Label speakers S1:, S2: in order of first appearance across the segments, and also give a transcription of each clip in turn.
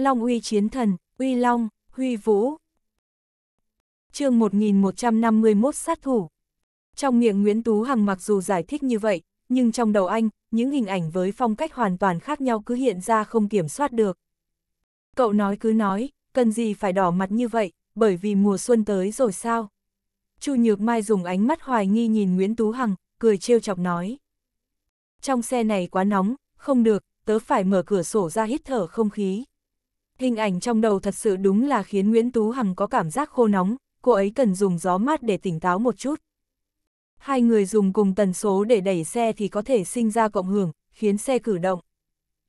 S1: Long uy chiến thần, uy long, huy vũ. chương 1151 sát thủ. Trong miệng Nguyễn Tú Hằng mặc dù giải thích như vậy, nhưng trong đầu anh, những hình ảnh với phong cách hoàn toàn khác nhau cứ hiện ra không kiểm soát được. Cậu nói cứ nói, cần gì phải đỏ mặt như vậy, bởi vì mùa xuân tới rồi sao? Chu Nhược Mai dùng ánh mắt hoài nghi nhìn Nguyễn Tú Hằng, cười trêu chọc nói. Trong xe này quá nóng, không được, tớ phải mở cửa sổ ra hít thở không khí. Hình ảnh trong đầu thật sự đúng là khiến Nguyễn Tú Hằng có cảm giác khô nóng, cô ấy cần dùng gió mát để tỉnh táo một chút. Hai người dùng cùng tần số để đẩy xe thì có thể sinh ra cộng hưởng, khiến xe cử động.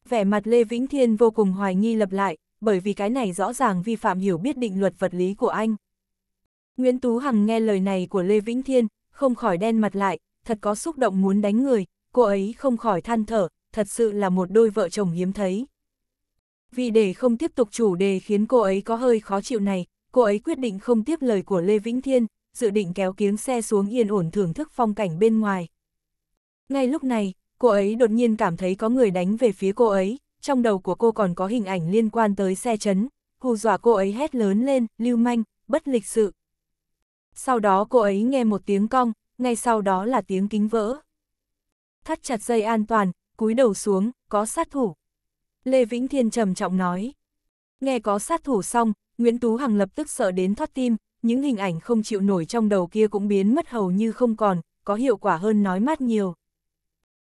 S1: Vẻ mặt Lê Vĩnh Thiên vô cùng hoài nghi lập lại, bởi vì cái này rõ ràng vi phạm hiểu biết định luật vật lý của anh. Nguyễn Tú Hằng nghe lời này của Lê Vĩnh Thiên, không khỏi đen mặt lại, thật có xúc động muốn đánh người, cô ấy không khỏi than thở, thật sự là một đôi vợ chồng hiếm thấy. Vì để không tiếp tục chủ đề khiến cô ấy có hơi khó chịu này, cô ấy quyết định không tiếp lời của Lê Vĩnh Thiên, dự định kéo kiếng xe xuống yên ổn thưởng thức phong cảnh bên ngoài. Ngay lúc này, cô ấy đột nhiên cảm thấy có người đánh về phía cô ấy, trong đầu của cô còn có hình ảnh liên quan tới xe chấn, hù dọa cô ấy hét lớn lên, lưu manh, bất lịch sự. Sau đó cô ấy nghe một tiếng cong, ngay sau đó là tiếng kính vỡ. Thắt chặt dây an toàn, cúi đầu xuống, có sát thủ. Lê Vĩnh Thiên trầm trọng nói. Nghe có sát thủ xong, Nguyễn Tú Hằng lập tức sợ đến thoát tim, những hình ảnh không chịu nổi trong đầu kia cũng biến mất hầu như không còn, có hiệu quả hơn nói mát nhiều.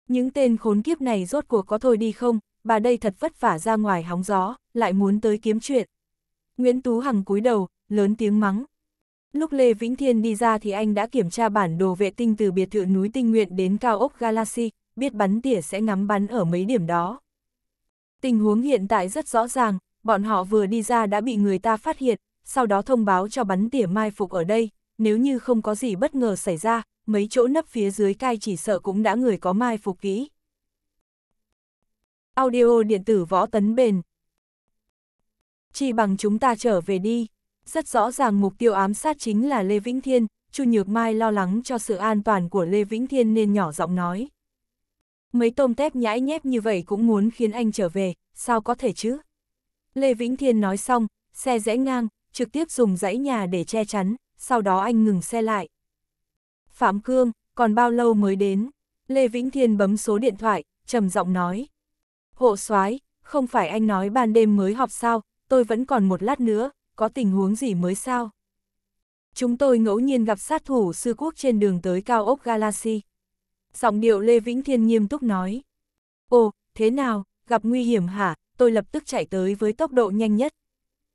S1: Những tên khốn kiếp này rốt cuộc có thôi đi không, bà đây thật vất vả ra ngoài hóng gió, lại muốn tới kiếm chuyện. Nguyễn Tú Hằng cúi đầu, lớn tiếng mắng. Lúc Lê Vĩnh Thiên đi ra thì anh đã kiểm tra bản đồ vệ tinh từ biệt thự núi tinh nguyện đến cao ốc Galaxy, biết bắn tỉa sẽ ngắm bắn ở mấy điểm đó. Tình huống hiện tại rất rõ ràng, bọn họ vừa đi ra đã bị người ta phát hiện, sau đó thông báo cho bắn tỉa mai phục ở đây, nếu như không có gì bất ngờ xảy ra, mấy chỗ nấp phía dưới cai chỉ sợ cũng đã người có mai phục kỹ. Audio điện tử võ tấn bền Chỉ bằng chúng ta trở về đi. Rất rõ ràng mục tiêu ám sát chính là Lê Vĩnh Thiên, Chu Nhược Mai lo lắng cho sự an toàn của Lê Vĩnh Thiên nên nhỏ giọng nói mấy tôm tép nhãi nhép như vậy cũng muốn khiến anh trở về, sao có thể chứ? Lê Vĩnh Thiên nói xong, xe rẽ ngang, trực tiếp dùng dãy nhà để che chắn, sau đó anh ngừng xe lại. Phạm Cương, còn bao lâu mới đến? Lê Vĩnh Thiên bấm số điện thoại, trầm giọng nói. Hộ soái không phải anh nói ban đêm mới họp sao, tôi vẫn còn một lát nữa, có tình huống gì mới sao? Chúng tôi ngẫu nhiên gặp sát thủ sư quốc trên đường tới cao ốc Galaxy giọng điệu Lê Vĩnh Thiên nghiêm túc nói. Ồ, thế nào, gặp nguy hiểm hả, tôi lập tức chạy tới với tốc độ nhanh nhất.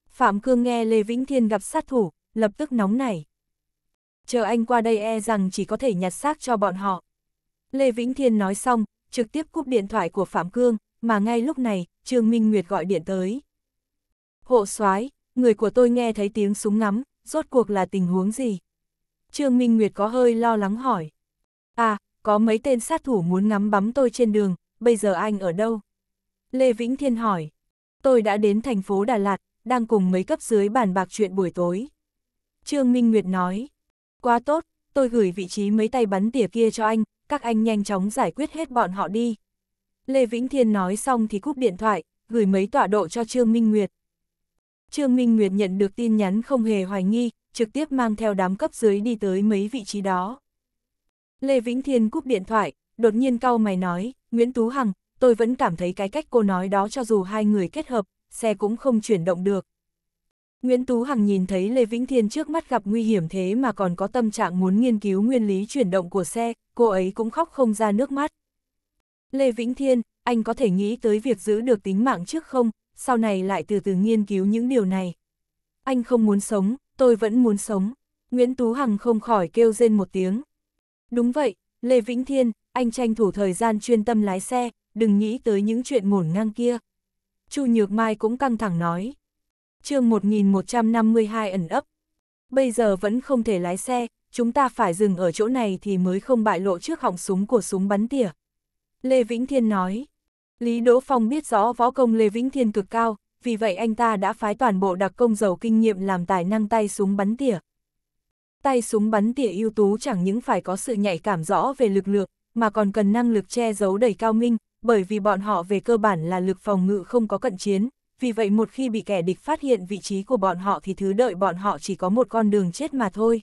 S1: Phạm Cương nghe Lê Vĩnh Thiên gặp sát thủ, lập tức nóng nảy. Chờ anh qua đây e rằng chỉ có thể nhặt xác cho bọn họ. Lê Vĩnh Thiên nói xong, trực tiếp cúp điện thoại của Phạm Cương, mà ngay lúc này, Trương Minh Nguyệt gọi điện tới. Hộ soái người của tôi nghe thấy tiếng súng ngắm, rốt cuộc là tình huống gì? Trương Minh Nguyệt có hơi lo lắng hỏi. À, có mấy tên sát thủ muốn ngắm bắn tôi trên đường, bây giờ anh ở đâu? Lê Vĩnh Thiên hỏi, tôi đã đến thành phố Đà Lạt, đang cùng mấy cấp dưới bàn bạc chuyện buổi tối. Trương Minh Nguyệt nói, quá tốt, tôi gửi vị trí mấy tay bắn tỉa kia cho anh, các anh nhanh chóng giải quyết hết bọn họ đi. Lê Vĩnh Thiên nói xong thì cúp điện thoại, gửi mấy tọa độ cho Trương Minh Nguyệt. Trương Minh Nguyệt nhận được tin nhắn không hề hoài nghi, trực tiếp mang theo đám cấp dưới đi tới mấy vị trí đó. Lê Vĩnh Thiên cúp điện thoại, đột nhiên cau mày nói, Nguyễn Tú Hằng, tôi vẫn cảm thấy cái cách cô nói đó cho dù hai người kết hợp, xe cũng không chuyển động được. Nguyễn Tú Hằng nhìn thấy Lê Vĩnh Thiên trước mắt gặp nguy hiểm thế mà còn có tâm trạng muốn nghiên cứu nguyên lý chuyển động của xe, cô ấy cũng khóc không ra nước mắt. Lê Vĩnh Thiên, anh có thể nghĩ tới việc giữ được tính mạng trước không, sau này lại từ từ nghiên cứu những điều này. Anh không muốn sống, tôi vẫn muốn sống. Nguyễn Tú Hằng không khỏi kêu rên một tiếng, Đúng vậy, Lê Vĩnh Thiên, anh tranh thủ thời gian chuyên tâm lái xe, đừng nghĩ tới những chuyện ngổn ngang kia. Chu Nhược Mai cũng căng thẳng nói. chương 1152 ẩn ấp. Bây giờ vẫn không thể lái xe, chúng ta phải dừng ở chỗ này thì mới không bại lộ trước họng súng của súng bắn tỉa. Lê Vĩnh Thiên nói. Lý Đỗ Phong biết rõ võ công Lê Vĩnh Thiên cực cao, vì vậy anh ta đã phái toàn bộ đặc công giàu kinh nghiệm làm tài năng tay súng bắn tỉa. Tay súng bắn tỉa ưu tú chẳng những phải có sự nhạy cảm rõ về lực lượng, mà còn cần năng lực che giấu đầy cao minh, bởi vì bọn họ về cơ bản là lực phòng ngự không có cận chiến, vì vậy một khi bị kẻ địch phát hiện vị trí của bọn họ thì thứ đợi bọn họ chỉ có một con đường chết mà thôi.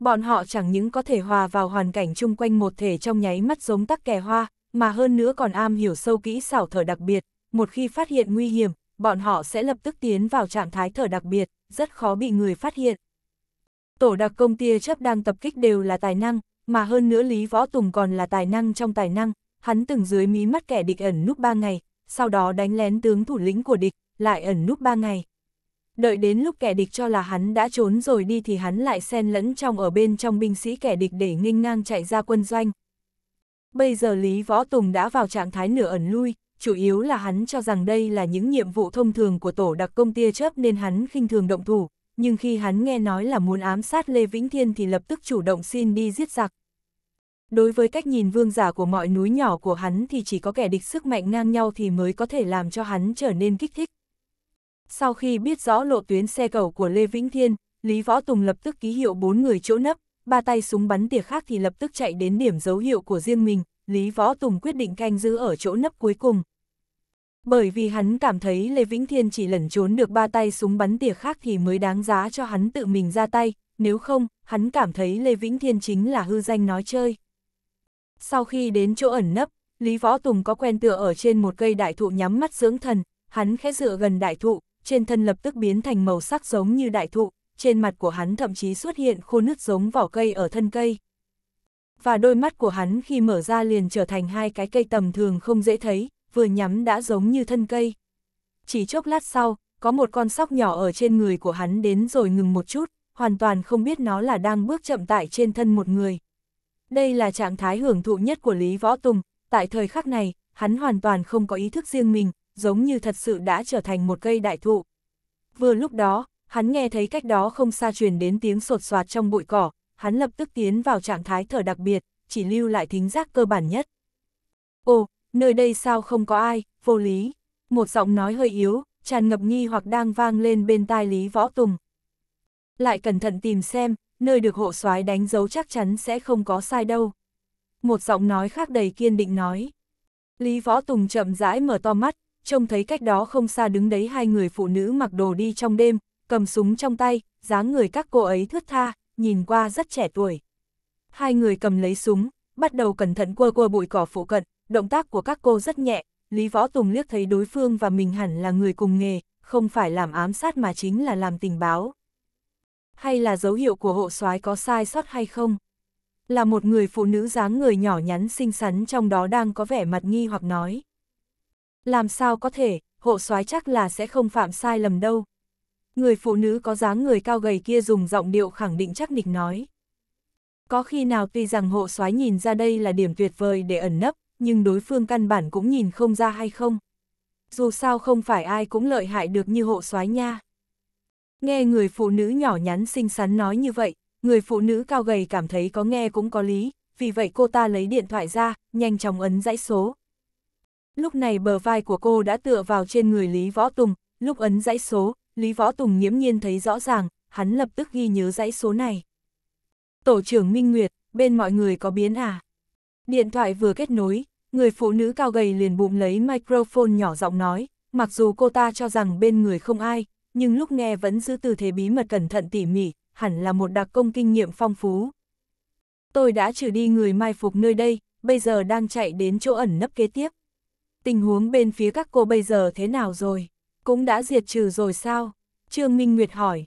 S1: Bọn họ chẳng những có thể hòa vào hoàn cảnh chung quanh một thể trong nháy mắt giống tắc kè hoa, mà hơn nữa còn am hiểu sâu kỹ xảo thở đặc biệt, một khi phát hiện nguy hiểm, bọn họ sẽ lập tức tiến vào trạng thái thở đặc biệt, rất khó bị người phát hiện. Tổ đặc công tia chấp đang tập kích đều là tài năng, mà hơn nữa Lý Võ Tùng còn là tài năng trong tài năng, hắn từng dưới mí mắt kẻ địch ẩn núp 3 ngày, sau đó đánh lén tướng thủ lĩnh của địch, lại ẩn núp 3 ngày. Đợi đến lúc kẻ địch cho là hắn đã trốn rồi đi thì hắn lại xen lẫn trong ở bên trong binh sĩ kẻ địch để nghênh ngang chạy ra quân doanh. Bây giờ Lý Võ Tùng đã vào trạng thái nửa ẩn lui, chủ yếu là hắn cho rằng đây là những nhiệm vụ thông thường của tổ đặc công tia chớp nên hắn khinh thường động thủ nhưng khi hắn nghe nói là muốn ám sát Lê Vĩnh Thiên thì lập tức chủ động xin đi giết giặc. Đối với cách nhìn vương giả của mọi núi nhỏ của hắn thì chỉ có kẻ địch sức mạnh ngang nhau thì mới có thể làm cho hắn trở nên kích thích. Sau khi biết rõ lộ tuyến xe cầu của Lê Vĩnh Thiên, Lý Võ Tùng lập tức ký hiệu bốn người chỗ nấp, ba tay súng bắn tỉa khác thì lập tức chạy đến điểm dấu hiệu của riêng mình, Lý Võ Tùng quyết định canh giữ ở chỗ nấp cuối cùng, bởi vì hắn cảm thấy Lê Vĩnh Thiên chỉ lẩn trốn được ba tay súng bắn tỉa khác thì mới đáng giá cho hắn tự mình ra tay, nếu không, hắn cảm thấy Lê Vĩnh Thiên chính là hư danh nói chơi. Sau khi đến chỗ ẩn nấp, Lý Võ Tùng có quen tựa ở trên một cây đại thụ nhắm mắt dưỡng thần, hắn khẽ dựa gần đại thụ, trên thân lập tức biến thành màu sắc giống như đại thụ, trên mặt của hắn thậm chí xuất hiện khô nước giống vỏ cây ở thân cây. Và đôi mắt của hắn khi mở ra liền trở thành hai cái cây tầm thường không dễ thấy, vừa nhắm đã giống như thân cây. Chỉ chốc lát sau, có một con sóc nhỏ ở trên người của hắn đến rồi ngừng một chút, hoàn toàn không biết nó là đang bước chậm tại trên thân một người. Đây là trạng thái hưởng thụ nhất của Lý Võ Tùng, tại thời khắc này, hắn hoàn toàn không có ý thức riêng mình, giống như thật sự đã trở thành một cây đại thụ. Vừa lúc đó, hắn nghe thấy cách đó không xa truyền đến tiếng sột soạt trong bụi cỏ, hắn lập tức tiến vào trạng thái thở đặc biệt, chỉ lưu lại thính giác cơ bản nhất. Ồ, nơi đây sao không có ai, vô lý. Một giọng nói hơi yếu, tràn ngập nghi hoặc đang vang lên bên tai Lý Võ Tùng. Lại cẩn thận tìm xem, nơi được hộ soái đánh dấu chắc chắn sẽ không có sai đâu. Một giọng nói khác đầy kiên định nói. Lý Võ Tùng chậm rãi mở to mắt, trông thấy cách đó không xa đứng đấy hai người phụ nữ mặc đồ đi trong đêm, cầm súng trong tay, dáng người các cô ấy thướt tha, nhìn qua rất trẻ tuổi. Hai người cầm lấy súng, bắt đầu cẩn thận quơ quơ bụi cỏ phụ cận, động tác của các cô rất nhẹ, Lý Võ Tùng liếc thấy đối phương và mình hẳn là người cùng nghề, không phải làm ám sát mà chính là làm tình báo. Hay là dấu hiệu của hộ soái có sai sót hay không? Là một người phụ nữ dáng người nhỏ nhắn xinh xắn trong đó đang có vẻ mặt nghi hoặc nói. Làm sao có thể, hộ soái chắc là sẽ không phạm sai lầm đâu. Người phụ nữ có dáng người cao gầy kia dùng giọng điệu khẳng định chắc nịch nói. Có khi nào tuy rằng hộ soái nhìn ra đây là điểm tuyệt vời để ẩn nấp, nhưng đối phương căn bản cũng nhìn không ra hay không. Dù sao không phải ai cũng lợi hại được như hộ soái nha. Nghe người phụ nữ nhỏ nhắn xinh xắn nói như vậy, người phụ nữ cao gầy cảm thấy có nghe cũng có lý, vì vậy cô ta lấy điện thoại ra, nhanh chóng ấn dãy số. Lúc này bờ vai của cô đã tựa vào trên người Lý Võ Tùng, lúc ấn dãy số, Lý Võ Tùng nghiễm nhiên thấy rõ ràng, hắn lập tức ghi nhớ dãy số này. Tổ trưởng Minh Nguyệt, bên mọi người có biến à? Điện thoại vừa kết nối, Người phụ nữ cao gầy liền bụm lấy microphone nhỏ giọng nói, mặc dù cô ta cho rằng bên người không ai, nhưng lúc nghe vẫn giữ tư thế bí mật cẩn thận tỉ mỉ, hẳn là một đặc công kinh nghiệm phong phú. Tôi đã trừ đi người mai phục nơi đây, bây giờ đang chạy đến chỗ ẩn nấp kế tiếp. Tình huống bên phía các cô bây giờ thế nào rồi? Cũng đã diệt trừ rồi sao? Trương Minh Nguyệt hỏi.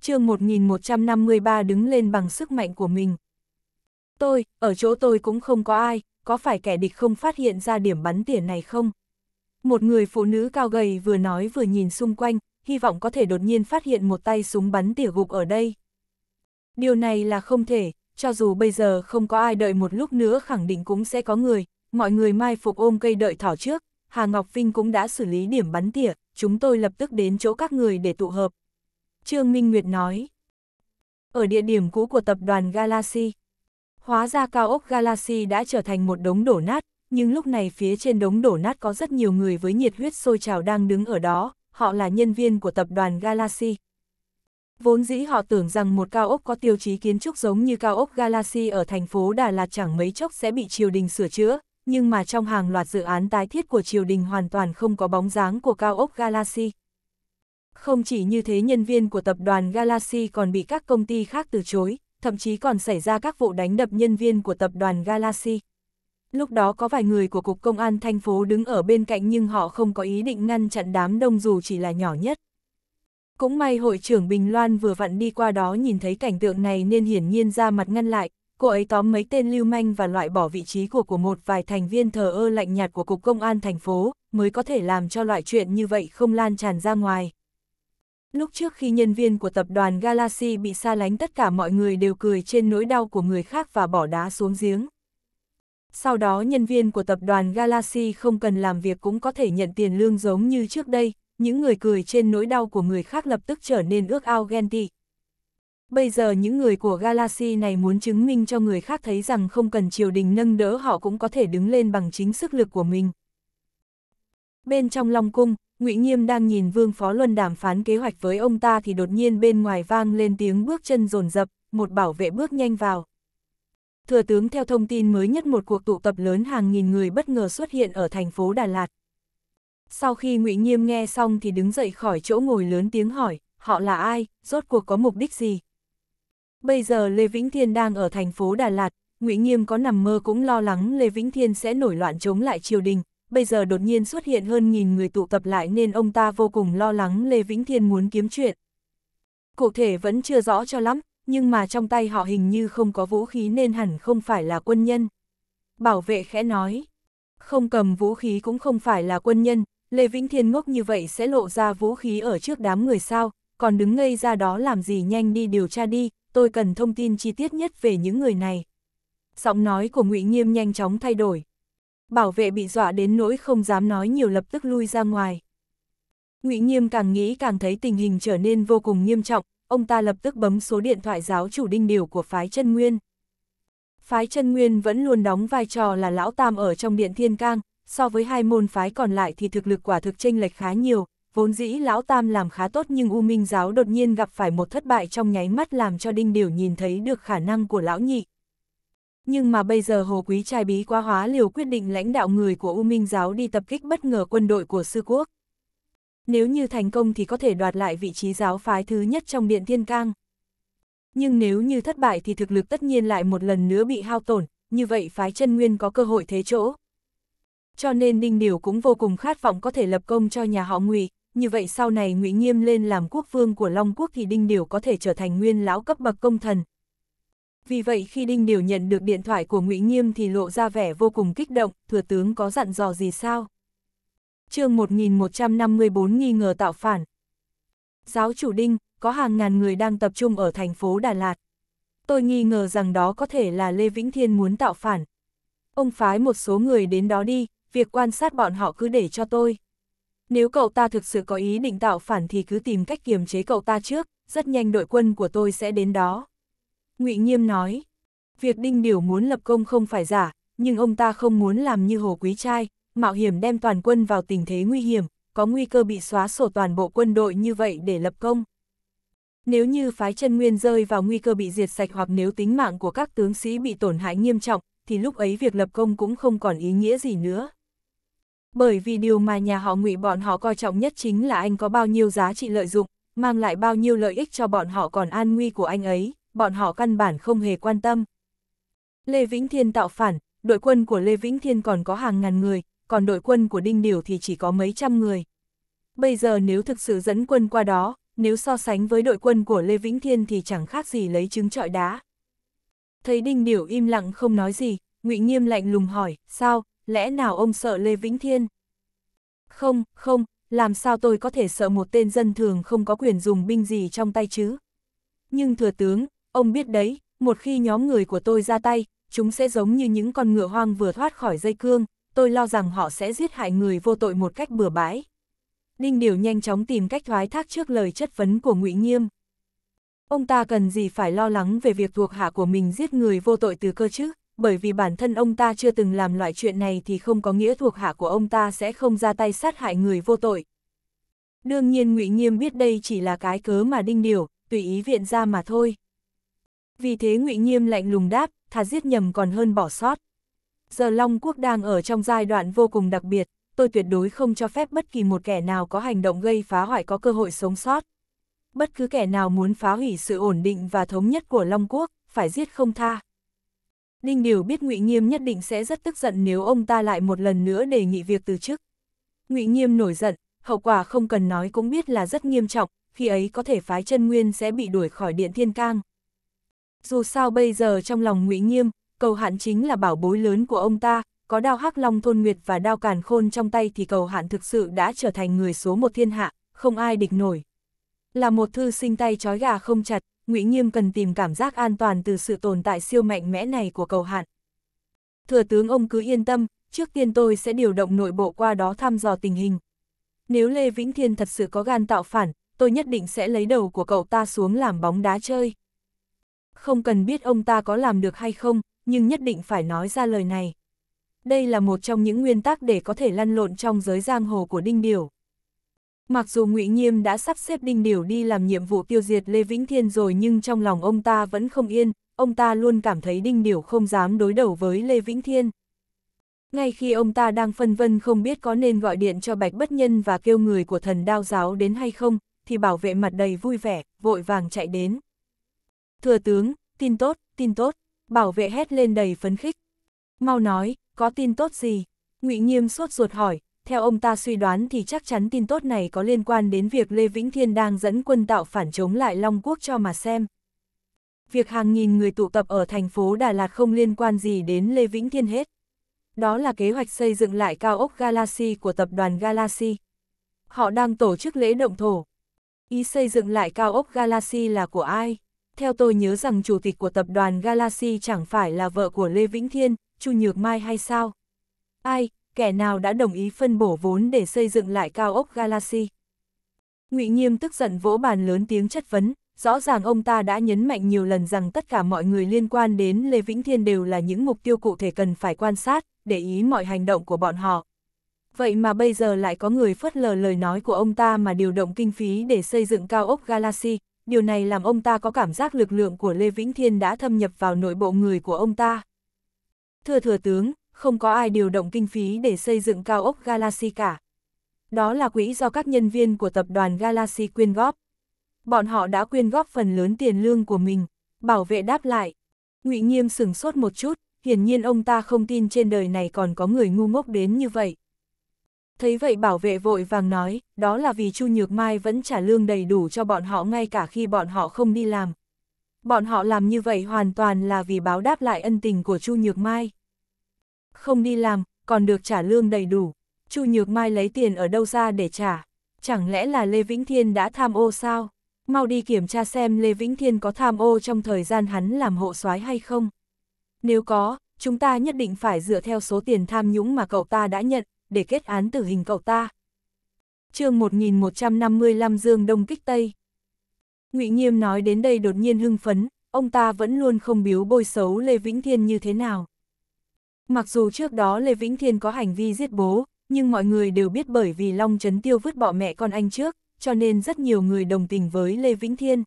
S1: Trương 1153 đứng lên bằng sức mạnh của mình. Tôi, ở chỗ tôi cũng không có ai, có phải kẻ địch không phát hiện ra điểm bắn tỉa này không? Một người phụ nữ cao gầy vừa nói vừa nhìn xung quanh, hy vọng có thể đột nhiên phát hiện một tay súng bắn tỉa gục ở đây. Điều này là không thể, cho dù bây giờ không có ai đợi một lúc nữa khẳng định cũng sẽ có người, mọi người mai phục ôm cây đợi thỏ trước, Hà Ngọc Vinh cũng đã xử lý điểm bắn tỉa, chúng tôi lập tức đến chỗ các người để tụ hợp. Trương Minh Nguyệt nói. Ở địa điểm cũ của tập đoàn Galaxy, Hóa ra cao ốc Galaxy đã trở thành một đống đổ nát, nhưng lúc này phía trên đống đổ nát có rất nhiều người với nhiệt huyết sôi trào đang đứng ở đó, họ là nhân viên của tập đoàn Galaxy. Vốn dĩ họ tưởng rằng một cao ốc có tiêu chí kiến trúc giống như cao ốc Galaxy ở thành phố Đà Lạt chẳng mấy chốc sẽ bị triều đình sửa chữa, nhưng mà trong hàng loạt dự án tái thiết của triều đình hoàn toàn không có bóng dáng của cao ốc Galaxy. Không chỉ như thế nhân viên của tập đoàn Galaxy còn bị các công ty khác từ chối, thậm chí còn xảy ra các vụ đánh đập nhân viên của tập đoàn Galaxy. Lúc đó có vài người của Cục Công an thành phố đứng ở bên cạnh nhưng họ không có ý định ngăn chặn đám đông dù chỉ là nhỏ nhất. Cũng may hội trưởng Bình Loan vừa vặn đi qua đó nhìn thấy cảnh tượng này nên hiển nhiên ra mặt ngăn lại, cô ấy tóm mấy tên lưu manh và loại bỏ vị trí của của một vài thành viên thờ ơ lạnh nhạt của Cục Công an thành phố, mới có thể làm cho loại chuyện như vậy không lan tràn ra ngoài. Lúc trước khi nhân viên của tập đoàn Galaxy bị xa lánh tất cả mọi người đều cười trên nỗi đau của người khác và bỏ đá xuống giếng. Sau đó nhân viên của tập đoàn Galaxy không cần làm việc cũng có thể nhận tiền lương giống như trước đây, những người cười trên nỗi đau của người khác lập tức trở nên ước ao ghen tị. Bây giờ những người của Galaxy này muốn chứng minh cho người khác thấy rằng không cần triều đình nâng đỡ họ cũng có thể đứng lên bằng chính sức lực của mình. Bên trong Long Cung, Ngụy Nghiêm đang nhìn Vương Phó Luân đàm phán kế hoạch với ông ta thì đột nhiên bên ngoài vang lên tiếng bước chân rồn rập, một bảo vệ bước nhanh vào. Thừa tướng theo thông tin mới nhất một cuộc tụ tập lớn hàng nghìn người bất ngờ xuất hiện ở thành phố Đà Lạt. Sau khi Ngụy Nghiêm nghe xong thì đứng dậy khỏi chỗ ngồi lớn tiếng hỏi, họ là ai, rốt cuộc có mục đích gì? Bây giờ Lê Vĩnh Thiên đang ở thành phố Đà Lạt, Ngụy Nghiêm có nằm mơ cũng lo lắng Lê Vĩnh Thiên sẽ nổi loạn chống lại triều đình, bây giờ đột nhiên xuất hiện hơn nghìn người tụ tập lại nên ông ta vô cùng lo lắng Lê Vĩnh Thiên muốn kiếm chuyện. Cụ thể vẫn chưa rõ cho lắm, nhưng mà trong tay họ hình như không có vũ khí nên hẳn không phải là quân nhân. Bảo vệ khẽ nói, không cầm vũ khí cũng không phải là quân nhân, Lê Vĩnh Thiên ngốc như vậy sẽ lộ ra vũ khí ở trước đám người sao, còn đứng ngây ra đó làm gì nhanh đi điều tra đi, tôi cần thông tin chi tiết nhất về những người này. Giọng nói của ngụy Nghiêm nhanh chóng thay đổi, bảo vệ bị dọa đến nỗi không dám nói nhiều lập tức lui ra ngoài. Ngụy Nghiêm càng nghĩ càng thấy tình hình trở nên vô cùng nghiêm trọng, ông ta lập tức bấm số điện thoại giáo chủ đinh điều của phái chân nguyên. Phái chân nguyên vẫn luôn đóng vai trò là lão tam ở trong điện thiên cang, so với hai môn phái còn lại thì thực lực quả thực chênh lệch khá nhiều, vốn dĩ lão tam làm khá tốt nhưng U Minh giáo đột nhiên gặp phải một thất bại trong nháy mắt làm cho đinh điều nhìn thấy được khả năng của lão nhị nhưng mà bây giờ Hồ Quý trai bí quá hóa liều quyết định lãnh đạo người của U Minh giáo đi tập kích bất ngờ quân đội của sư quốc. Nếu như thành công thì có thể đoạt lại vị trí giáo phái thứ nhất trong Điện Thiên Cang. Nhưng nếu như thất bại thì thực lực tất nhiên lại một lần nữa bị hao tổn, như vậy phái chân nguyên có cơ hội thế chỗ. Cho nên Đinh Điều cũng vô cùng khát vọng có thể lập công cho nhà họ Ngụy, như vậy sau này Ngụy Nghiêm lên làm quốc vương của Long Quốc thì Đinh Điều có thể trở thành nguyên lão cấp bậc công thần, vì vậy khi Đinh Điều nhận được điện thoại của Ngụy Nghiêm thì lộ ra vẻ vô cùng kích động, thừa tướng có dặn dò gì sao? chương 1154 nghi ngờ tạo phản. Giáo chủ Đinh, có hàng ngàn người đang tập trung ở thành phố Đà Lạt. Tôi nghi ngờ rằng đó có thể là Lê Vĩnh Thiên muốn tạo phản. Ông phái một số người đến đó đi, việc quan sát bọn họ cứ để cho tôi. Nếu cậu ta thực sự có ý định tạo phản thì cứ tìm cách kiềm chế cậu ta trước, rất nhanh đội quân của tôi sẽ đến đó ngụy Nghiêm nói, việc Đinh Điều muốn lập công không phải giả, nhưng ông ta không muốn làm như Hồ Quý Trai, mạo hiểm đem toàn quân vào tình thế nguy hiểm, có nguy cơ bị xóa sổ toàn bộ quân đội như vậy để lập công. Nếu như phái chân nguyên rơi vào nguy cơ bị diệt sạch hoặc nếu tính mạng của các tướng sĩ bị tổn hại nghiêm trọng, thì lúc ấy việc lập công cũng không còn ý nghĩa gì nữa. Bởi vì điều mà nhà họ ngụy bọn họ coi trọng nhất chính là anh có bao nhiêu giá trị lợi dụng, mang lại bao nhiêu lợi ích cho bọn họ còn an nguy của anh ấy, bọn họ căn bản không hề quan tâm. Lê Vĩnh Thiên tạo phản, đội quân của Lê Vĩnh Thiên còn có hàng ngàn người, còn đội quân của Đinh Điều thì chỉ có mấy trăm người. Bây giờ nếu thực sự dẫn quân qua đó, nếu so sánh với đội quân của Lê Vĩnh Thiên thì chẳng khác gì lấy trứng trọi đá. Thấy Đinh điều im lặng không nói gì, ngụy Nghiêm lạnh lùng hỏi, sao, lẽ nào ông sợ Lê Vĩnh Thiên? Không, không, làm sao tôi có thể sợ một tên dân thường không có quyền dùng binh gì trong tay chứ? Nhưng thừa tướng, Ông biết đấy, một khi nhóm người của tôi ra tay, chúng sẽ giống như những con ngựa hoang vừa thoát khỏi dây cương, tôi lo rằng họ sẽ giết hại người vô tội một cách bừa bãi. Đinh Điều nhanh chóng tìm cách thoái thác trước lời chất vấn của Ngụy Nghiêm. Ông ta cần gì phải lo lắng về việc thuộc hạ của mình giết người vô tội từ cơ chứ, bởi vì bản thân ông ta chưa từng làm loại chuyện này thì không có nghĩa thuộc hạ của ông ta sẽ không ra tay sát hại người vô tội. Đương nhiên Ngụy Nghiêm biết đây chỉ là cái cớ mà Đinh Điều, tùy ý viện ra mà thôi. Vì thế ngụy Nghiêm lạnh lùng đáp, thà giết nhầm còn hơn bỏ sót. Giờ Long Quốc đang ở trong giai đoạn vô cùng đặc biệt, tôi tuyệt đối không cho phép bất kỳ một kẻ nào có hành động gây phá hoại có cơ hội sống sót. Bất cứ kẻ nào muốn phá hủy sự ổn định và thống nhất của Long Quốc, phải giết không tha. Ninh Điều biết Ngụy Nghiêm nhất định sẽ rất tức giận nếu ông ta lại một lần nữa đề nghị việc từ chức. Ngụy Nghiêm nổi giận, hậu quả không cần nói cũng biết là rất nghiêm trọng, khi ấy có thể phái chân nguyên sẽ bị đuổi khỏi điện thiên cang. Dù sao bây giờ trong lòng ngụy Nghiêm, cầu hạn chính là bảo bối lớn của ông ta, có đao hắc long thôn nguyệt và đao càn khôn trong tay thì cầu hạn thực sự đã trở thành người số một thiên hạ, không ai địch nổi. Là một thư sinh tay trói gà không chặt, ngụy Nghiêm cần tìm cảm giác an toàn từ sự tồn tại siêu mạnh mẽ này của cầu hạn. Thừa tướng ông cứ yên tâm, trước tiên tôi sẽ điều động nội bộ qua đó thăm dò tình hình. Nếu Lê Vĩnh Thiên thật sự có gan tạo phản, tôi nhất định sẽ lấy đầu của cậu ta xuống làm bóng đá chơi không cần biết ông ta có làm được hay không, nhưng nhất định phải nói ra lời này. Đây là một trong những nguyên tắc để có thể lăn lộn trong giới giang hồ của Đinh Điều. Mặc dù Ngụy Nghiêm đã sắp xếp Đinh Điều đi làm nhiệm vụ tiêu diệt Lê Vĩnh Thiên rồi nhưng trong lòng ông ta vẫn không yên, ông ta luôn cảm thấy Đinh Điều không dám đối đầu với Lê Vĩnh Thiên. Ngay khi ông ta đang phân vân không biết có nên gọi điện cho Bạch Bất Nhân và kêu người của thần đao giáo đến hay không, thì bảo vệ mặt đầy vui vẻ, vội vàng chạy đến. Thừa tướng, tin tốt, tin tốt, bảo vệ hét lên đầy phấn khích. Mau nói, có tin tốt gì? ngụy Nghiêm sốt ruột hỏi, theo ông ta suy đoán thì chắc chắn tin tốt này có liên quan đến việc Lê Vĩnh Thiên đang dẫn quân tạo phản chống lại Long Quốc cho mà xem. Việc hàng nghìn người tụ tập ở thành phố Đà Lạt không liên quan gì đến Lê Vĩnh Thiên hết. Đó là kế hoạch xây dựng lại cao ốc Galaxy của tập đoàn Galaxy. Họ đang tổ chức lễ động thổ. Ý xây dựng lại cao ốc Galaxy là của ai? theo tôi nhớ rằng chủ tịch của tập đoàn Galaxy chẳng phải là vợ của Lê Vĩnh Thiên, Chu Nhược Mai hay sao? Ai, kẻ nào đã đồng ý phân bổ vốn để xây dựng lại cao ốc Galaxy? Ngụy Nghiêm tức giận vỗ bàn lớn tiếng chất vấn, rõ ràng ông ta đã nhấn mạnh nhiều lần rằng tất cả mọi người liên quan đến Lê Vĩnh Thiên đều là những mục tiêu cụ thể cần phải quan sát, để ý mọi hành động của bọn họ. Vậy mà bây giờ lại có người phớt lờ lời nói của ông ta mà điều động kinh phí để xây dựng cao ốc Galaxy, điều này làm ông ta có cảm giác lực lượng của Lê Vĩnh Thiên đã thâm nhập vào nội bộ người của ông ta. Thưa thừa tướng, không có ai điều động kinh phí để xây dựng cao ốc Galaxy cả. Đó là quỹ do các nhân viên của tập đoàn Galaxy quyên góp. Bọn họ đã quyên góp phần lớn tiền lương của mình, bảo vệ đáp lại. ngụy Nghiêm sửng sốt một chút, hiển nhiên ông ta không tin trên đời này còn có người ngu ngốc đến như vậy. Thấy vậy bảo vệ vội vàng nói, đó là vì Chu Nhược Mai vẫn trả lương đầy đủ cho bọn họ ngay cả khi bọn họ không đi làm. Bọn họ làm như vậy hoàn toàn là vì báo đáp lại ân tình của Chu Nhược Mai. Không đi làm, còn được trả lương đầy đủ. Chu Nhược Mai lấy tiền ở đâu ra để trả? Chẳng lẽ là Lê Vĩnh Thiên đã tham ô sao? Mau đi kiểm tra xem Lê Vĩnh Thiên có tham ô trong thời gian hắn làm hộ soái hay không. Nếu có, chúng ta nhất định phải dựa theo số tiền tham nhũng mà cậu ta đã nhận, để kết án tử hình cậu ta. chương 1155 Dương Đông Kích Tây ngụy Nghiêm nói đến đây đột nhiên hưng phấn, ông ta vẫn luôn không biếu bôi xấu Lê Vĩnh Thiên như thế nào. Mặc dù trước đó Lê Vĩnh Thiên có hành vi giết bố, nhưng mọi người đều biết bởi vì Long Trấn Tiêu vứt bỏ mẹ con anh trước, cho nên rất nhiều người đồng tình với Lê Vĩnh Thiên.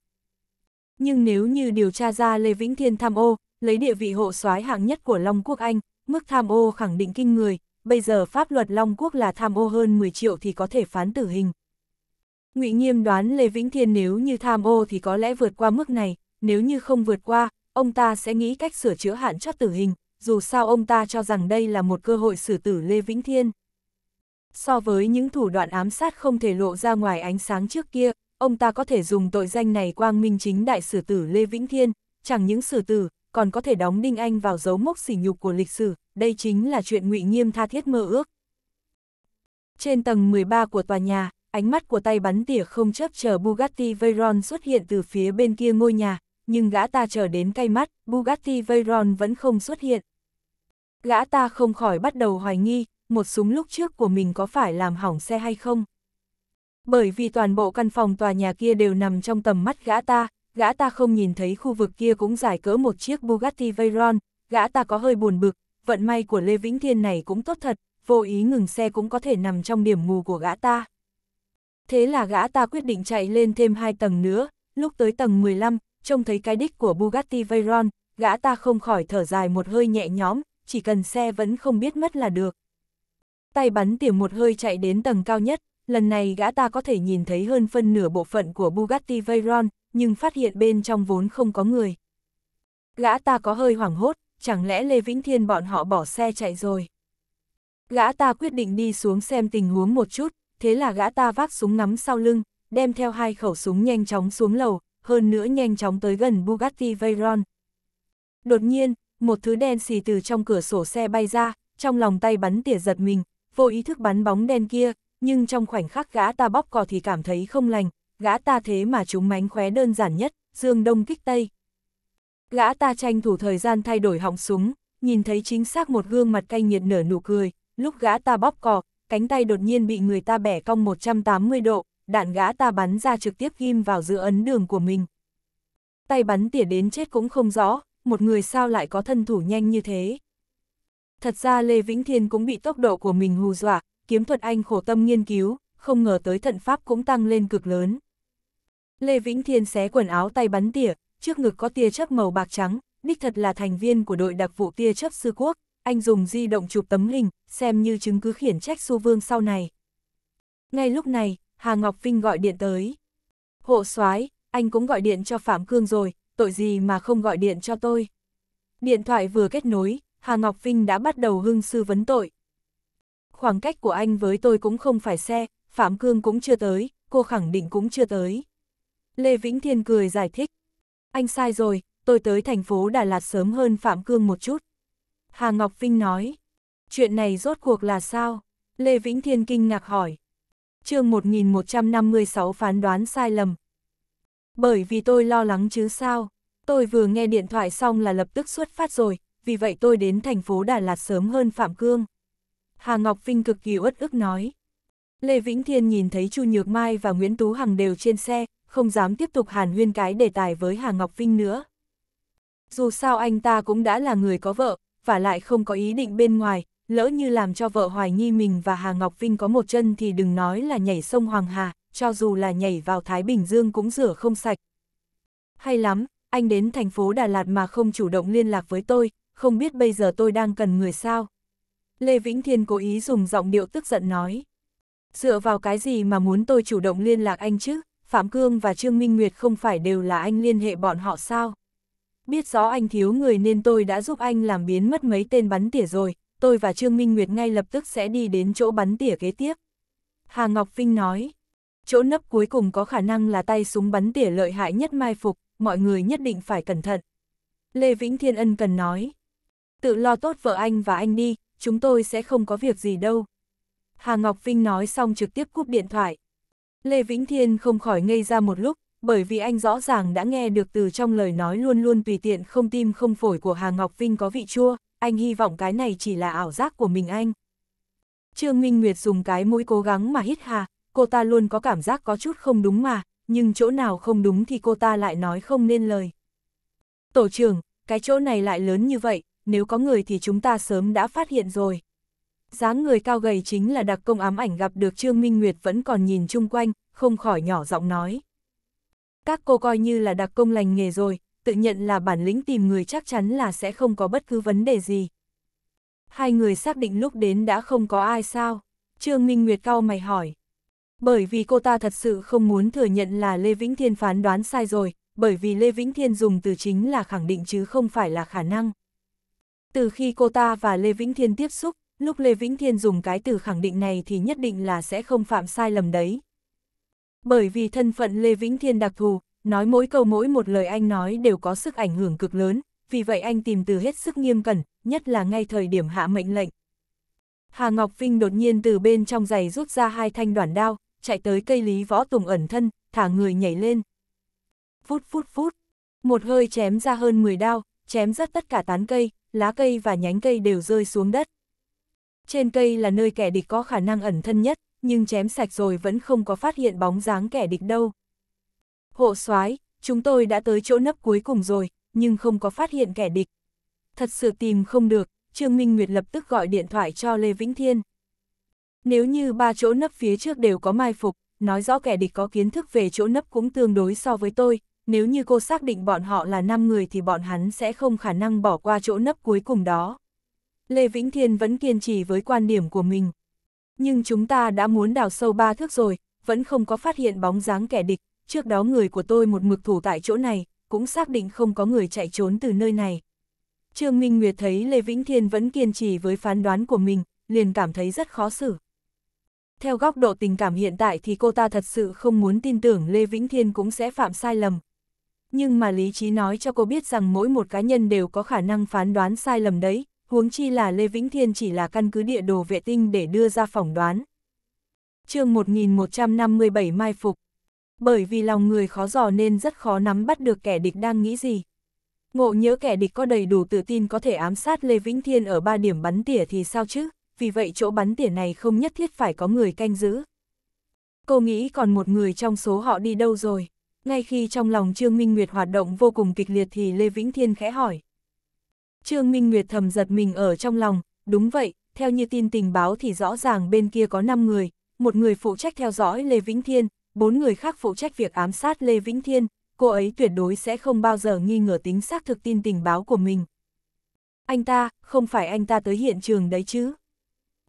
S1: Nhưng nếu như điều tra ra Lê Vĩnh Thiên tham ô, lấy địa vị hộ soái hạng nhất của Long Quốc Anh, mức tham ô khẳng định kinh người, bây giờ pháp luật Long Quốc là tham ô hơn 10 triệu thì có thể phán tử hình. Ngụy Nghiêm đoán Lê Vĩnh Thiên nếu như tham ô thì có lẽ vượt qua mức này, nếu như không vượt qua, ông ta sẽ nghĩ cách sửa chữa hạn chót tử hình, dù sao ông ta cho rằng đây là một cơ hội xử tử Lê Vĩnh Thiên. So với những thủ đoạn ám sát không thể lộ ra ngoài ánh sáng trước kia, ông ta có thể dùng tội danh này quang minh chính đại xử tử Lê Vĩnh Thiên, chẳng những xử tử, còn có thể đóng Đinh Anh vào dấu mốc sỉ nhục của lịch sử, đây chính là chuyện ngụy Nghiêm tha thiết mơ ước. Trên tầng 13 của tòa nhà, ánh mắt của tay bắn tỉa không chấp chờ Bugatti Veyron xuất hiện từ phía bên kia ngôi nhà, nhưng gã ta chờ đến cay mắt, Bugatti Veyron vẫn không xuất hiện. Gã ta không khỏi bắt đầu hoài nghi, một súng lúc trước của mình có phải làm hỏng xe hay không? Bởi vì toàn bộ căn phòng tòa nhà kia đều nằm trong tầm mắt gã ta, gã ta không nhìn thấy khu vực kia cũng giải cỡ một chiếc Bugatti Veyron, gã ta có hơi buồn bực, vận may của Lê Vĩnh Thiên này cũng tốt thật, vô ý ngừng xe cũng có thể nằm trong điểm mù của gã ta. Thế là gã ta quyết định chạy lên thêm hai tầng nữa, lúc tới tầng 15, trông thấy cái đích của Bugatti Veyron, gã ta không khỏi thở dài một hơi nhẹ nhõm, chỉ cần xe vẫn không biết mất là được. Tay bắn tiềm một hơi chạy đến tầng cao nhất, lần này gã ta có thể nhìn thấy hơn phân nửa bộ phận của Bugatti Veyron, nhưng phát hiện bên trong vốn không có người. Gã ta có hơi hoảng hốt, chẳng lẽ Lê Vĩnh Thiên bọn họ bỏ xe chạy rồi. Gã ta quyết định đi xuống xem tình huống một chút, thế là gã ta vác súng ngắm sau lưng, đem theo hai khẩu súng nhanh chóng xuống lầu, hơn nữa nhanh chóng tới gần Bugatti Veyron. Đột nhiên, một thứ đen xì từ trong cửa sổ xe bay ra, trong lòng tay bắn tỉa giật mình, vô ý thức bắn bóng đen kia, nhưng trong khoảnh khắc gã ta bóp cò thì cảm thấy không lành, gã ta thế mà chúng mánh khóe đơn giản nhất, dương đông kích tây. Gã ta tranh thủ thời gian thay đổi họng súng, nhìn thấy chính xác một gương mặt cay nghiệt nở nụ cười, lúc gã ta bóp cò, cánh tay đột nhiên bị người ta bẻ cong 180 độ, đạn gã ta bắn ra trực tiếp ghim vào giữa ấn đường của mình. Tay bắn tỉa đến chết cũng không rõ, một người sao lại có thân thủ nhanh như thế. Thật ra Lê Vĩnh Thiên cũng bị tốc độ của mình hù dọa, kiếm thuật anh khổ tâm nghiên cứu, không ngờ tới thận pháp cũng tăng lên cực lớn. Lê Vĩnh Thiên xé quần áo tay bắn tỉa, trước ngực có tia chớp màu bạc trắng, đích thật là thành viên của đội đặc vụ tia chớp sư quốc, anh dùng di động chụp tấm hình, xem như chứng cứ khiển trách Xu Vương sau này. Ngay lúc này, Hà Ngọc Vinh gọi điện tới. Hộ soái anh cũng gọi điện cho Phạm Cương rồi, tội gì mà không gọi điện cho tôi. Điện thoại vừa kết nối, Hà Ngọc Vinh đã bắt đầu hưng sư vấn tội. Khoảng cách của anh với tôi cũng không phải xe, Phạm Cương cũng chưa tới, cô khẳng định cũng chưa tới. Lê Vĩnh Thiên cười giải thích. Anh sai rồi, tôi tới thành phố Đà Lạt sớm hơn Phạm Cương một chút. Hà Ngọc Vinh nói, chuyện này rốt cuộc là sao? Lê Vĩnh Thiên kinh ngạc hỏi. chương 1156 phán đoán sai lầm. Bởi vì tôi lo lắng chứ sao, tôi vừa nghe điện thoại xong là lập tức xuất phát rồi, vì vậy tôi đến thành phố Đà Lạt sớm hơn Phạm Cương. Hà Ngọc Vinh cực kỳ uất ức nói. Lê Vĩnh Thiên nhìn thấy Chu Nhược Mai và Nguyễn Tú Hằng đều trên xe, không dám tiếp tục hàn huyên cái đề tài với Hà Ngọc Vinh nữa. Dù sao anh ta cũng đã là người có vợ, và lại không có ý định bên ngoài, lỡ như làm cho vợ hoài nghi mình và Hà Ngọc Vinh có một chân thì đừng nói là nhảy sông Hoàng Hà, cho dù là nhảy vào Thái Bình Dương cũng rửa không sạch. Hay lắm, anh đến thành phố Đà Lạt mà không chủ động liên lạc với tôi, không biết bây giờ tôi đang cần người sao. Lê Vĩnh Thiên cố ý dùng giọng điệu tức giận nói. Dựa vào cái gì mà muốn tôi chủ động liên lạc anh chứ? Phạm Cương và Trương Minh Nguyệt không phải đều là anh liên hệ bọn họ sao? Biết rõ anh thiếu người nên tôi đã giúp anh làm biến mất mấy tên bắn tỉa rồi, tôi và Trương Minh Nguyệt ngay lập tức sẽ đi đến chỗ bắn tỉa kế tiếp. Hà Ngọc Vinh nói, chỗ nấp cuối cùng có khả năng là tay súng bắn tỉa lợi hại nhất mai phục, mọi người nhất định phải cẩn thận. Lê Vĩnh Thiên Ân cần nói, tự lo tốt vợ anh và anh đi, chúng tôi sẽ không có việc gì đâu. Hà Ngọc Vinh nói xong trực tiếp cúp điện thoại. Lê Vĩnh Thiên không khỏi ngây ra một lúc, bởi vì anh rõ ràng đã nghe được từ trong lời nói luôn luôn tùy tiện không tim không phổi của Hà Ngọc Vinh có vị chua, anh hy vọng cái này chỉ là ảo giác của mình anh. Trương Minh Nguyệt dùng cái mũi cố gắng mà hít hà, cô ta luôn có cảm giác có chút không đúng mà, nhưng chỗ nào không đúng thì cô ta lại nói không nên lời. Tổ trưởng, cái chỗ này lại lớn như vậy, nếu có người thì chúng ta sớm đã phát hiện rồi dáng người cao gầy chính là đặc công ám ảnh gặp được Trương Minh Nguyệt vẫn còn nhìn chung quanh, không khỏi nhỏ giọng nói. Các cô coi như là đặc công lành nghề rồi, tự nhận là bản lĩnh tìm người chắc chắn là sẽ không có bất cứ vấn đề gì. Hai người xác định lúc đến đã không có ai sao? Trương Minh Nguyệt cao mày hỏi. Bởi vì cô ta thật sự không muốn thừa nhận là Lê Vĩnh Thiên phán đoán sai rồi, bởi vì Lê Vĩnh Thiên dùng từ chính là khẳng định chứ không phải là khả năng. Từ khi cô ta và Lê Vĩnh Thiên tiếp xúc, lúc Lê Vĩnh Thiên dùng cái từ khẳng định này thì nhất định là sẽ không phạm sai lầm đấy. Bởi vì thân phận Lê Vĩnh Thiên đặc thù, nói mỗi câu mỗi một lời anh nói đều có sức ảnh hưởng cực lớn, vì vậy anh tìm từ hết sức nghiêm cẩn, nhất là ngay thời điểm hạ mệnh lệnh. Hà Ngọc Vinh đột nhiên từ bên trong giày rút ra hai thanh đoạn đao, chạy tới cây lý võ tùng ẩn thân, thả người nhảy lên. Phút phút phút, một hơi chém ra hơn 10 đao, chém rất tất cả tán cây, lá cây và nhánh cây đều rơi xuống đất. Trên cây là nơi kẻ địch có khả năng ẩn thân nhất, nhưng chém sạch rồi vẫn không có phát hiện bóng dáng kẻ địch đâu. Hộ soái chúng tôi đã tới chỗ nấp cuối cùng rồi, nhưng không có phát hiện kẻ địch. Thật sự tìm không được, Trương Minh Nguyệt lập tức gọi điện thoại cho Lê Vĩnh Thiên. Nếu như ba chỗ nấp phía trước đều có mai phục, nói rõ kẻ địch có kiến thức về chỗ nấp cũng tương đối so với tôi, nếu như cô xác định bọn họ là 5 người thì bọn hắn sẽ không khả năng bỏ qua chỗ nấp cuối cùng đó. Lê Vĩnh Thiên vẫn kiên trì với quan điểm của mình. Nhưng chúng ta đã muốn đào sâu ba thước rồi, vẫn không có phát hiện bóng dáng kẻ địch, trước đó người của tôi một mực thủ tại chỗ này, cũng xác định không có người chạy trốn từ nơi này. Trương Minh Nguyệt thấy Lê Vĩnh Thiên vẫn kiên trì với phán đoán của mình, liền cảm thấy rất khó xử. Theo góc độ tình cảm hiện tại thì cô ta thật sự không muốn tin tưởng Lê Vĩnh Thiên cũng sẽ phạm sai lầm. Nhưng mà lý trí nói cho cô biết rằng mỗi một cá nhân đều có khả năng phán đoán sai lầm đấy, huống chi là Lê Vĩnh Thiên chỉ là căn cứ địa đồ vệ tinh để đưa ra phỏng đoán. chương 1157 Mai Phục Bởi vì lòng người khó dò nên rất khó nắm bắt được kẻ địch đang nghĩ gì. Ngộ nhớ kẻ địch có đầy đủ tự tin có thể ám sát Lê Vĩnh Thiên ở ba điểm bắn tỉa thì sao chứ, vì vậy chỗ bắn tỉa này không nhất thiết phải có người canh giữ. Cô nghĩ còn một người trong số họ đi đâu rồi? Ngay khi trong lòng Trương Minh Nguyệt hoạt động vô cùng kịch liệt thì Lê Vĩnh Thiên khẽ hỏi. Trương Minh Nguyệt thầm giật mình ở trong lòng, đúng vậy, theo như tin tình báo thì rõ ràng bên kia có 5 người, một người phụ trách theo dõi Lê Vĩnh Thiên, bốn người khác phụ trách việc ám sát Lê Vĩnh Thiên, cô ấy tuyệt đối sẽ không bao giờ nghi ngờ tính xác thực tin tình báo của mình. Anh ta, không phải anh ta tới hiện trường đấy chứ.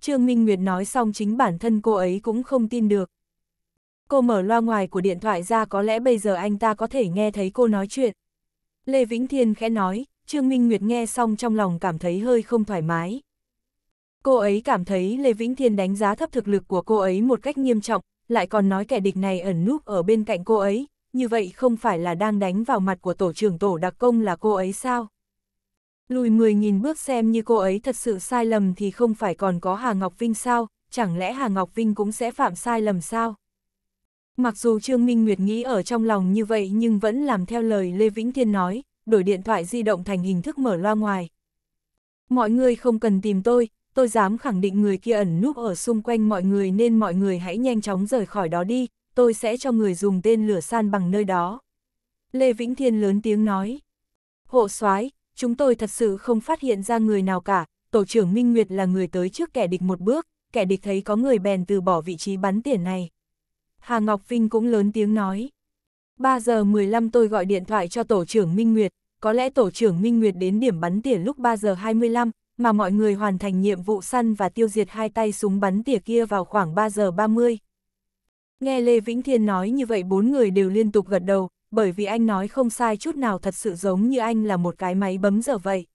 S1: Trương Minh Nguyệt nói xong chính bản thân cô ấy cũng không tin được. Cô mở loa ngoài của điện thoại ra có lẽ bây giờ anh ta có thể nghe thấy cô nói chuyện. Lê Vĩnh Thiên khẽ nói, Trương Minh Nguyệt nghe xong trong lòng cảm thấy hơi không thoải mái. Cô ấy cảm thấy Lê Vĩnh Thiên đánh giá thấp thực lực của cô ấy một cách nghiêm trọng, lại còn nói kẻ địch này ẩn núp ở bên cạnh cô ấy, như vậy không phải là đang đánh vào mặt của tổ trưởng tổ đặc công là cô ấy sao? Lùi 10.000 bước xem như cô ấy thật sự sai lầm thì không phải còn có Hà Ngọc Vinh sao, chẳng lẽ Hà Ngọc Vinh cũng sẽ phạm sai lầm sao? Mặc dù Trương Minh Nguyệt nghĩ ở trong lòng như vậy nhưng vẫn làm theo lời Lê Vĩnh Thiên nói, đổi điện thoại di động thành hình thức mở loa ngoài. Mọi người không cần tìm tôi, tôi dám khẳng định người kia ẩn núp ở xung quanh mọi người nên mọi người hãy nhanh chóng rời khỏi đó đi, tôi sẽ cho người dùng tên lửa san bằng nơi đó. Lê Vĩnh Thiên lớn tiếng nói. Hộ soái chúng tôi thật sự không phát hiện ra người nào cả, tổ trưởng Minh Nguyệt là người tới trước kẻ địch một bước, kẻ địch thấy có người bèn từ bỏ vị trí bắn tiền này. Hà Ngọc Vinh cũng lớn tiếng nói. 3 giờ 15 tôi gọi điện thoại cho tổ trưởng Minh Nguyệt, có lẽ tổ trưởng Minh Nguyệt đến điểm bắn tỉa lúc 3 giờ 25, mà mọi người hoàn thành nhiệm vụ săn và tiêu diệt hai tay súng bắn tỉa kia vào khoảng 3 giờ 30. Nghe Lê Vĩnh Thiên nói như vậy bốn người đều liên tục gật đầu, bởi vì anh nói không sai chút nào thật sự giống như anh là một cái máy bấm giờ vậy.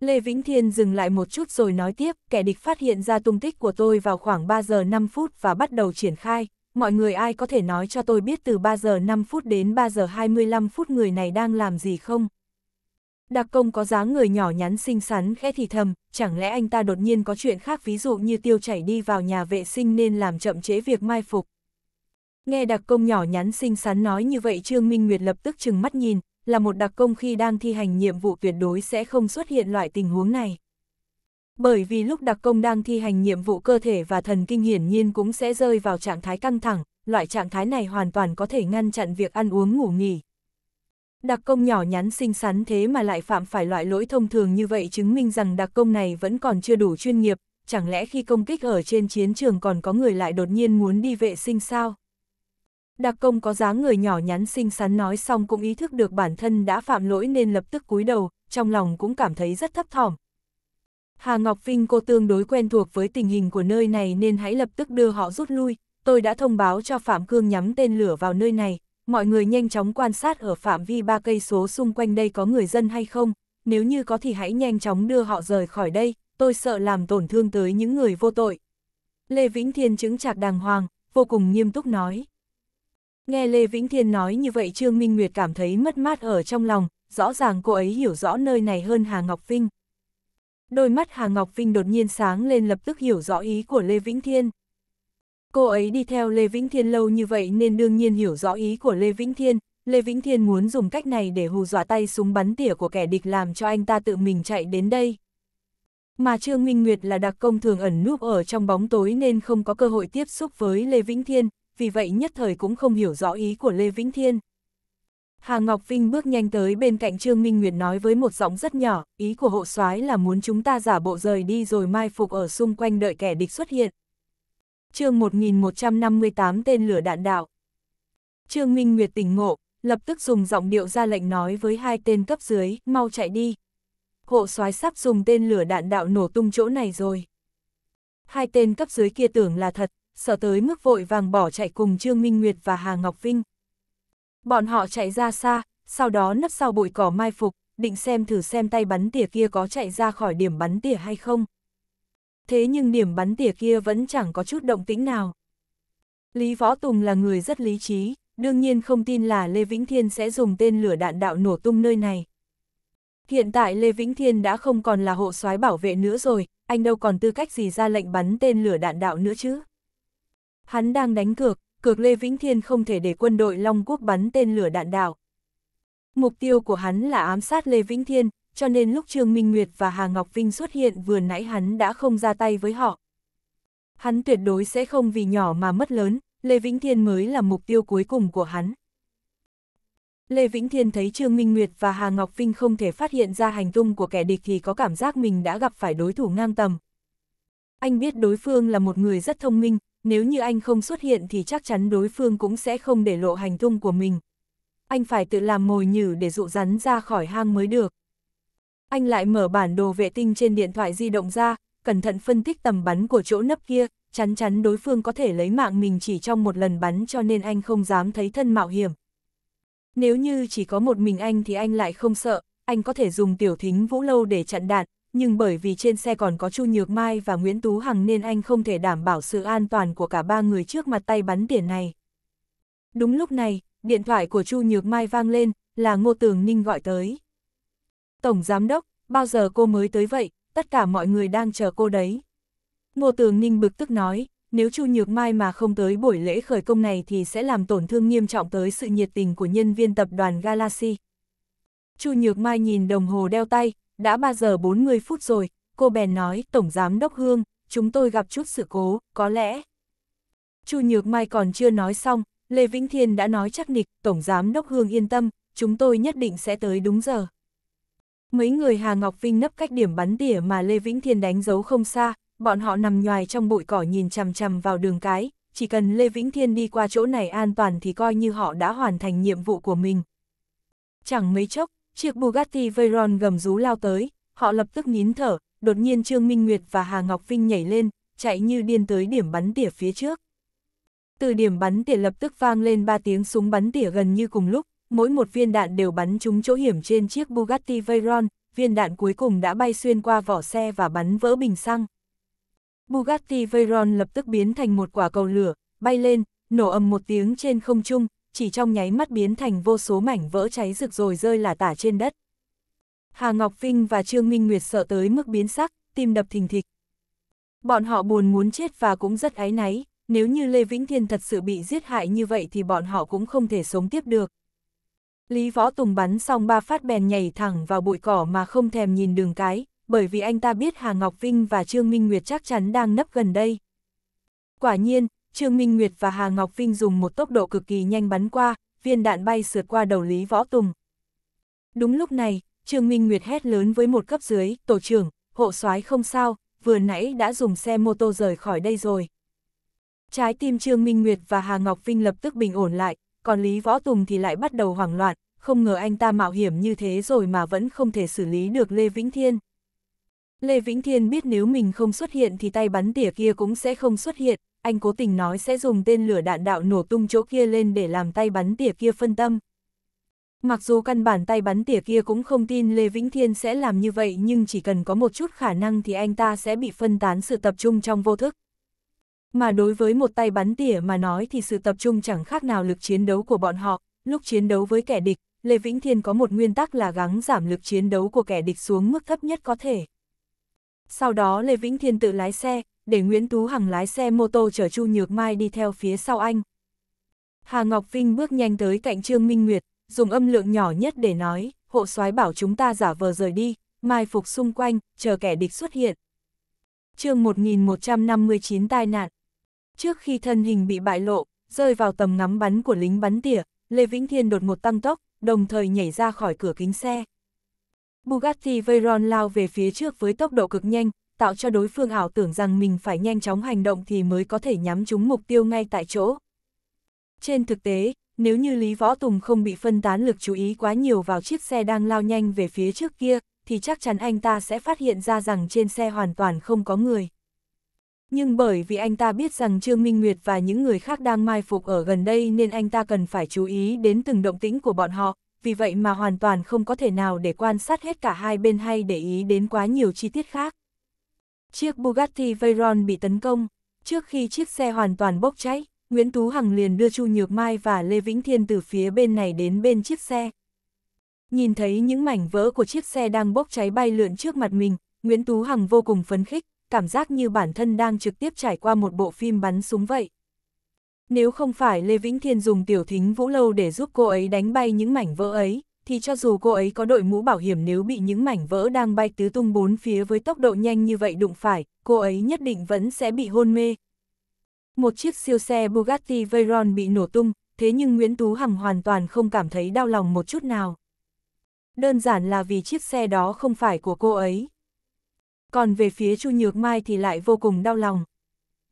S1: Lê Vĩnh Thiên dừng lại một chút rồi nói tiếp, kẻ địch phát hiện ra tung tích của tôi vào khoảng 3 giờ 5 phút và bắt đầu triển khai, mọi người ai có thể nói cho tôi biết từ 3 giờ 5 phút đến 3 giờ 25 phút người này đang làm gì không? Đặc công có dáng người nhỏ nhắn xinh xắn khẽ thì thầm, chẳng lẽ anh ta đột nhiên có chuyện khác ví dụ như tiêu chảy đi vào nhà vệ sinh nên làm chậm chế việc mai phục. Nghe đặc công nhỏ nhắn xinh xắn nói như vậy Trương Minh Nguyệt lập tức chừng mắt nhìn, là một đặc công khi đang thi hành nhiệm vụ tuyệt đối sẽ không xuất hiện loại tình huống này. Bởi vì lúc đặc công đang thi hành nhiệm vụ cơ thể và thần kinh hiển nhiên cũng sẽ rơi vào trạng thái căng thẳng, loại trạng thái này hoàn toàn có thể ngăn chặn việc ăn uống ngủ nghỉ. Đặc công nhỏ nhắn xinh xắn thế mà lại phạm phải loại lỗi thông thường như vậy chứng minh rằng đặc công này vẫn còn chưa đủ chuyên nghiệp, chẳng lẽ khi công kích ở trên chiến trường còn có người lại đột nhiên muốn đi vệ sinh sao? Đặc công có dáng người nhỏ nhắn xinh xắn nói xong cũng ý thức được bản thân đã phạm lỗi nên lập tức cúi đầu, trong lòng cũng cảm thấy rất thấp thỏm, Hà Ngọc Vinh cô tương đối quen thuộc với tình hình của nơi này nên hãy lập tức đưa họ rút lui, tôi đã thông báo cho Phạm Cương nhắm tên lửa vào nơi này, mọi người nhanh chóng quan sát ở phạm vi ba cây số xung quanh đây có người dân hay không, nếu như có thì hãy nhanh chóng đưa họ rời khỏi đây, tôi sợ làm tổn thương tới những người vô tội. Lê Vĩnh Thiên chứng trạc đàng hoàng, vô cùng nghiêm túc nói. Nghe Lê Vĩnh Thiên nói như vậy Trương Minh Nguyệt cảm thấy mất mát ở trong lòng, rõ ràng cô ấy hiểu rõ nơi này hơn Hà Ngọc Vinh đôi mắt Hà Ngọc Vinh đột nhiên sáng lên lập tức hiểu rõ ý của Lê Vĩnh Thiên. Cô ấy đi theo Lê Vĩnh Thiên lâu như vậy nên đương nhiên hiểu rõ ý của Lê Vĩnh Thiên. Lê Vĩnh Thiên muốn dùng cách này để hù dọa tay súng bắn tỉa của kẻ địch làm cho anh ta tự mình chạy đến đây. Mà Trương Minh Nguyệt là đặc công thường ẩn núp ở trong bóng tối nên không có cơ hội tiếp xúc với Lê Vĩnh Thiên, vì vậy nhất thời cũng không hiểu rõ ý của Lê Vĩnh Thiên. Hà Ngọc Vinh bước nhanh tới bên cạnh Trương Minh Nguyệt nói với một giọng rất nhỏ, ý của hộ soái là muốn chúng ta giả bộ rời đi rồi mai phục ở xung quanh đợi kẻ địch xuất hiện. chương 1158 tên lửa đạn đạo. Trương Minh Nguyệt tỉnh ngộ, lập tức dùng giọng điệu ra lệnh nói với hai tên cấp dưới, mau chạy đi. Hộ soái sắp dùng tên lửa đạn đạo nổ tung chỗ này rồi. Hai tên cấp dưới kia tưởng là thật, sợ tới mức vội vàng bỏ chạy cùng Trương Minh Nguyệt và Hà Ngọc Vinh. Bọn họ chạy ra xa, sau đó nấp sau bụi cỏ mai phục, định xem thử xem tay bắn tỉa kia có chạy ra khỏi điểm bắn tỉa hay không. Thế nhưng điểm bắn tỉa kia vẫn chẳng có chút động tĩnh nào. Lý Võ Tùng là người rất lý trí, đương nhiên không tin là Lê Vĩnh Thiên sẽ dùng tên lửa đạn đạo nổ tung nơi này. Hiện tại Lê Vĩnh Thiên đã không còn là hộ soái bảo vệ nữa rồi, anh đâu còn tư cách gì ra lệnh bắn tên lửa đạn đạo nữa chứ. Hắn đang đánh cược, cược Lê Vĩnh Thiên không thể để quân đội Long Quốc bắn tên lửa đạn đạo. Mục tiêu của hắn là ám sát Lê Vĩnh Thiên, cho nên lúc Trương Minh Nguyệt và Hà Ngọc Vinh xuất hiện vừa nãy hắn đã không ra tay với họ. Hắn tuyệt đối sẽ không vì nhỏ mà mất lớn, Lê Vĩnh Thiên mới là mục tiêu cuối cùng của hắn. Lê Vĩnh Thiên thấy Trương Minh Nguyệt và Hà Ngọc Vinh không thể phát hiện ra hành tung của kẻ địch thì có cảm giác mình đã gặp phải đối thủ ngang tầm. Anh biết đối phương là một người rất thông minh, nếu như anh không xuất hiện thì chắc chắn đối phương cũng sẽ không để lộ hành tung của mình. Anh phải tự làm mồi nhử để dụ rắn ra khỏi hang mới được. Anh lại mở bản đồ vệ tinh trên điện thoại di động ra, cẩn thận phân tích tầm bắn của chỗ nấp kia, chắn chắn đối phương có thể lấy mạng mình chỉ trong một lần bắn cho nên anh không dám thấy thân mạo hiểm. Nếu như chỉ có một mình anh thì anh lại không sợ, anh có thể dùng tiểu thính vũ lâu để chặn đạn, nhưng bởi vì trên xe còn có Chu Nhược Mai và Nguyễn Tú Hằng nên anh không thể đảm bảo sự an toàn của cả ba người trước mặt tay bắn tỉa này. Đúng lúc này, điện thoại của Chu Nhược Mai vang lên, là Ngô Tường Ninh gọi tới. Tổng Giám Đốc, bao giờ cô mới tới vậy, tất cả mọi người đang chờ cô đấy. Ngô Tường Ninh bực tức nói, nếu Chu Nhược Mai mà không tới buổi lễ khởi công này thì sẽ làm tổn thương nghiêm trọng tới sự nhiệt tình của nhân viên tập đoàn Galaxy. Chu Nhược Mai nhìn đồng hồ đeo tay, đã 3 giờ 40 phút rồi, cô bèn nói, Tổng Giám Đốc Hương, chúng tôi gặp chút sự cố, có lẽ. Chu Nhược Mai còn chưa nói xong, Lê Vĩnh Thiên đã nói chắc nịch, Tổng Giám Đốc Hương yên tâm, chúng tôi nhất định sẽ tới đúng giờ. Mấy người Hà Ngọc Vinh nấp cách điểm bắn tỉa mà Lê Vĩnh Thiên đánh dấu không xa, bọn họ nằm nhoài trong bụi cỏ nhìn chằm chằm vào đường cái, chỉ cần Lê Vĩnh Thiên đi qua chỗ này an toàn thì coi như họ đã hoàn thành nhiệm vụ của mình. Chẳng mấy chốc, Chiếc Bugatti Veyron gầm rú lao tới, họ lập tức nín thở, đột nhiên Trương Minh Nguyệt và Hà Ngọc Vinh nhảy lên, chạy như điên tới điểm bắn tỉa phía trước. Từ điểm bắn tỉa lập tức vang lên ba tiếng súng bắn tỉa gần như cùng lúc, mỗi một viên đạn đều bắn trúng chỗ hiểm trên chiếc Bugatti Veyron, viên đạn cuối cùng đã bay xuyên qua vỏ xe và bắn vỡ bình xăng. Bugatti Veyron lập tức biến thành một quả cầu lửa, bay lên, nổ ầm một tiếng trên không trung, chỉ trong nháy mắt biến thành vô số mảnh vỡ cháy rực rồi rơi là tả trên đất. Hà Ngọc Vinh và Trương Minh Nguyệt sợ tới mức biến sắc, tim đập thình thịch. Bọn họ buồn muốn chết và cũng rất áy náy, nếu như Lê Vĩnh Thiên thật sự bị giết hại như vậy thì bọn họ cũng không thể sống tiếp được. Lý Võ Tùng bắn xong ba phát bèn nhảy thẳng vào bụi cỏ mà không thèm nhìn đường cái, bởi vì anh ta biết Hà Ngọc Vinh và Trương Minh Nguyệt chắc chắn đang nấp gần đây. Quả nhiên, Trương Minh Nguyệt và Hà Ngọc Vinh dùng một tốc độ cực kỳ nhanh bắn qua, viên đạn bay sượt qua đầu Lý Võ Tùng. Đúng lúc này, Trương Minh Nguyệt hét lớn với một cấp dưới, tổ trưởng, hộ soái không sao, vừa nãy đã dùng xe mô tô rời khỏi đây rồi. Trái tim Trương Minh Nguyệt và Hà Ngọc Vinh lập tức bình ổn lại, còn Lý Võ Tùng thì lại bắt đầu hoảng loạn, không ngờ anh ta mạo hiểm như thế rồi mà vẫn không thể xử lý được Lê Vĩnh Thiên. Lê Vĩnh Thiên biết nếu mình không xuất hiện thì tay bắn tỉa kia cũng sẽ không xuất hiện, anh cố tình nói sẽ dùng tên lửa đạn đạo nổ tung chỗ kia lên để làm tay bắn tỉa kia phân tâm. Mặc dù căn bản tay bắn tỉa kia cũng không tin Lê Vĩnh Thiên sẽ làm như vậy nhưng chỉ cần có một chút khả năng thì anh ta sẽ bị phân tán sự tập trung trong vô thức. Mà đối với một tay bắn tỉa mà nói thì sự tập trung chẳng khác nào lực chiến đấu của bọn họ, lúc chiến đấu với kẻ địch, Lê Vĩnh Thiên có một nguyên tắc là gắng giảm lực chiến đấu của kẻ địch xuống mức thấp nhất có thể. Sau đó Lê Vĩnh Thiên tự lái xe, để Nguyễn Tú Hằng lái xe mô tô chở Chu Nhược Mai đi theo phía sau anh. Hà Ngọc Vinh bước nhanh tới cạnh Trương Minh Nguyệt, dùng âm lượng nhỏ nhất để nói, hộ soái bảo chúng ta giả vờ rời đi, mai phục xung quanh, chờ kẻ địch xuất hiện. chương 1159 tai nạn. Trước khi thân hình bị bại lộ, rơi vào tầm ngắm bắn của lính bắn tỉa, Lê Vĩnh Thiên đột một tăng tốc, đồng thời nhảy ra khỏi cửa kính xe. Bugatti Veyron lao về phía trước với tốc độ cực nhanh, tạo cho đối phương ảo tưởng rằng mình phải nhanh chóng hành động thì mới có thể nhắm trúng mục tiêu ngay tại chỗ. Trên thực tế, nếu như Lý Võ Tùng không bị phân tán lực chú ý quá nhiều vào chiếc xe đang lao nhanh về phía trước kia, thì chắc chắn anh ta sẽ phát hiện ra rằng trên xe hoàn toàn không có người. Nhưng bởi vì anh ta biết rằng Trương Minh Nguyệt và những người khác đang mai phục ở gần đây nên anh ta cần phải chú ý đến từng động tĩnh của bọn họ, vì vậy mà hoàn toàn không có thể nào để quan sát hết cả hai bên hay để ý đến quá nhiều chi tiết khác. Chiếc Bugatti Veyron bị tấn công, trước khi chiếc xe hoàn toàn bốc cháy, Nguyễn Tú Hằng liền đưa Chu Nhược Mai và Lê Vĩnh Thiên từ phía bên này đến bên chiếc xe. Nhìn thấy những mảnh vỡ của chiếc xe đang bốc cháy bay lượn trước mặt mình, Nguyễn Tú Hằng vô cùng phấn khích, cảm giác như bản thân đang trực tiếp trải qua một bộ phim bắn súng vậy. Nếu không phải Lê Vĩnh Thiên dùng tiểu thính vũ lâu để giúp cô ấy đánh bay những mảnh vỡ ấy, thì cho dù cô ấy có đội mũ bảo hiểm nếu bị những mảnh vỡ đang bay tứ tung bốn phía với tốc độ nhanh như vậy đụng phải, cô ấy nhất định vẫn sẽ bị hôn mê. Một chiếc siêu xe Bugatti Veyron bị nổ tung, thế nhưng Nguyễn Tú Hằng hoàn toàn không cảm thấy đau lòng một chút nào. Đơn giản là vì chiếc xe đó không phải của cô ấy. Còn về phía Chu Nhược Mai thì lại vô cùng đau lòng.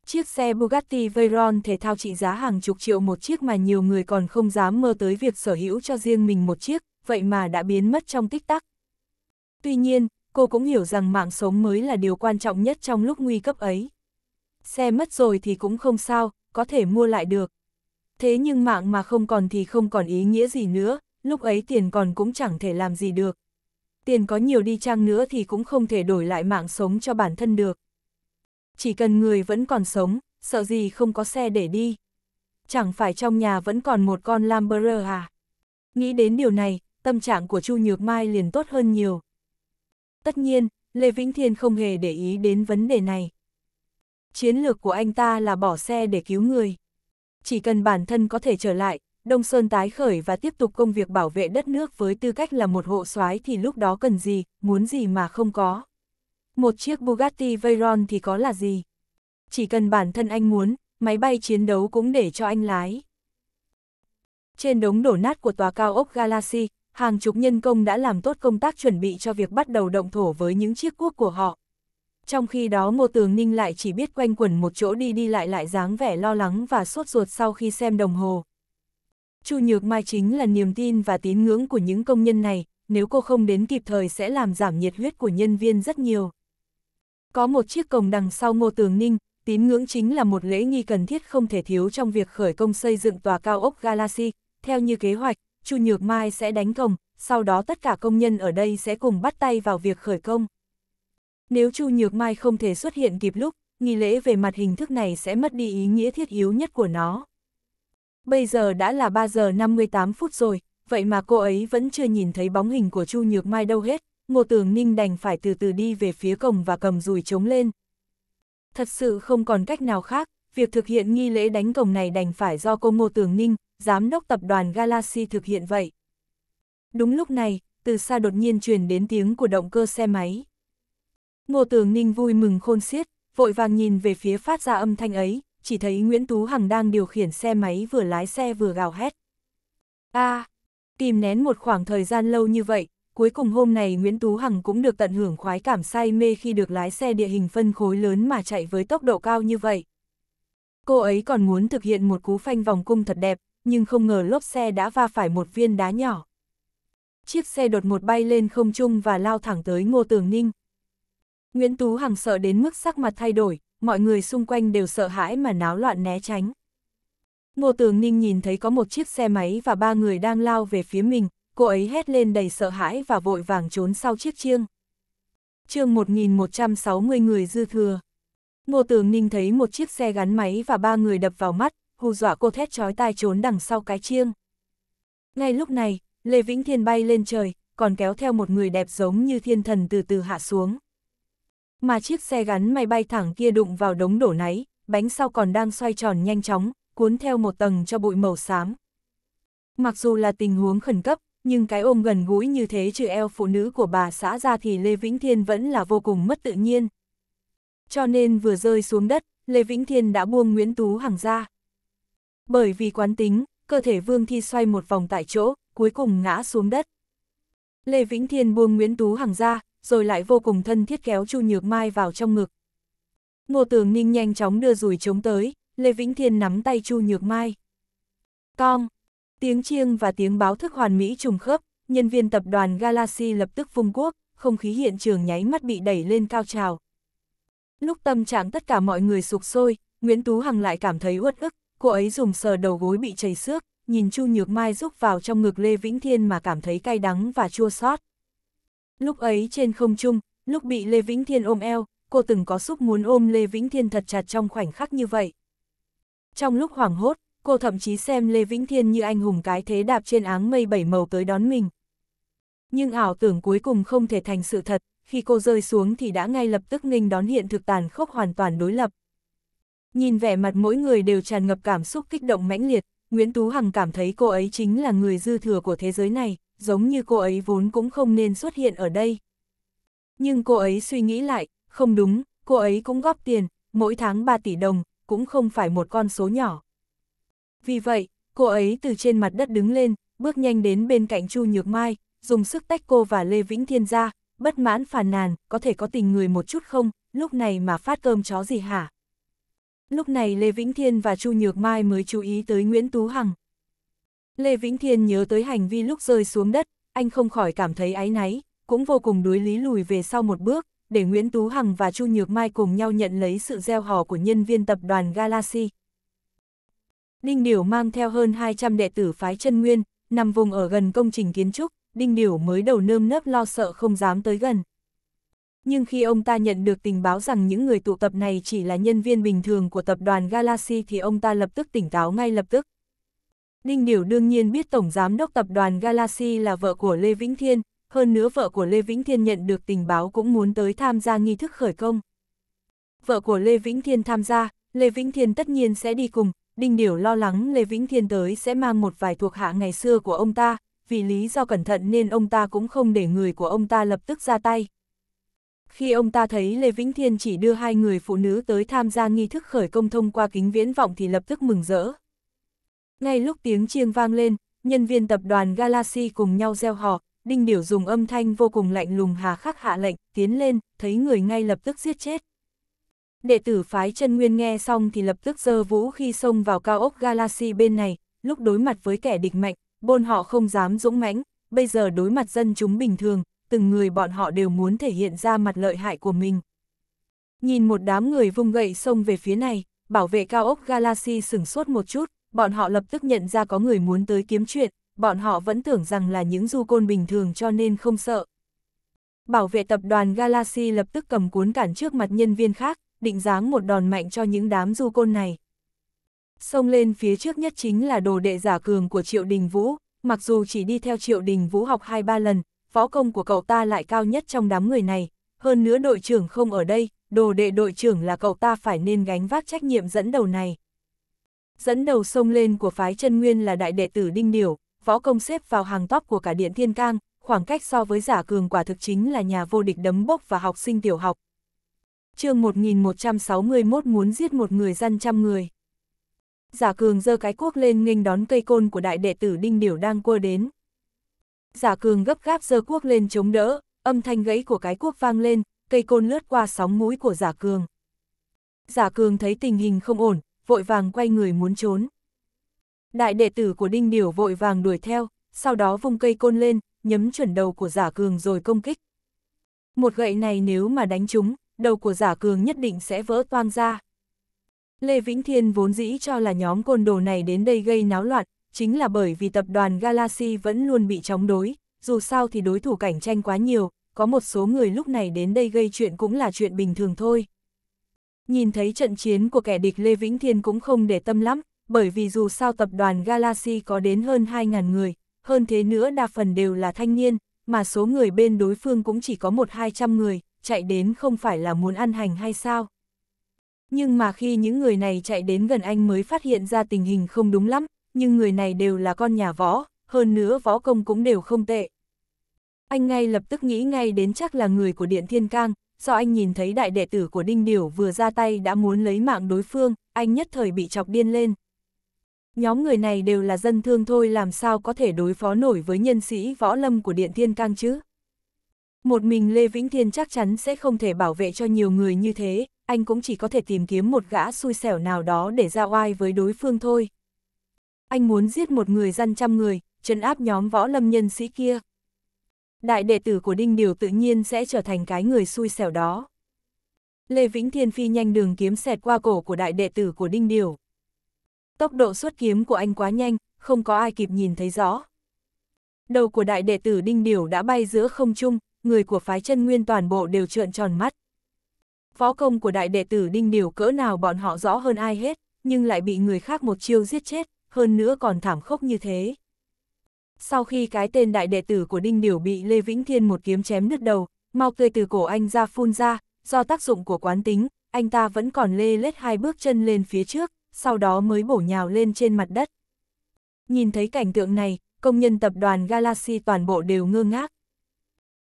S1: Chiếc xe Bugatti Veyron thể thao trị giá hàng chục triệu một chiếc mà nhiều người còn không dám mơ tới việc sở hữu cho riêng mình một chiếc, vậy mà đã biến mất trong tích tắc. Tuy nhiên, cô cũng hiểu rằng mạng sống mới là điều quan trọng nhất trong lúc nguy cấp ấy. Xe mất rồi thì cũng không sao, có thể mua lại được. Thế nhưng mạng mà không còn thì không còn ý nghĩa gì nữa, lúc ấy tiền còn cũng chẳng thể làm gì được. Tiền có nhiều đi chăng nữa thì cũng không thể đổi lại mạng sống cho bản thân được. Chỉ cần người vẫn còn sống, sợ gì không có xe để đi. Chẳng phải trong nhà vẫn còn một con Lamborghini à? Nghĩ đến điều này, tâm trạng của Chu Nhược Mai liền tốt hơn nhiều. Tất nhiên, Lê Vĩnh Thiên không hề để ý đến vấn đề này. Chiến lược của anh ta là bỏ xe để cứu người. Chỉ cần bản thân có thể trở lại, Đông Sơn tái khởi và tiếp tục công việc bảo vệ đất nước với tư cách là một hộ soái thì lúc đó cần gì, muốn gì mà không có một chiếc Bugatti Veyron thì có là gì? Chỉ cần bản thân anh muốn, máy bay chiến đấu cũng để cho anh lái. Trên đống đổ nát của tòa cao ốc Galaxy, hàng chục nhân công đã làm tốt công tác chuẩn bị cho việc bắt đầu động thổ với những chiếc cuốc của họ. Trong khi đó Ngô Tường Ninh lại chỉ biết quanh quẩn một chỗ đi đi lại lại dáng vẻ lo lắng và sốt ruột sau khi xem đồng hồ. Chu Nhược Mai chính là niềm tin và tín ngưỡng của những công nhân này, nếu cô không đến kịp thời sẽ làm giảm nhiệt huyết của nhân viên rất nhiều. Có một chiếc cổng đằng sau ngô tường ninh, tín ngưỡng chính là một lễ nghi cần thiết không thể thiếu trong việc khởi công xây dựng tòa cao ốc Galaxy. Theo như kế hoạch, Chu Nhược Mai sẽ đánh cổng, sau đó tất cả công nhân ở đây sẽ cùng bắt tay vào việc khởi công. Nếu Chu Nhược Mai không thể xuất hiện kịp lúc, nghi lễ về mặt hình thức này sẽ mất đi ý nghĩa thiết yếu nhất của nó. Bây giờ đã là 3 giờ 58 phút rồi, vậy mà cô ấy vẫn chưa nhìn thấy bóng hình của Chu Nhược Mai đâu hết, Ngô Tường Ninh đành phải từ từ đi về phía cổng và cầm dùi chống lên. Thật sự không còn cách nào khác, việc thực hiện nghi lễ đánh cổng này đành phải do cô Ngô Tường Ninh, giám đốc tập đoàn Galaxy thực hiện vậy. Đúng lúc này, từ xa đột nhiên truyền đến tiếng của động cơ xe máy. Ngô Tường Ninh vui mừng khôn xiết, vội vàng nhìn về phía phát ra âm thanh ấy, chỉ thấy Nguyễn Tú Hằng đang điều khiển xe máy vừa lái xe vừa gào hét. a à, tìm nén một khoảng thời gian lâu như vậy, cuối cùng hôm này Nguyễn Tú Hằng cũng được tận hưởng khoái cảm say mê khi được lái xe địa hình phân khối lớn mà chạy với tốc độ cao như vậy. Cô ấy còn muốn thực hiện một cú phanh vòng cung thật đẹp, nhưng không ngờ lốp xe đã va phải một viên đá nhỏ. Chiếc xe đột một bay lên không trung và lao thẳng tới Ngô Tường Ninh. Nguyễn Tú Hằng sợ đến mức sắc mặt thay đổi, mọi người xung quanh đều sợ hãi mà náo loạn né tránh. Ngô Tường Ninh nhìn thấy có một chiếc xe máy và ba người đang lao về phía mình, cô ấy hét lên đầy sợ hãi và vội vàng trốn sau chiếc chiêng. chương 1160 người dư thừa. Ngô Tường Ninh thấy một chiếc xe gắn máy và ba người đập vào mắt, hù dọa cô thét chói tai trốn đằng sau cái chiêng. Ngay lúc này, Lê Vĩnh Thiên bay lên trời, còn kéo theo một người đẹp giống như thiên thần từ từ hạ xuống. Mà chiếc xe gắn máy bay thẳng kia đụng vào đống đổ náy, bánh sau còn đang xoay tròn nhanh chóng, cuốn theo một tầng cho bụi màu xám. Mặc dù là tình huống khẩn cấp, nhưng cái ôm gần gũi như thế trừ eo phụ nữ của bà xã ra thì Lê Vĩnh Thiên vẫn là vô cùng mất tự nhiên. Cho nên vừa rơi xuống đất, Lê Vĩnh Thiên đã buông Nguyễn Tú Hằng ra. Bởi vì quán tính, cơ thể Vương Thi xoay một vòng tại chỗ, cuối cùng ngã xuống đất. Lê Vĩnh Thiên buông Nguyễn Tú Hằng ra, rồi lại vô cùng thân thiết kéo Chu Nhược Mai vào trong ngực. Ngô Tường Ninh nhanh chóng đưa rùi chống tới, Lê Vĩnh Thiên nắm tay Chu Nhược Mai. Cong, Tiếng chiêng và tiếng báo thức hoàn mỹ trùng khớp, nhân viên tập đoàn Galaxy lập tức vung quốc, không khí hiện trường nháy mắt bị đẩy lên cao trào. Lúc tâm trạng tất cả mọi người sụp sôi, Nguyễn Tú Hằng lại cảm thấy uất ức, cô ấy dùng sờ đầu gối bị chảy xước, nhìn Chu Nhược Mai rúc vào trong ngực Lê Vĩnh Thiên mà cảm thấy cay đắng và chua xót. Lúc ấy trên không trung, lúc bị Lê Vĩnh Thiên ôm eo, cô từng có xúc muốn ôm Lê Vĩnh Thiên thật chặt trong khoảnh khắc như vậy. Trong lúc hoảng hốt, cô thậm chí xem Lê Vĩnh Thiên như anh hùng cái thế đạp trên áng mây bảy màu tới đón mình. Nhưng ảo tưởng cuối cùng không thể thành sự thật, khi cô rơi xuống thì đã ngay lập tức nghênh đón hiện thực tàn khốc hoàn toàn đối lập. Nhìn vẻ mặt mỗi người đều tràn ngập cảm xúc kích động mãnh liệt, Nguyễn Tú Hằng cảm thấy cô ấy chính là người dư thừa của thế giới này, giống như cô ấy vốn cũng không nên xuất hiện ở đây. Nhưng cô ấy suy nghĩ lại, không đúng, cô ấy cũng góp tiền, mỗi tháng 3 tỷ đồng, cũng không phải một con số nhỏ. Vì vậy, cô ấy từ trên mặt đất đứng lên, bước nhanh đến bên cạnh Chu Nhược Mai, dùng sức tách cô và Lê Vĩnh Thiên ra, bất mãn phàn nàn, có thể có tình người một chút không, lúc này mà phát cơm chó gì hả? Lúc này Lê Vĩnh Thiên và Chu Nhược Mai mới chú ý tới Nguyễn Tú Hằng. Lê Vĩnh Thiên nhớ tới hành vi lúc rơi xuống đất, anh không khỏi cảm thấy áy náy, cũng vô cùng đối lý lùi về sau một bước, để Nguyễn Tú Hằng và Chu Nhược Mai cùng nhau nhận lấy sự gieo hò của nhân viên tập đoàn Galaxy, Đinh Điểu mang theo hơn 200 đệ tử phái chân nguyên, nằm vùng ở gần công trình kiến trúc, Đinh Điểu mới đầu nơm nớp lo sợ không dám tới gần. Nhưng khi ông ta nhận được tình báo rằng những người tụ tập này chỉ là nhân viên bình thường của tập đoàn Galaxy thì ông ta lập tức tỉnh táo ngay lập tức. Đinh Điểu đương nhiên biết Tổng Giám đốc tập đoàn Galaxy là vợ của Lê Vĩnh Thiên, hơn nữa vợ của Lê Vĩnh Thiên nhận được tình báo cũng muốn tới tham gia nghi thức khởi công. Vợ của Lê Vĩnh Thiên tham gia, Lê Vĩnh Thiên tất nhiên sẽ đi cùng, Đinh Điểu lo lắng Lê Vĩnh Thiên tới sẽ mang một vài thuộc hạ ngày xưa của ông ta, vì lý do cẩn thận nên ông ta cũng không để người của ông ta lập tức ra tay. Khi ông ta thấy Lê Vĩnh Thiên chỉ đưa hai người phụ nữ tới tham gia nghi thức khởi công thông qua kính viễn vọng thì lập tức mừng rỡ. Ngay lúc tiếng chiêng vang lên, nhân viên tập đoàn Galaxy cùng nhau gieo hò, Đinh Điểu dùng âm thanh vô cùng lạnh lùng hà khắc hạ lệnh, tiến lên, thấy người ngay lập tức giết chết. Đệ tử phái chân nguyên nghe xong thì lập tức giơ vũ khi xông vào cao ốc Galaxy bên này, lúc đối mặt với kẻ địch mạnh, bôn họ không dám dũng mãnh, bây giờ đối mặt dân chúng bình thường, từng người bọn họ đều muốn thể hiện ra mặt lợi hại của mình. Nhìn một đám người vung gậy xông về phía này, bảo vệ cao ốc Galaxy sửng sốt một chút, bọn họ lập tức nhận ra có người muốn tới kiếm chuyện, bọn họ vẫn tưởng rằng là những du côn bình thường cho nên không sợ. Bảo vệ tập đoàn Galaxy lập tức cầm cuốn cản trước mặt nhân viên khác, định dáng một đòn mạnh cho những đám du côn này. Xông lên phía trước nhất chính là đồ đệ giả cường của Triệu Đình Vũ, mặc dù chỉ đi theo Triệu Đình Vũ học 2-3 lần, võ công của cậu ta lại cao nhất trong đám người này, hơn nữa đội trưởng không ở đây, đồ đệ đội trưởng là cậu ta phải nên gánh vác trách nhiệm dẫn đầu này. Dẫn đầu sông lên của phái chân nguyên là đại đệ tử Đinh Điểu, võ công xếp vào hàng top của cả điện thiên cang, khoảng cách so với giả cường quả thực chính là nhà vô địch đấm bốc và học sinh tiểu học, chương 1161 muốn giết một người dân trăm người. Giả cường giơ cái cuốc lên nghênh đón cây côn của đại đệ tử Đinh Điểu đang cua đến. Giả cường gấp gáp giơ cuốc lên chống đỡ, âm thanh gãy của cái cuốc vang lên, cây côn lướt qua sóng mũi của giả cường. Giả cường thấy tình hình không ổn, vội vàng quay người muốn trốn. Đại đệ tử của Đinh Điểu vội vàng đuổi theo, sau đó vung cây côn lên, nhấm chuẩn đầu của giả cường rồi công kích. Một gậy này nếu mà đánh trúng, đầu của giả cường nhất định sẽ vỡ toan ra. Lê Vĩnh Thiên vốn dĩ cho là nhóm côn đồ này đến đây gây náo loạn, chính là bởi vì tập đoàn Galaxy vẫn luôn bị chống đối, dù sao thì đối thủ cạnh tranh quá nhiều, có một số người lúc này đến đây gây chuyện cũng là chuyện bình thường thôi. Nhìn thấy trận chiến của kẻ địch Lê Vĩnh Thiên cũng không để tâm lắm, bởi vì dù sao tập đoàn Galaxy có đến hơn 2.000 người, hơn thế nữa đa phần đều là thanh niên, mà số người bên đối phương cũng chỉ có 1-200 người, chạy đến không phải là muốn ăn hành hay sao? Nhưng mà khi những người này chạy đến gần anh mới phát hiện ra tình hình không đúng lắm, nhưng người này đều là con nhà võ, hơn nữa võ công cũng đều không tệ. Anh ngay lập tức nghĩ ngay đến chắc là người của Điện Thiên Cang, do anh nhìn thấy đại đệ tử của Đinh Điểu vừa ra tay đã muốn lấy mạng đối phương, anh nhất thời bị chọc điên lên. Nhóm người này đều là dân thương thôi làm sao có thể đối phó nổi với nhân sĩ võ lâm của Điện Thiên Cang chứ? Một mình Lê Vĩnh Thiên chắc chắn sẽ không thể bảo vệ cho nhiều người như thế, anh cũng chỉ có thể tìm kiếm một gã xui xẻo nào đó để ra oai với đối phương thôi. Anh muốn giết một người dân trăm người, trấn áp nhóm võ lâm nhân sĩ kia. Đại đệ tử của Đinh Điều tự nhiên sẽ trở thành cái người xui xẻo đó. Lê Vĩnh Thiên phi nhanh đường kiếm xẹt qua cổ của đại đệ tử của Đinh Điều. Tốc độ xuất kiếm của anh quá nhanh, không có ai kịp nhìn thấy rõ. Đầu của đại đệ tử Đinh Điều đã bay giữa không trung, người của phái chân nguyên toàn bộ đều trợn tròn mắt. Võ công của đại đệ tử Đinh Điều cỡ nào bọn họ rõ hơn ai hết, nhưng lại bị người khác một chiêu giết chết, hơn nữa còn thảm khốc như thế. Sau khi cái tên đại đệ tử của Đinh Điều bị Lê Vĩnh Thiên một kiếm chém nứt đầu, mau tươi từ cổ anh ra phun ra, do tác dụng của quán tính, anh ta vẫn còn lê lết hai bước chân lên phía trước, sau đó mới bổ nhào lên trên mặt đất. Nhìn thấy cảnh tượng này, công nhân tập đoàn Galaxy toàn bộ đều ngơ ngác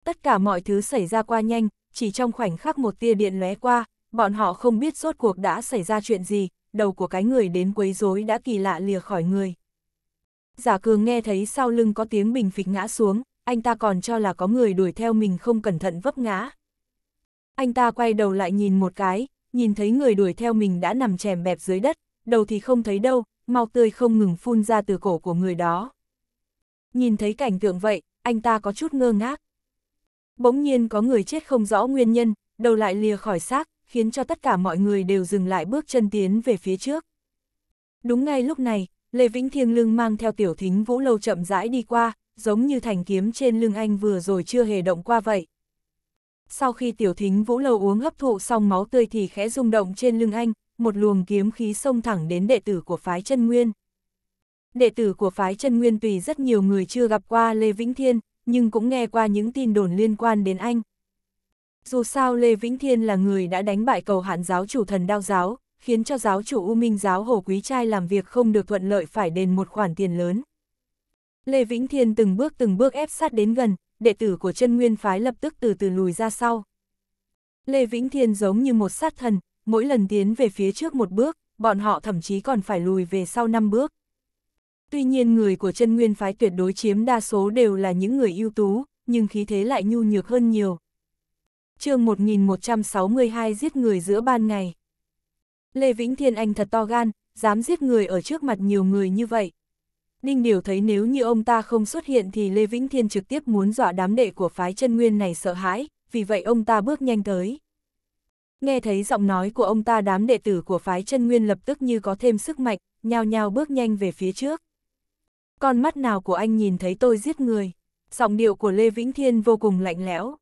S1: tất cả mọi thứ xảy ra qua nhanh, chỉ trong khoảnh khắc một tia điện lóe qua, bọn họ không biết rốt cuộc đã xảy ra chuyện gì, đầu của cái người đến quấy rối đã kỳ lạ lìa khỏi người. Giả cường nghe thấy sau lưng có tiếng bình phịch ngã xuống, anh ta còn cho là có người đuổi theo mình không cẩn thận vấp ngã. Anh ta quay đầu lại nhìn một cái, nhìn thấy người đuổi theo mình đã nằm chèm bẹp dưới đất, đầu thì không thấy đâu, mau tươi không ngừng phun ra từ cổ của người đó. Nhìn thấy cảnh tượng vậy, anh ta có chút ngơ ngác. Bỗng nhiên có người chết không rõ nguyên nhân, đầu lại lìa khỏi xác, khiến cho tất cả mọi người đều dừng lại bước chân tiến về phía trước. Đúng ngay lúc này, Lê Vĩnh Thiêng lưng mang theo tiểu thính Vũ Lâu chậm rãi đi qua, giống như thành kiếm trên lưng anh vừa rồi chưa hề động qua vậy. Sau khi tiểu thính Vũ Lâu uống hấp thụ xong máu tươi thì khẽ rung động trên lưng anh, một luồng kiếm khí xông thẳng đến đệ tử của phái chân nguyên. Đệ tử của phái chân nguyên tùy rất nhiều người chưa gặp qua Lê Vĩnh Thiên, nhưng cũng nghe qua những tin đồn liên quan đến anh. Dù sao Lê Vĩnh Thiên là người đã đánh bại cầu hạn giáo chủ thần đao giáo, khiến cho giáo chủ U Minh giáo hồ quý trai làm việc không được thuận lợi phải đền một khoản tiền lớn. Lê Vĩnh Thiên từng bước từng bước ép sát đến gần, đệ tử của chân nguyên phái lập tức từ từ lùi ra sau. Lê Vĩnh Thiên giống như một sát thần, mỗi lần tiến về phía trước một bước, bọn họ thậm chí còn phải lùi về sau năm bước. Tuy nhiên người của chân nguyên phái tuyệt đối chiếm đa số đều là những người ưu tú, nhưng khí thế lại nhu nhược hơn nhiều. chương 1162 giết người giữa ban ngày. Lê Vĩnh Thiên Anh thật to gan, dám giết người ở trước mặt nhiều người như vậy. Ninh Điều thấy nếu như ông ta không xuất hiện thì Lê Vĩnh Thiên trực tiếp muốn dọa đám đệ của phái chân nguyên này sợ hãi, vì vậy ông ta bước nhanh tới. Nghe thấy giọng nói của ông ta đám đệ tử của phái chân nguyên lập tức như có thêm sức mạnh, nhao nhao bước nhanh về phía trước. Con mắt nào của anh nhìn thấy tôi giết người? Giọng điệu của Lê Vĩnh Thiên vô cùng lạnh lẽo.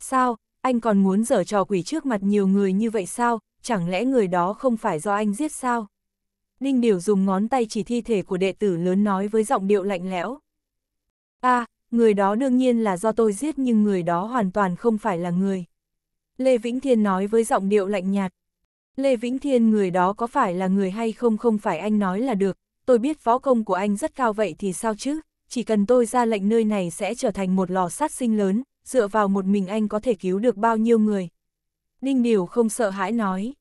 S1: Sao, anh còn muốn dở trò quỷ trước mặt nhiều người như vậy sao? Chẳng lẽ người đó không phải do anh giết sao? Ninh Điều dùng ngón tay chỉ thi thể của đệ tử lớn nói với giọng điệu lạnh lẽo. a à, người đó đương nhiên là do tôi giết nhưng người đó hoàn toàn không phải là người. Lê Vĩnh Thiên nói với giọng điệu lạnh nhạt. Lê Vĩnh Thiên người đó có phải là người hay không không phải anh nói là được, tôi biết võ công của anh rất cao vậy thì sao chứ, chỉ cần tôi ra lệnh nơi này sẽ trở thành một lò sát sinh lớn, dựa vào một mình anh có thể cứu được bao nhiêu người. Đinh Điều không sợ hãi nói.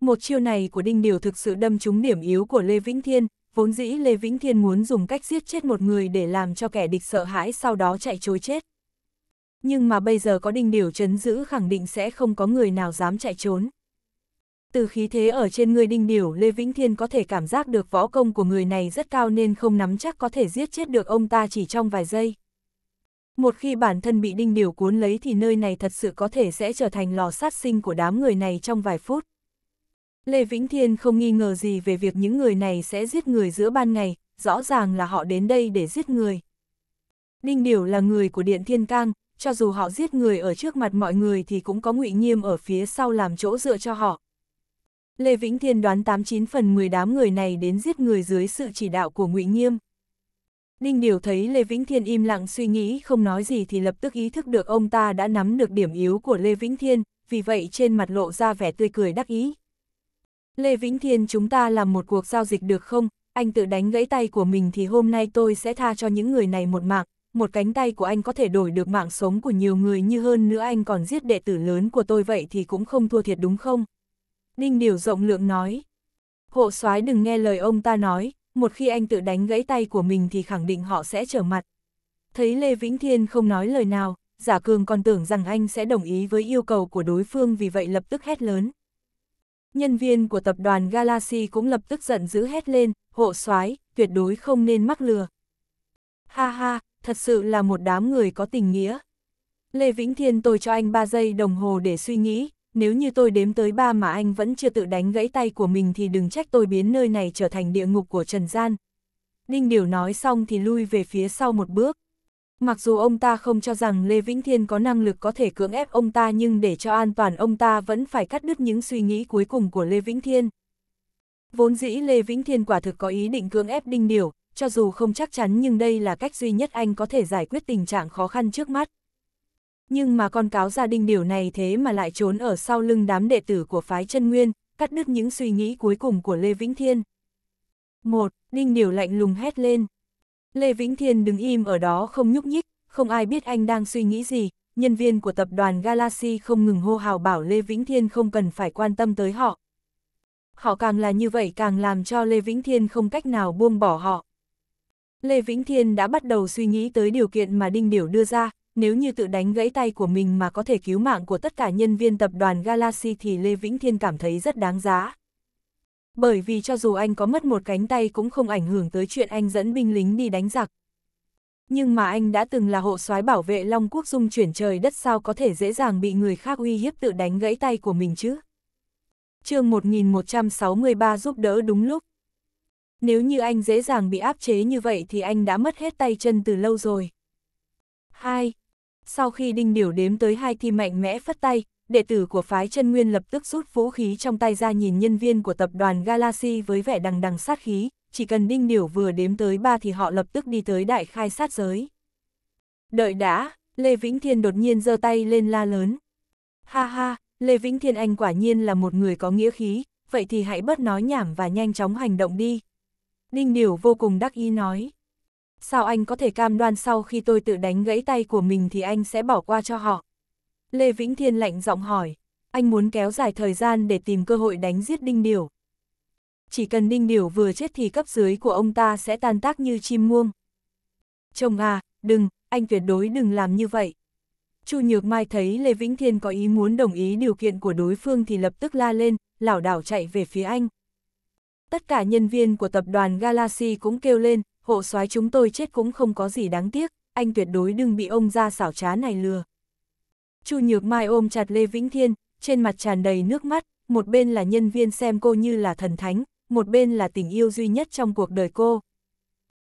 S1: Một chiêu này của Đinh Điều thực sự đâm trúng điểm yếu của Lê Vĩnh Thiên, vốn dĩ Lê Vĩnh Thiên muốn dùng cách giết chết một người để làm cho kẻ địch sợ hãi sau đó chạy trối chết. Nhưng mà bây giờ có Đinh Điều chấn giữ khẳng định sẽ không có người nào dám chạy trốn. Từ khí thế ở trên người đinh điểu Lê Vĩnh Thiên có thể cảm giác được võ công của người này rất cao nên không nắm chắc có thể giết chết được ông ta chỉ trong vài giây. Một khi bản thân bị đinh điểu cuốn lấy thì nơi này thật sự có thể sẽ trở thành lò sát sinh của đám người này trong vài phút. Lê Vĩnh Thiên không nghi ngờ gì về việc những người này sẽ giết người giữa ban ngày, rõ ràng là họ đến đây để giết người. Đinh Điểu là người của Điện Thiên Cang, cho dù họ giết người ở trước mặt mọi người thì cũng có ngụy Nghiêm ở phía sau làm chỗ dựa cho họ. Lê Vĩnh Thiên đoán 89 phần 10 đám người này đến giết người dưới sự chỉ đạo của ngụy Nghiêm. Đinh Điều thấy Lê Vĩnh Thiên im lặng suy nghĩ không nói gì thì lập tức ý thức được ông ta đã nắm được điểm yếu của Lê Vĩnh Thiên, vì vậy trên mặt lộ ra vẻ tươi cười đắc ý. Lê Vĩnh Thiên chúng ta làm một cuộc giao dịch được không, anh tự đánh gãy tay của mình thì hôm nay tôi sẽ tha cho những người này một mạng, một cánh tay của anh có thể đổi được mạng sống của nhiều người như hơn nữa anh còn giết đệ tử lớn của tôi vậy thì cũng không thua thiệt đúng không? Ninh Điều rộng lượng nói. Hộ soái đừng nghe lời ông ta nói, một khi anh tự đánh gãy tay của mình thì khẳng định họ sẽ trở mặt. Thấy Lê Vĩnh Thiên không nói lời nào, Giả Cường còn tưởng rằng anh sẽ đồng ý với yêu cầu của đối phương vì vậy lập tức hét lớn. Nhân viên của tập đoàn Galaxy cũng lập tức giận dữ hét lên, hộ soái tuyệt đối không nên mắc lừa. Ha ha, thật sự là một đám người có tình nghĩa. Lê Vĩnh Thiên tôi cho anh 3 giây đồng hồ để suy nghĩ, nếu như tôi đếm tới ba mà anh vẫn chưa tự đánh gãy tay của mình thì đừng trách tôi biến nơi này trở thành địa ngục của Trần Gian. Đinh Điều nói xong thì lui về phía sau một bước. Mặc dù ông ta không cho rằng Lê Vĩnh Thiên có năng lực có thể cưỡng ép ông ta nhưng để cho an toàn ông ta vẫn phải cắt đứt những suy nghĩ cuối cùng của Lê Vĩnh Thiên. Vốn dĩ Lê Vĩnh Thiên quả thực có ý định cưỡng ép Đinh Điều, cho dù không chắc chắn nhưng đây là cách duy nhất anh có thể giải quyết tình trạng khó khăn trước mắt nhưng mà con cáo gia đình điều này thế mà lại trốn ở sau lưng đám đệ tử của phái chân nguyên, cắt đứt những suy nghĩ cuối cùng của Lê Vĩnh Thiên. Một, Đinh Điều lạnh lùng hét lên. Lê Vĩnh Thiên đứng im ở đó không nhúc nhích, không ai biết anh đang suy nghĩ gì, nhân viên của tập đoàn Galaxy không ngừng hô hào bảo Lê Vĩnh Thiên không cần phải quan tâm tới họ. Họ càng là như vậy càng làm cho Lê Vĩnh Thiên không cách nào buông bỏ họ. Lê Vĩnh Thiên đã bắt đầu suy nghĩ tới điều kiện mà Đinh điều đưa ra, nếu như tự đánh gãy tay của mình mà có thể cứu mạng của tất cả nhân viên tập đoàn Galaxy thì Lê Vĩnh Thiên cảm thấy rất đáng giá. Bởi vì cho dù anh có mất một cánh tay cũng không ảnh hưởng tới chuyện anh dẫn binh lính đi đánh giặc. Nhưng mà anh đã từng là hộ soái bảo vệ Long Quốc Dung chuyển trời đất sao có thể dễ dàng bị người khác uy hiếp tự đánh gãy tay của mình chứ? chương 1163 giúp đỡ đúng lúc. Nếu như anh dễ dàng bị áp chế như vậy thì anh đã mất hết tay chân từ lâu rồi. 2 sau khi đinh điểu đếm tới hai thì mạnh mẽ phất tay, đệ tử của phái chân nguyên lập tức rút vũ khí trong tay ra nhìn nhân viên của tập đoàn Galaxy với vẻ đằng đằng sát khí, chỉ cần đinh điểu vừa đếm tới ba thì họ lập tức đi tới đại khai sát giới. Đợi đã, Lê Vĩnh Thiên đột nhiên giơ tay lên la lớn. Ha ha, Lê Vĩnh Thiên Anh quả nhiên là một người có nghĩa khí, vậy thì hãy bớt nói nhảm và nhanh chóng hành động đi. Đinh Điểu vô cùng đắc ý nói sao anh có thể cam đoan sau khi tôi tự đánh gãy tay của mình thì anh sẽ bỏ qua cho họ? Lê Vĩnh Thiên lạnh giọng hỏi, anh muốn kéo dài thời gian để tìm cơ hội đánh giết Đinh Điểu. Chỉ cần Đinh Điểu vừa chết thì cấp dưới của ông ta sẽ tan tác như chim muông. Chồng à, đừng, anh tuyệt đối đừng làm như vậy. Chu Nhược Mai thấy Lê Vĩnh Thiên có ý muốn đồng ý điều kiện của đối phương thì lập tức la lên, lảo đảo chạy về phía anh. Tất cả nhân viên của tập đoàn Galaxy cũng kêu lên, hộ soái chúng tôi chết cũng không có gì đáng tiếc, anh tuyệt đối đừng bị ông ra xảo trá này lừa. Chu Nhược Mai ôm chặt Lê Vĩnh Thiên, trên mặt tràn đầy nước mắt, một bên là nhân viên xem cô như là thần thánh, một bên là tình yêu duy nhất trong cuộc đời cô.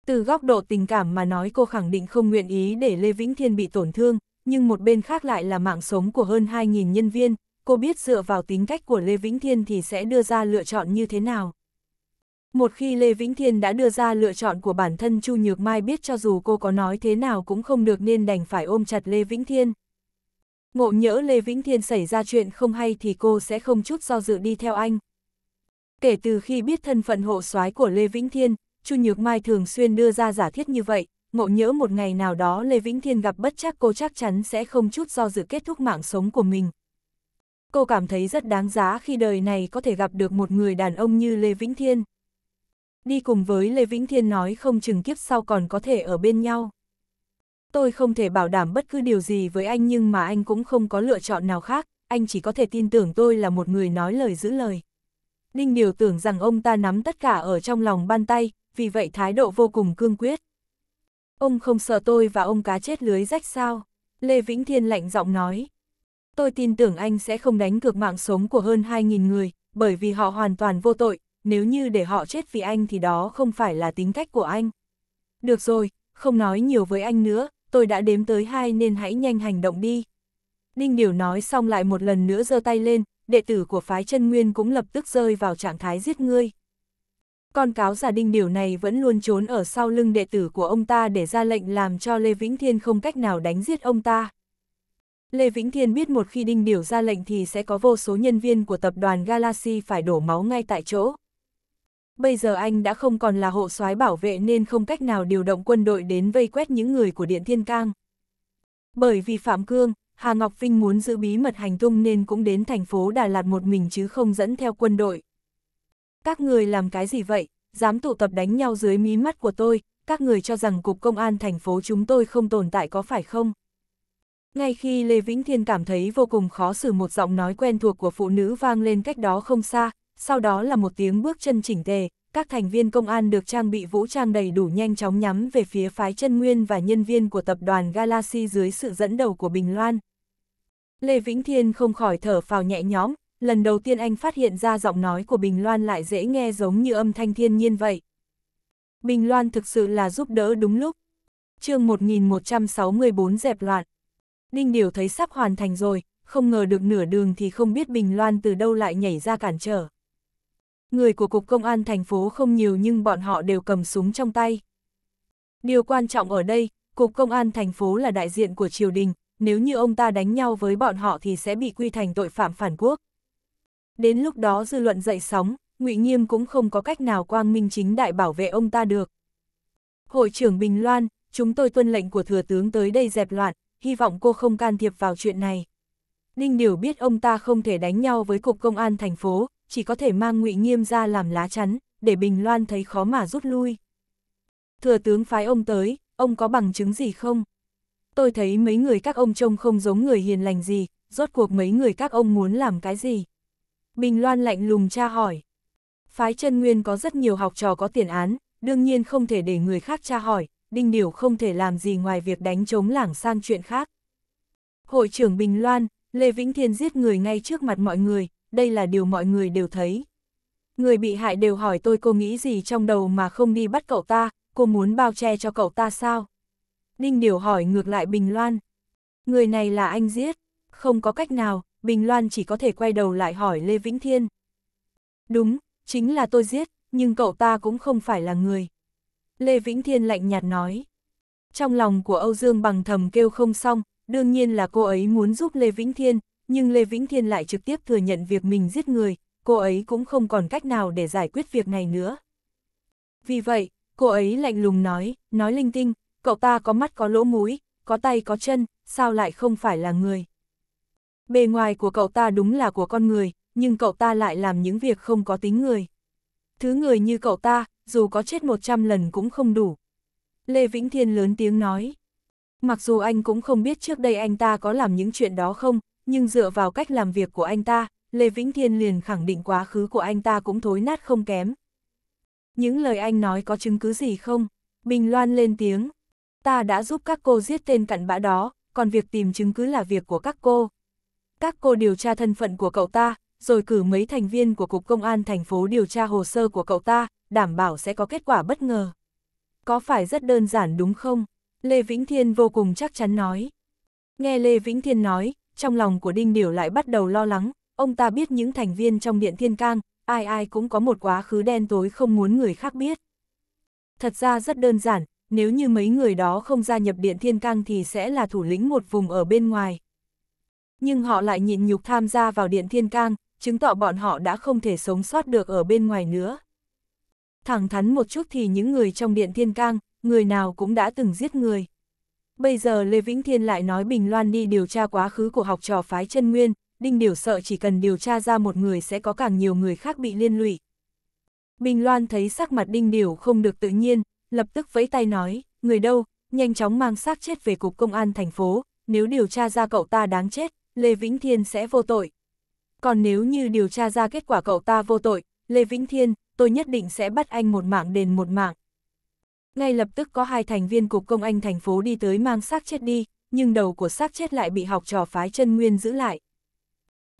S1: Từ góc độ tình cảm mà nói cô khẳng định không nguyện ý để Lê Vĩnh Thiên bị tổn thương, nhưng một bên khác lại là mạng sống của hơn 2.000 nhân viên, cô biết dựa vào tính cách của Lê Vĩnh Thiên thì sẽ đưa ra lựa chọn như thế nào. Một khi Lê Vĩnh Thiên đã đưa ra lựa chọn của bản thân Chu Nhược Mai biết cho dù cô có nói thế nào cũng không được nên đành phải ôm chặt Lê Vĩnh Thiên. Ngộ nhỡ Lê Vĩnh Thiên xảy ra chuyện không hay thì cô sẽ không chút do dự đi theo anh. Kể từ khi biết thân phận hộ soái của Lê Vĩnh Thiên, Chu Nhược Mai thường xuyên đưa ra giả thiết như vậy, ngộ nhỡ một ngày nào đó Lê Vĩnh Thiên gặp bất chắc cô chắc chắn sẽ không chút do dự kết thúc mạng sống của mình. Cô cảm thấy rất đáng giá khi đời này có thể gặp được một người đàn ông như Lê Vĩnh Thiên. Đi cùng với Lê Vĩnh Thiên nói không chừng kiếp sau còn có thể ở bên nhau. Tôi không thể bảo đảm bất cứ điều gì với anh nhưng mà anh cũng không có lựa chọn nào khác, anh chỉ có thể tin tưởng tôi là một người nói lời giữ lời. Ninh Điều tưởng rằng ông ta nắm tất cả ở trong lòng bàn tay, vì vậy thái độ vô cùng cương quyết. Ông không sợ tôi và ông cá chết lưới rách sao? Lê Vĩnh Thiên lạnh giọng nói. Tôi tin tưởng anh sẽ không đánh cược mạng sống của hơn 2.000 người, bởi vì họ hoàn toàn vô tội, nếu như để họ chết vì anh thì đó không phải là tính cách của anh. Được rồi, không nói nhiều với anh nữa, tôi đã đếm tới hai nên hãy nhanh hành động đi. Ninh Điều nói xong lại một lần nữa giơ tay lên, đệ tử của phái chân nguyên cũng lập tức rơi vào trạng thái giết ngươi. Con cáo giả Đinh Điều này vẫn luôn trốn ở sau lưng đệ tử của ông ta để ra lệnh làm cho Lê Vĩnh Thiên không cách nào đánh giết ông ta. Lê Vĩnh Thiên biết một khi Đinh Điều ra lệnh thì sẽ có vô số nhân viên của tập đoàn Galaxy phải đổ máu ngay tại chỗ. Bây giờ anh đã không còn là hộ soái bảo vệ nên không cách nào điều động quân đội đến vây quét những người của Điện Thiên Cang. Bởi vì Phạm Cương, Hà Ngọc Vinh muốn giữ bí mật hành tung nên cũng đến thành phố Đà Lạt một mình chứ không dẫn theo quân đội. Các người làm cái gì vậy, dám tụ tập đánh nhau dưới mí mắt của tôi, các người cho rằng Cục Công an thành phố chúng tôi không tồn tại có phải không? Ngay khi Lê Vĩnh Thiên cảm thấy vô cùng khó xử một giọng nói quen thuộc của phụ nữ vang lên cách đó không xa, sau đó là một tiếng bước chân chỉnh tề, các thành viên công an được trang bị vũ trang đầy đủ nhanh chóng nhắm về phía phái chân nguyên và nhân viên của tập đoàn Galaxy dưới sự dẫn đầu của Bình Loan. Lê Vĩnh Thiên không khỏi thở phào nhẹ nhõm, lần đầu tiên anh phát hiện ra giọng nói của Bình Loan lại dễ nghe giống như âm thanh thiên nhiên vậy. Bình Loan thực sự là giúp đỡ đúng lúc. chương 1164 dẹp loạn. Đinh Điều thấy sắp hoàn thành rồi, không ngờ được nửa đường thì không biết Bình Loan từ đâu lại nhảy ra cản trở người của Cục Công an thành phố không nhiều nhưng bọn họ đều cầm súng trong tay. Điều quan trọng ở đây, Cục Công an thành phố là đại diện của triều đình, nếu như ông ta đánh nhau với bọn họ thì sẽ bị quy thành tội phạm phản quốc. Đến lúc đó dư luận dậy sóng, ngụy Nghiêm cũng không có cách nào quang minh chính đại bảo vệ ông ta được. Hội trưởng Bình Loan, chúng tôi tuân lệnh của Thừa tướng tới đây dẹp loạn, hy vọng cô không can thiệp vào chuyện này. Ninh Điều biết ông ta không thể đánh nhau với Cục Công an thành phố, chỉ có thể mang ngụy nghiêm ra làm lá chắn, để Bình Loan thấy khó mà rút lui. Thừa tướng phái ông tới, ông có bằng chứng gì không? Tôi thấy mấy người các ông trông không giống người hiền lành gì, rốt cuộc mấy người các ông muốn làm cái gì? Bình Loan lạnh lùng tra hỏi. Phái chân nguyên có rất nhiều học trò có tiền án, đương nhiên không thể để người khác tra hỏi, Đinh Điểu không thể làm gì ngoài việc đánh chống lảng sang chuyện khác. Hội trưởng Bình Loan, Lê Vĩnh Thiên giết người ngay trước mặt mọi người, đây là điều mọi người đều thấy. Người bị hại đều hỏi tôi cô nghĩ gì trong đầu mà không đi bắt cậu ta, cô muốn bao che cho cậu ta sao? Đinh Điều hỏi ngược lại Bình Loan. Người này là anh giết, không có cách nào, Bình Loan chỉ có thể quay đầu lại hỏi Lê Vĩnh Thiên. Đúng, chính là tôi giết, nhưng cậu ta cũng không phải là người. Lê Vĩnh Thiên lạnh nhạt nói. Trong lòng của Âu Dương bằng thầm kêu không xong, đương nhiên là cô ấy muốn giúp Lê Vĩnh Thiên, nhưng Lê Vĩnh Thiên lại trực tiếp thừa nhận việc mình giết người, cô ấy cũng không còn cách nào để giải quyết việc này nữa. Vì vậy, cô ấy lạnh lùng nói, nói linh tinh, cậu ta có mắt có lỗ mũi, có tay có chân, sao lại không phải là người. Bề ngoài của cậu ta đúng là của con người, nhưng cậu ta lại làm những việc không có tính người. Thứ người như cậu ta, dù có chết 100 lần cũng không đủ. Lê Vĩnh Thiên lớn tiếng nói. Mặc dù anh cũng không biết trước đây anh ta có làm những chuyện đó không, nhưng dựa vào cách làm việc của anh ta, Lê Vĩnh Thiên liền khẳng định quá khứ của anh ta cũng thối nát không kém. Những lời anh nói có chứng cứ gì không? Bình Loan lên tiếng. Ta đã giúp các cô giết tên cặn bã đó, còn việc tìm chứng cứ là việc của các cô. Các cô điều tra thân phận của cậu ta, rồi cử mấy thành viên của Cục Công an thành phố điều tra hồ sơ của cậu ta, đảm bảo sẽ có kết quả bất ngờ. Có phải rất đơn giản đúng không? Lê Vĩnh Thiên vô cùng chắc chắn nói. Nghe Lê Vĩnh Thiên nói, trong lòng của Đinh Điểu lại bắt đầu lo lắng, ông ta biết những thành viên trong Điện Thiên Cang, ai ai cũng có một quá khứ đen tối không muốn người khác biết. Thật ra rất đơn giản, nếu như mấy người đó không gia nhập Điện Thiên Cang thì sẽ là thủ lĩnh một vùng ở bên ngoài. Nhưng họ lại nhịn nhục tham gia vào Điện Thiên Cang, chứng tỏ bọn họ đã không thể sống sót được ở bên ngoài nữa. Thẳng thắn một chút thì những người trong Điện Thiên Cang, người nào cũng đã từng giết người. Bây giờ Lê Vĩnh Thiên lại nói Bình Loan đi điều tra quá khứ của học trò phái chân nguyên, Đinh Điều sợ chỉ cần điều tra ra một người sẽ có càng nhiều người khác bị liên lụy. Bình Loan thấy sắc mặt Đinh Điều không được tự nhiên, lập tức vẫy tay nói, người đâu, nhanh chóng mang xác chết về cục công an thành phố, nếu điều tra ra cậu ta đáng chết, Lê Vĩnh Thiên sẽ vô tội. Còn nếu như điều tra ra kết quả cậu ta vô tội, Lê Vĩnh Thiên, tôi nhất định sẽ bắt anh một mạng đền một mạng. Ngay lập tức có hai thành viên cục công anh thành phố đi tới mang xác chết đi, nhưng đầu của xác chết lại bị học trò phái chân nguyên giữ lại.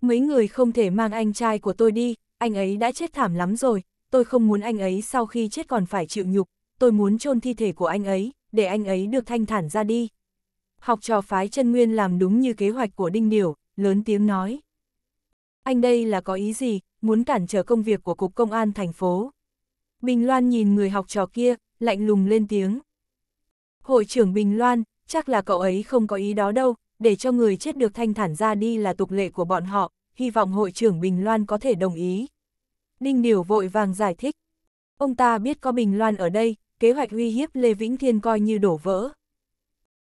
S1: Mấy người không thể mang anh trai của tôi đi, anh ấy đã chết thảm lắm rồi, tôi không muốn anh ấy sau khi chết còn phải chịu nhục, tôi muốn chôn thi thể của anh ấy, để anh ấy được thanh thản ra đi. Học trò phái chân nguyên làm đúng như kế hoạch của Đinh Điểu, lớn tiếng nói. Anh đây là có ý gì, muốn cản trở công việc của Cục Công an thành phố. Bình Loan nhìn người học trò kia, lạnh lùng lên tiếng. Hội trưởng Bình Loan, chắc là cậu ấy không có ý đó đâu, để cho người chết được thanh thản ra đi là tục lệ của bọn họ, hy vọng hội trưởng Bình Loan có thể đồng ý. Ninh Điều vội vàng giải thích. Ông ta biết có Bình Loan ở đây, kế hoạch uy hiếp Lê Vĩnh Thiên coi như đổ vỡ.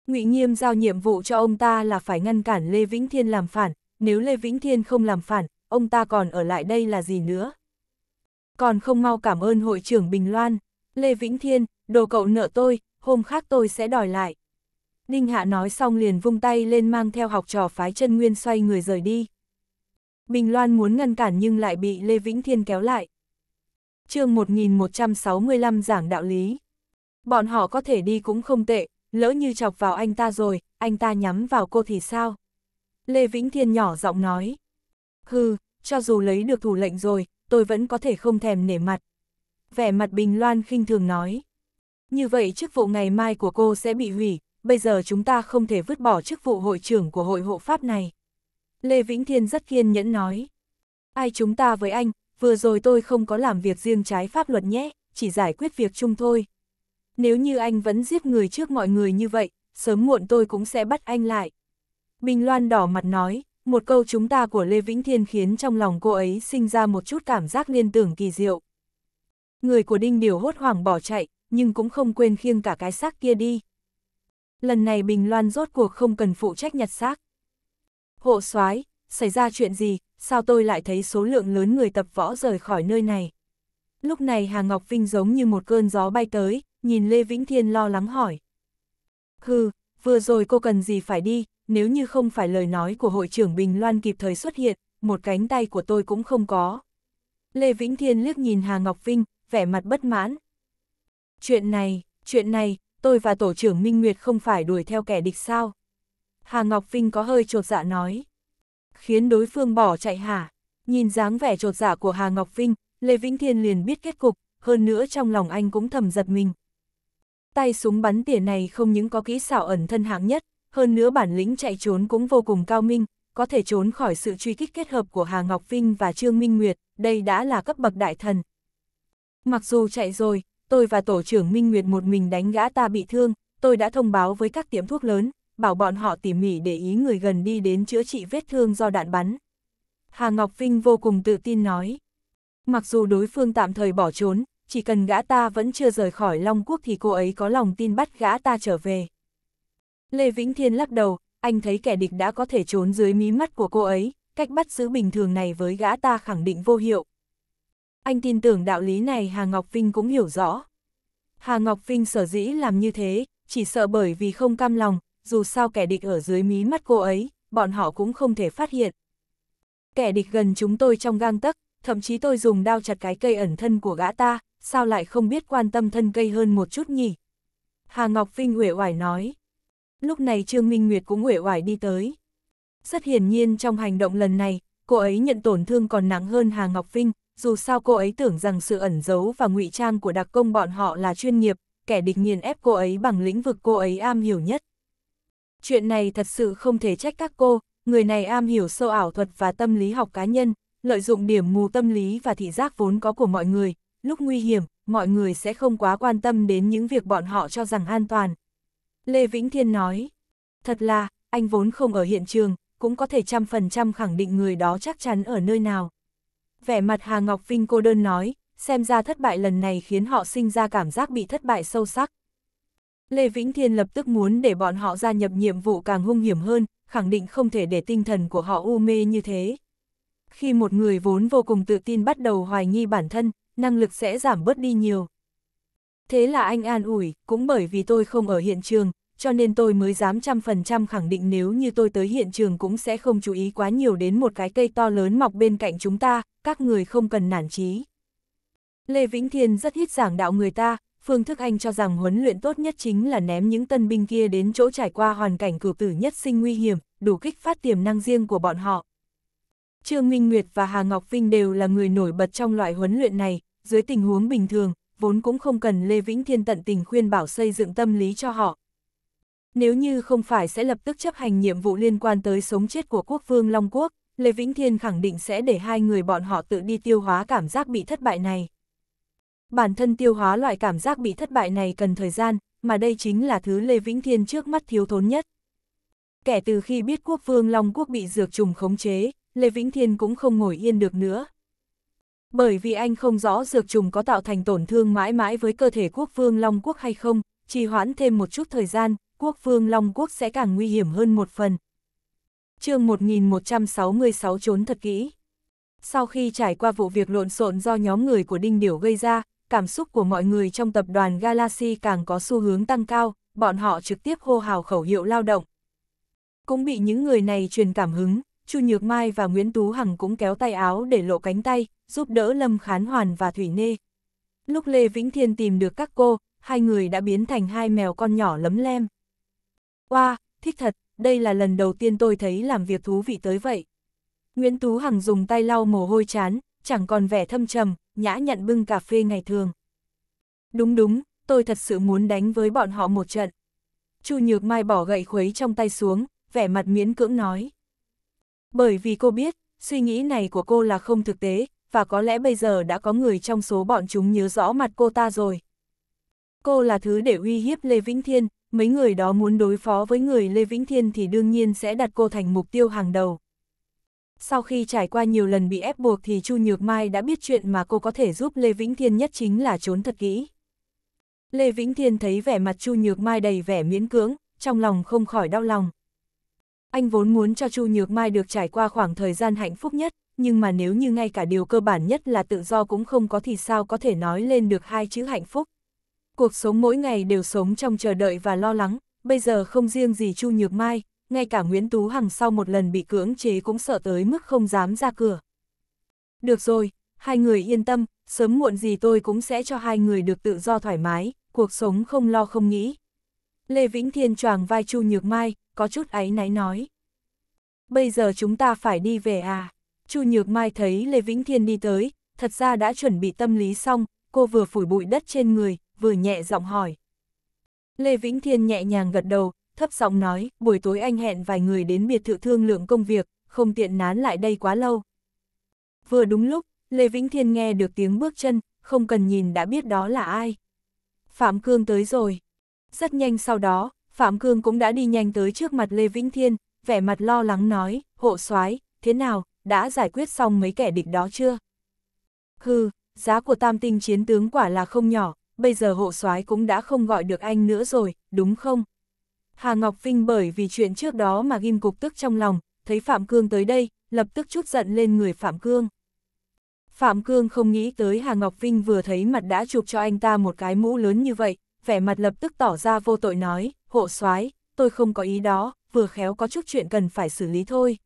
S1: Ngụy Nghiêm giao nhiệm vụ cho ông ta là phải ngăn cản Lê Vĩnh Thiên làm phản, nếu Lê Vĩnh Thiên không làm phản, ông ta còn ở lại đây là gì nữa? Còn không mau cảm ơn hội trưởng Bình Loan. Lê Vĩnh Thiên, đồ cậu nợ tôi, hôm khác tôi sẽ đòi lại. Đinh Hạ nói xong liền vung tay lên mang theo học trò phái chân nguyên xoay người rời đi. Bình Loan muốn ngăn cản nhưng lại bị Lê Vĩnh Thiên kéo lại. chương 1165 giảng đạo lý. Bọn họ có thể đi cũng không tệ, lỡ như chọc vào anh ta rồi, anh ta nhắm vào cô thì sao? Lê Vĩnh Thiên nhỏ giọng nói. Hừ, cho dù lấy được thủ lệnh rồi, tôi vẫn có thể không thèm nể mặt, vẻ mặt Bình Loan khinh thường nói. Như vậy chức vụ ngày mai của cô sẽ bị hủy, bây giờ chúng ta không thể vứt bỏ chức vụ hội trưởng của hội hộ pháp này. Lê Vĩnh Thiên rất kiên nhẫn nói. Ai chúng ta với anh, vừa rồi tôi không có làm việc riêng trái pháp luật nhé, chỉ giải quyết việc chung thôi. Nếu như anh vẫn giết người trước mọi người như vậy, sớm muộn tôi cũng sẽ bắt anh lại. Bình Loan đỏ mặt nói, một câu chúng ta của Lê Vĩnh Thiên khiến trong lòng cô ấy sinh ra một chút cảm giác liên tưởng kỳ diệu người của đinh điều hốt hoảng bỏ chạy, nhưng cũng không quên khiêng cả cái xác kia đi. Lần này Bình Loan rốt cuộc không cần phụ trách nhặt xác. Hộ soái xảy ra chuyện gì, sao tôi lại thấy số lượng lớn người tập võ rời khỏi nơi này? Lúc này Hà Ngọc Vinh giống như một cơn gió bay tới, nhìn Lê Vĩnh Thiên lo lắng hỏi. Hừ, vừa rồi cô cần gì phải đi, nếu như không phải lời nói của hội trưởng Bình Loan kịp thời xuất hiện, một cánh tay của tôi cũng không có. Lê Vĩnh Thiên liếc nhìn Hà Ngọc Vinh, vẻ mặt bất mãn. Chuyện này, chuyện này, tôi và tổ trưởng Minh Nguyệt không phải đuổi theo kẻ địch sao? Hà Ngọc Vinh có hơi trột dạ nói. Khiến đối phương bỏ chạy hả? Nhìn dáng vẻ trột dạ của Hà Ngọc Vinh, Lê Vĩnh Thiên liền biết kết cục, hơn nữa trong lòng anh cũng thầm giật mình. Tay súng bắn tỉa này không những có kỹ xảo ẩn thân hạng nhất, hơn nữa bản lĩnh chạy trốn cũng vô cùng cao minh, có thể trốn khỏi sự truy kích kết hợp của Hà Ngọc Vinh và Trương Minh Nguyệt, đây đã là cấp bậc đại thần, Mặc dù chạy rồi, tôi và tổ trưởng Minh Nguyệt một mình đánh gã ta bị thương, tôi đã thông báo với các tiệm thuốc lớn, bảo bọn họ tỉ mỉ để ý người gần đi đến chữa trị vết thương do đạn bắn. Hà Ngọc Vinh vô cùng tự tin nói. Mặc dù đối phương tạm thời bỏ trốn, chỉ cần gã ta vẫn chưa rời khỏi Long Quốc thì cô ấy có lòng tin bắt gã ta trở về. Lê Vĩnh Thiên lắc đầu, anh thấy kẻ địch đã có thể trốn dưới mí mắt của cô ấy, cách bắt giữ bình thường này với gã ta khẳng định vô hiệu. Anh tin tưởng đạo lý này Hà Ngọc Vinh cũng hiểu rõ. Hà Ngọc Vinh sở dĩ làm như thế, chỉ sợ bởi vì không cam lòng, dù sao kẻ địch ở dưới mí mắt cô ấy, bọn họ cũng không thể phát hiện. Kẻ địch gần chúng tôi trong gang tấc, thậm chí tôi dùng đao chặt cái cây ẩn thân của gã ta, sao lại không biết quan tâm thân cây hơn một chút nhỉ? Hà Ngọc Vinh uể oải nói. Lúc này Trương Minh Nguyệt cũng uể oải đi tới. Rất hiển nhiên trong hành động lần này, cô ấy nhận tổn thương còn nặng hơn Hà Ngọc Vinh, dù sao cô ấy tưởng rằng sự ẩn giấu và ngụy trang của đặc công bọn họ là chuyên nghiệp, kẻ địch nghiền ép cô ấy bằng lĩnh vực cô ấy am hiểu nhất. Chuyện này thật sự không thể trách các cô, người này am hiểu sâu ảo thuật và tâm lý học cá nhân, lợi dụng điểm mù tâm lý và thị giác vốn có của mọi người, lúc nguy hiểm, mọi người sẽ không quá quan tâm đến những việc bọn họ cho rằng an toàn. Lê Vĩnh Thiên nói, thật là, anh vốn không ở hiện trường, cũng có thể trăm phần trăm khẳng định người đó chắc chắn ở nơi nào vẻ mặt Hà Ngọc Vinh cô đơn nói, xem ra thất bại lần này khiến họ sinh ra cảm giác bị thất bại sâu sắc. Lê Vĩnh Thiên lập tức muốn để bọn họ gia nhập nhiệm vụ càng hung hiểm hơn, khẳng định không thể để tinh thần của họ u mê như thế. Khi một người vốn vô cùng tự tin bắt đầu hoài nghi bản thân, năng lực sẽ giảm bớt đi nhiều. Thế là anh an ủi, cũng bởi vì tôi không ở hiện trường, cho nên tôi mới dám trăm phần trăm khẳng định nếu như tôi tới hiện trường cũng sẽ không chú ý quá nhiều đến một cái cây to lớn mọc bên cạnh chúng ta, các người không cần nản trí. Lê Vĩnh Thiên rất hít giảng đạo người ta, Phương Thức Anh cho rằng huấn luyện tốt nhất chính là ném những tân binh kia đến chỗ trải qua hoàn cảnh cử tử nhất sinh nguy hiểm, đủ kích phát tiềm năng riêng của bọn họ. Trương Minh Nguyệt và Hà Ngọc Vinh đều là người nổi bật trong loại huấn luyện này, dưới tình huống bình thường, vốn cũng không cần Lê Vĩnh Thiên tận tình khuyên bảo xây dựng tâm lý cho họ, nếu như không phải sẽ lập tức chấp hành nhiệm vụ liên quan tới sống chết của quốc vương Long Quốc, Lê Vĩnh Thiên khẳng định sẽ để hai người bọn họ tự đi tiêu hóa cảm giác bị thất bại này. Bản thân tiêu hóa loại cảm giác bị thất bại này cần thời gian, mà đây chính là thứ Lê Vĩnh Thiên trước mắt thiếu thốn nhất. Kể từ khi biết quốc vương Long Quốc bị dược trùng khống chế, Lê Vĩnh Thiên cũng không ngồi yên được nữa. Bởi vì anh không rõ dược trùng có tạo thành tổn thương mãi mãi với cơ thể quốc vương Long Quốc hay không, trì hoãn thêm một chút thời gian, quốc Vương Long Quốc sẽ càng nguy hiểm hơn một phần. chương 1166 trốn thật kỹ. Sau khi trải qua vụ việc lộn xộn do nhóm người của Đinh Điểu gây ra, cảm xúc của mọi người trong tập đoàn Galaxy càng có xu hướng tăng cao, bọn họ trực tiếp hô hào khẩu hiệu lao động. Cũng bị những người này truyền cảm hứng, Chu Nhược Mai và Nguyễn Tú Hằng cũng kéo tay áo để lộ cánh tay, giúp đỡ Lâm Khán Hoàn và Thủy Nê. Lúc Lê Vĩnh Thiên tìm được các cô, hai người đã biến thành hai mèo con nhỏ lấm lem. Oa, wow, thích thật, đây là lần đầu tiên tôi thấy làm việc thú vị tới vậy. Nguyễn Tú Hằng dùng tay lau mồ hôi chán, chẳng còn vẻ thâm trầm, nhã nhận bưng cà phê ngày thường. Đúng đúng, tôi thật sự muốn đánh với bọn họ một trận. Chu Nhược Mai bỏ gậy khuấy trong tay xuống, vẻ mặt miễn cưỡng nói. Bởi vì cô biết, suy nghĩ này của cô là không thực tế, và có lẽ bây giờ đã có người trong số bọn chúng nhớ rõ mặt cô ta rồi. Cô là thứ để uy hiếp Lê Vĩnh Thiên, mấy người đó muốn đối phó với người Lê Vĩnh Thiên thì đương nhiên sẽ đặt cô thành mục tiêu hàng đầu. Sau khi trải qua nhiều lần bị ép buộc thì Chu Nhược Mai đã biết chuyện mà cô có thể giúp Lê Vĩnh Thiên nhất chính là trốn thật kỹ. Lê Vĩnh Thiên thấy vẻ mặt Chu Nhược Mai đầy vẻ miễn cưỡng, trong lòng không khỏi đau lòng. Anh vốn muốn cho Chu Nhược Mai được trải qua khoảng thời gian hạnh phúc nhất, nhưng mà nếu như ngay cả điều cơ bản nhất là tự do cũng không có thì sao có thể nói lên được hai chữ hạnh phúc. Cuộc sống mỗi ngày đều sống trong chờ đợi và lo lắng, bây giờ không riêng gì Chu Nhược Mai, ngay cả Nguyễn Tú Hằng sau một lần bị cưỡng chế cũng sợ tới mức không dám ra cửa. Được rồi, hai người yên tâm, sớm muộn gì tôi cũng sẽ cho hai người được tự do thoải mái, cuộc sống không lo không nghĩ. Lê Vĩnh Thiên choàng vai Chu Nhược Mai, có chút áy náy nói. Bây giờ chúng ta phải đi về à? Chu Nhược Mai thấy Lê Vĩnh Thiên đi tới, thật ra đã chuẩn bị tâm lý xong, cô vừa phủi bụi đất trên người, vừa nhẹ giọng hỏi. Lê Vĩnh Thiên nhẹ nhàng gật đầu, thấp giọng nói, buổi tối anh hẹn vài người đến biệt thự thương lượng công việc, không tiện nán lại đây quá lâu. Vừa đúng lúc, Lê Vĩnh Thiên nghe được tiếng bước chân, không cần nhìn đã biết đó là ai. Phạm Cương tới rồi. Rất nhanh sau đó, Phạm Cương cũng đã đi nhanh tới trước mặt Lê Vĩnh Thiên, vẻ mặt lo lắng nói, hộ soái thế nào, đã giải quyết xong mấy kẻ địch đó chưa? Hừ, giá của tam tinh chiến tướng quả là không nhỏ, bây giờ hộ soái cũng đã không gọi được anh nữa rồi, đúng không? Hà Ngọc Vinh bởi vì chuyện trước đó mà ghim cục tức trong lòng, thấy Phạm Cương tới đây, lập tức chút giận lên người Phạm Cương. Phạm Cương không nghĩ tới Hà Ngọc Vinh vừa thấy mặt đã chụp cho anh ta một cái mũ lớn như vậy, vẻ mặt lập tức tỏ ra vô tội nói, hộ soái tôi không có ý đó, vừa khéo có chút chuyện cần phải xử lý thôi.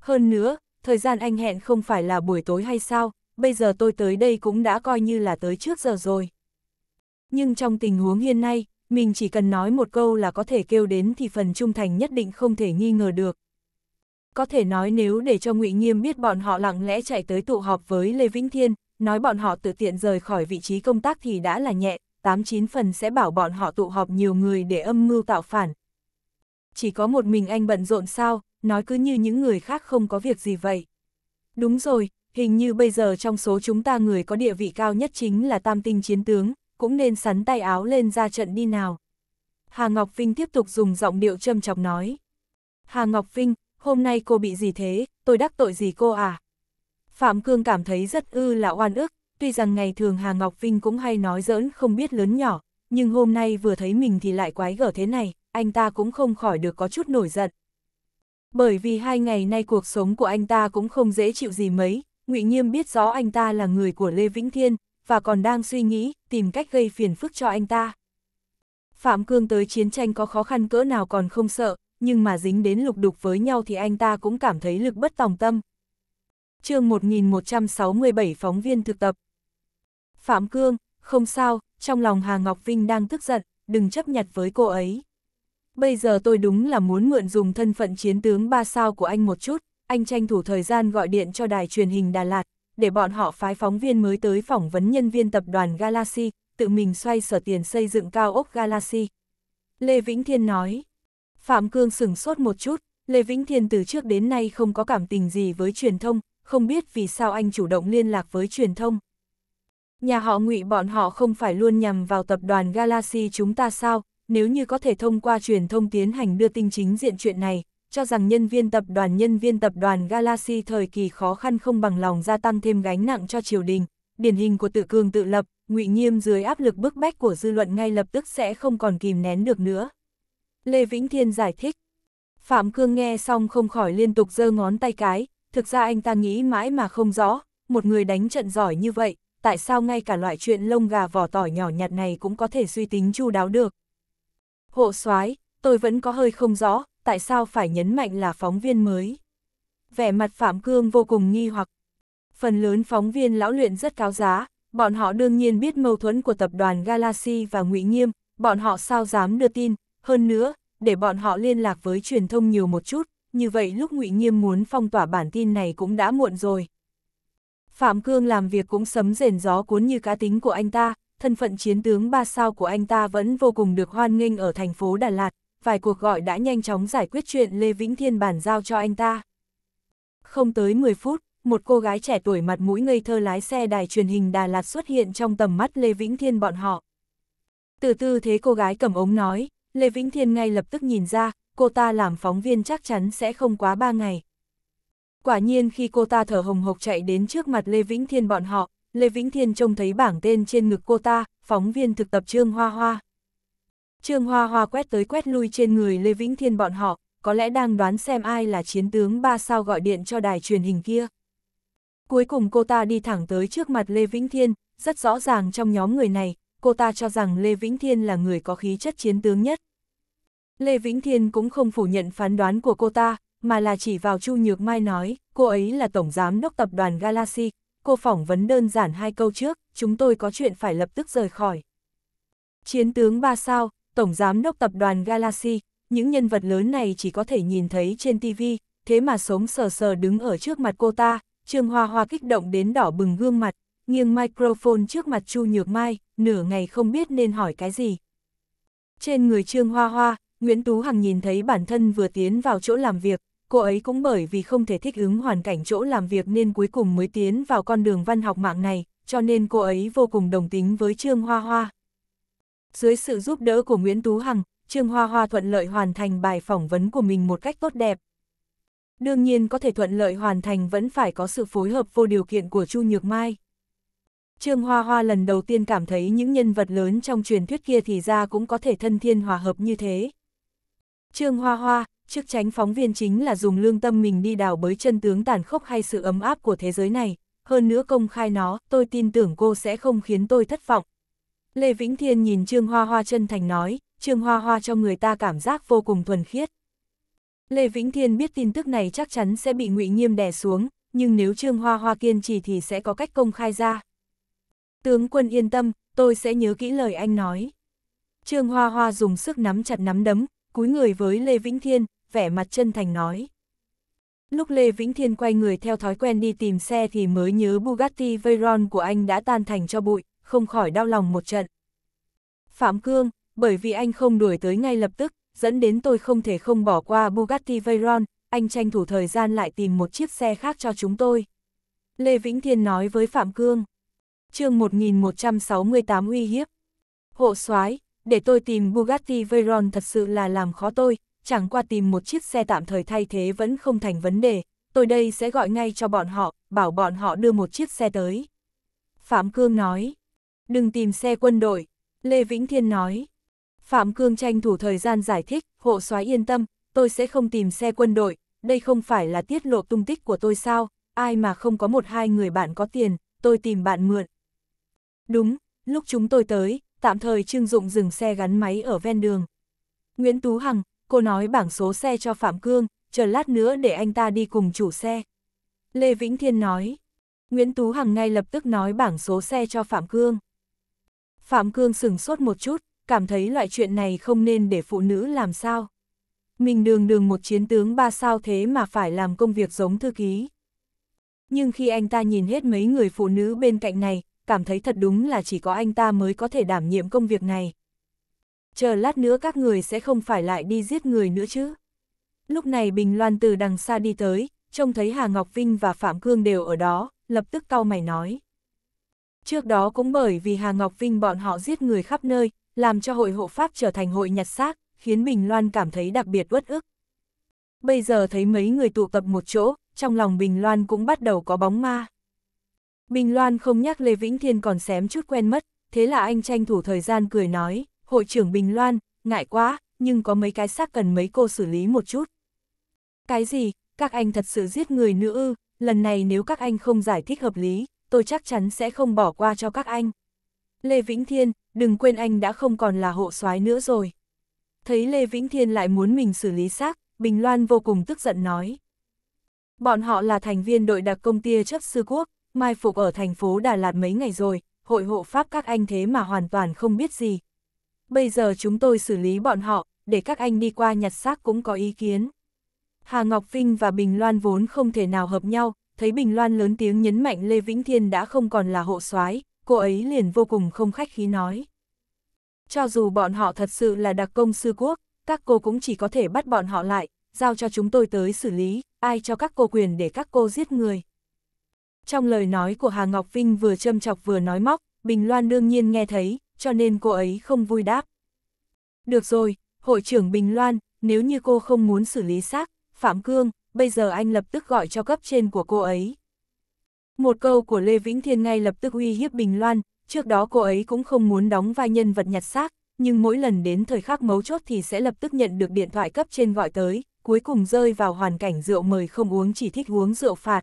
S1: Hơn nữa, thời gian anh hẹn không phải là buổi tối hay sao, bây giờ tôi tới đây cũng đã coi như là tới trước giờ rồi nhưng trong tình huống hiện nay, mình chỉ cần nói một câu là có thể kêu đến thì phần trung thành nhất định không thể nghi ngờ được. Có thể nói nếu để cho ngụy Nghiêm biết bọn họ lặng lẽ chạy tới tụ họp với Lê Vĩnh Thiên, nói bọn họ tự tiện rời khỏi vị trí công tác thì đã là nhẹ, 89 phần sẽ bảo bọn họ tụ họp nhiều người để âm mưu tạo phản. Chỉ có một mình anh bận rộn sao, nói cứ như những người khác không có việc gì vậy. Đúng rồi, hình như bây giờ trong số chúng ta người có địa vị cao nhất chính là tam tinh chiến tướng, cũng nên sắn tay áo lên ra trận đi nào. Hà Ngọc Vinh tiếp tục dùng giọng điệu châm chọc nói. Hà Ngọc Vinh, hôm nay cô bị gì thế, tôi đắc tội gì cô à? Phạm Cương cảm thấy rất ư là oan ức, tuy rằng ngày thường Hà Ngọc Vinh cũng hay nói giỡn không biết lớn nhỏ, nhưng hôm nay vừa thấy mình thì lại quái gở thế này, anh ta cũng không khỏi được có chút nổi giận. Bởi vì hai ngày nay cuộc sống của anh ta cũng không dễ chịu gì mấy, Ngụy Nghiêm biết rõ anh ta là người của Lê Vĩnh Thiên, và còn đang suy nghĩ, tìm cách gây phiền phức cho anh ta. Phạm Cương tới chiến tranh có khó khăn cỡ nào còn không sợ, nhưng mà dính đến lục đục với nhau thì anh ta cũng cảm thấy lực bất tòng tâm. chương 1167 phóng viên thực tập. Phạm Cương, không sao, trong lòng Hà Ngọc Vinh đang tức giận, đừng chấp nhặt với cô ấy. Bây giờ tôi đúng là muốn mượn dùng thân phận chiến tướng ba sao của anh một chút, anh tranh thủ thời gian gọi điện cho đài truyền hình Đà Lạt, để bọn họ phái phóng viên mới tới phỏng vấn nhân viên tập đoàn Galaxy, tự mình xoay sở tiền xây dựng cao ốc Galaxy. Lê Vĩnh Thiên nói. Phạm Cương sửng sốt một chút, Lê Vĩnh Thiên từ trước đến nay không có cảm tình gì với truyền thông, không biết vì sao anh chủ động liên lạc với truyền thông. Nhà họ ngụy bọn họ không phải luôn nhằm vào tập đoàn Galaxy chúng ta sao, nếu như có thể thông qua truyền thông tiến hành đưa tin chính diện chuyện này, cho rằng nhân viên tập đoàn nhân viên tập đoàn Galaxy thời kỳ khó khăn không bằng lòng gia tăng thêm gánh nặng cho triều đình, điển hình của tự cường tự lập, ngụy nghiêm dưới áp lực bức bách của dư luận ngay lập tức sẽ không còn kìm nén được nữa. Lê Vĩnh Thiên giải thích. Phạm Cương nghe xong không khỏi liên tục giơ ngón tay cái, thực ra anh ta nghĩ mãi mà không rõ, một người đánh trận giỏi như vậy, tại sao ngay cả loại chuyện lông gà vỏ tỏi nhỏ nhặt này cũng có thể suy tính chu đáo được. Hộ soái tôi vẫn có hơi không rõ, tại sao phải nhấn mạnh là phóng viên mới? Vẻ mặt Phạm Cương vô cùng nghi hoặc. Phần lớn phóng viên lão luyện rất cáo giá, bọn họ đương nhiên biết mâu thuẫn của tập đoàn Galaxy và ngụy Nghiêm, bọn họ sao dám đưa tin, hơn nữa, để bọn họ liên lạc với truyền thông nhiều một chút, như vậy lúc ngụy Nghiêm muốn phong tỏa bản tin này cũng đã muộn rồi. Phạm Cương làm việc cũng sấm rền gió cuốn như cá tính của anh ta, thân phận chiến tướng ba sao của anh ta vẫn vô cùng được hoan nghênh ở thành phố Đà Lạt, vài cuộc gọi đã nhanh chóng giải quyết chuyện Lê Vĩnh Thiên bàn giao cho anh ta. Không tới 10 phút, một cô gái trẻ tuổi mặt mũi ngây thơ lái xe đài truyền hình Đà Lạt xuất hiện trong tầm mắt Lê Vĩnh Thiên bọn họ. Từ tư thế cô gái cầm ống nói, Lê Vĩnh Thiên ngay lập tức nhìn ra, cô ta làm phóng viên chắc chắn sẽ không quá 3 ngày. Quả nhiên khi cô ta thở hồng hộc chạy đến trước mặt Lê Vĩnh Thiên bọn họ, Lê Vĩnh Thiên trông thấy bảng tên trên ngực cô ta, phóng viên thực tập Trương Hoa Hoa. Trương Hoa Hoa quét tới quét lui trên người Lê Vĩnh Thiên bọn họ, có lẽ đang đoán xem ai là chiến tướng ba sao gọi điện cho đài truyền hình kia. Cuối cùng cô ta đi thẳng tới trước mặt Lê Vĩnh Thiên, rất rõ ràng trong nhóm người này, cô ta cho rằng Lê Vĩnh Thiên là người có khí chất chiến tướng nhất. Lê Vĩnh Thiên cũng không phủ nhận phán đoán của cô ta, mà là chỉ vào Chu Nhược Mai nói, cô ấy là Tổng Giám đốc Tập đoàn Galaxy, cô phỏng vấn đơn giản hai câu trước, chúng tôi có chuyện phải lập tức rời khỏi. Chiến tướng ba sao, Tổng Giám đốc Tập đoàn Galaxy, những nhân vật lớn này chỉ có thể nhìn thấy trên TV, thế mà sống sờ sờ đứng ở trước mặt cô ta, Trương Hoa Hoa kích động đến đỏ bừng gương mặt, nghiêng microphone trước mặt Chu Nhược Mai, nửa ngày không biết nên hỏi cái gì. Trên người Trương Hoa Hoa, Nguyễn Tú Hằng nhìn thấy bản thân vừa tiến vào chỗ làm việc, cô ấy cũng bởi vì không thể thích ứng hoàn cảnh chỗ làm việc nên cuối cùng mới tiến vào con đường văn học mạng này, cho nên cô ấy vô cùng đồng tính với Trương Hoa Hoa dưới sự giúp đỡ của Nguyễn Tú Hằng, Trương Hoa Hoa thuận lợi hoàn thành bài phỏng vấn của mình một cách tốt đẹp. Đương nhiên có thể thuận lợi hoàn thành vẫn phải có sự phối hợp vô điều kiện của Chu Nhược Mai. Trương Hoa Hoa lần đầu tiên cảm thấy những nhân vật lớn trong truyền thuyết kia thì ra cũng có thể thân thiên hòa hợp như thế. Trương Hoa Hoa, chức tránh phóng viên chính là dùng lương tâm mình đi đào bới chân tướng tàn khốc hay sự ấm áp của thế giới này, hơn nữa công khai nó, tôi tin tưởng cô sẽ không khiến tôi thất vọng, Lê Vĩnh Thiên nhìn Trương Hoa Hoa chân thành nói, Trương Hoa Hoa cho người ta cảm giác vô cùng thuần khiết. Lê Vĩnh Thiên biết tin tức này chắc chắn sẽ bị ngụy Nghiêm đè xuống, nhưng nếu Trương Hoa Hoa kiên trì thì sẽ có cách công khai ra. Tướng quân yên tâm, tôi sẽ nhớ kỹ lời anh nói. Trương Hoa Hoa dùng sức nắm chặt nắm đấm, cúi người với Lê Vĩnh Thiên, vẻ mặt chân thành nói. Lúc Lê Vĩnh Thiên quay người theo thói quen đi tìm xe thì mới nhớ Bugatti Veyron của anh đã tan thành cho bụi, không khỏi đau lòng một trận. Phạm Cương, bởi vì anh không đuổi tới ngay lập tức, dẫn đến tôi không thể không bỏ qua Bugatti Veyron, anh tranh thủ thời gian lại tìm một chiếc xe khác cho chúng tôi. Lê Vĩnh Thiên nói với Phạm Cương. chương 1168 uy hiếp. Hộ soái để tôi tìm Bugatti Veyron thật sự là làm khó tôi, chẳng qua tìm một chiếc xe tạm thời thay thế vẫn không thành vấn đề, tôi đây sẽ gọi ngay cho bọn họ, bảo bọn họ đưa một chiếc xe tới. Phạm Cương nói. Đừng tìm xe quân đội, Lê Vĩnh Thiên nói. Phạm Cương tranh thủ thời gian giải thích, hộ soái yên tâm, tôi sẽ không tìm xe quân đội, đây không phải là tiết lộ tung tích của tôi sao, ai mà không có một hai người bạn có tiền, tôi tìm bạn mượn. Đúng, lúc chúng tôi tới, tạm thời Trương Dụng dừng xe gắn máy ở ven đường. Nguyễn Tú Hằng, cô nói bảng số xe cho Phạm Cương, chờ lát nữa để anh ta đi cùng chủ xe. Lê Vĩnh Thiên nói. Nguyễn Tú Hằng ngay lập tức nói bảng số xe cho Phạm Cương. Phạm Cương sừng sốt một chút, cảm thấy loại chuyện này không nên để phụ nữ làm sao. Mình đường đường một chiến tướng ba sao thế mà phải làm công việc giống thư ký. Nhưng khi anh ta nhìn hết mấy người phụ nữ bên cạnh này, cảm thấy thật đúng là chỉ có anh ta mới có thể đảm nhiệm công việc này. Chờ lát nữa các người sẽ không phải lại đi giết người nữa chứ. Lúc này Bình Loan từ đằng xa đi tới, trông thấy Hà Ngọc Vinh và Phạm Cương đều ở đó, lập tức cau mày nói. Trước đó cũng bởi vì Hà Ngọc Vinh bọn họ giết người khắp nơi, làm cho hội hộ pháp trở thành hội nhặt xác, khiến Bình Loan cảm thấy đặc biệt uất ức. Bây giờ thấy mấy người tụ tập một chỗ, trong lòng Bình Loan cũng bắt đầu có bóng ma. Bình Loan không nhắc Lê Vĩnh Thiên còn xém chút quen mất, thế là anh tranh thủ thời gian cười nói, hội trưởng Bình Loan, ngại quá, nhưng có mấy cái xác cần mấy cô xử lý một chút. Cái gì, các anh thật sự giết người nữa ư, lần này nếu các anh không giải thích hợp lý, tôi chắc chắn sẽ không bỏ qua cho các anh. Lê Vĩnh Thiên, đừng quên anh đã không còn là hộ soái nữa rồi. Thấy Lê Vĩnh Thiên lại muốn mình xử lý xác, Bình Loan vô cùng tức giận nói. Bọn họ là thành viên đội đặc công tia chấp sư quốc, mai phục ở thành phố Đà Lạt mấy ngày rồi, hội hộ pháp các anh thế mà hoàn toàn không biết gì. Bây giờ chúng tôi xử lý bọn họ, để các anh đi qua nhặt xác cũng có ý kiến. Hà Ngọc Vinh và Bình Loan vốn không thể nào hợp nhau, thấy Bình Loan lớn tiếng nhấn mạnh Lê Vĩnh Thiên đã không còn là hộ soái, cô ấy liền vô cùng không khách khí nói. Cho dù bọn họ thật sự là đặc công sư quốc, các cô cũng chỉ có thể bắt bọn họ lại, giao cho chúng tôi tới xử lý, ai cho các cô quyền để các cô giết người. Trong lời nói của Hà Ngọc Vinh vừa châm chọc vừa nói móc, Bình Loan đương nhiên nghe thấy, cho nên cô ấy không vui đáp. Được rồi, hội trưởng Bình Loan, nếu như cô không muốn xử lý xác, Phạm Cương, bây giờ anh lập tức gọi cho cấp trên của cô ấy. Một câu của Lê Vĩnh Thiên ngay lập tức uy hiếp Bình Loan, trước đó cô ấy cũng không muốn đóng vai nhân vật nhặt xác, nhưng mỗi lần đến thời khắc mấu chốt thì sẽ lập tức nhận được điện thoại cấp trên gọi tới, cuối cùng rơi vào hoàn cảnh rượu mời không uống chỉ thích uống rượu phạt.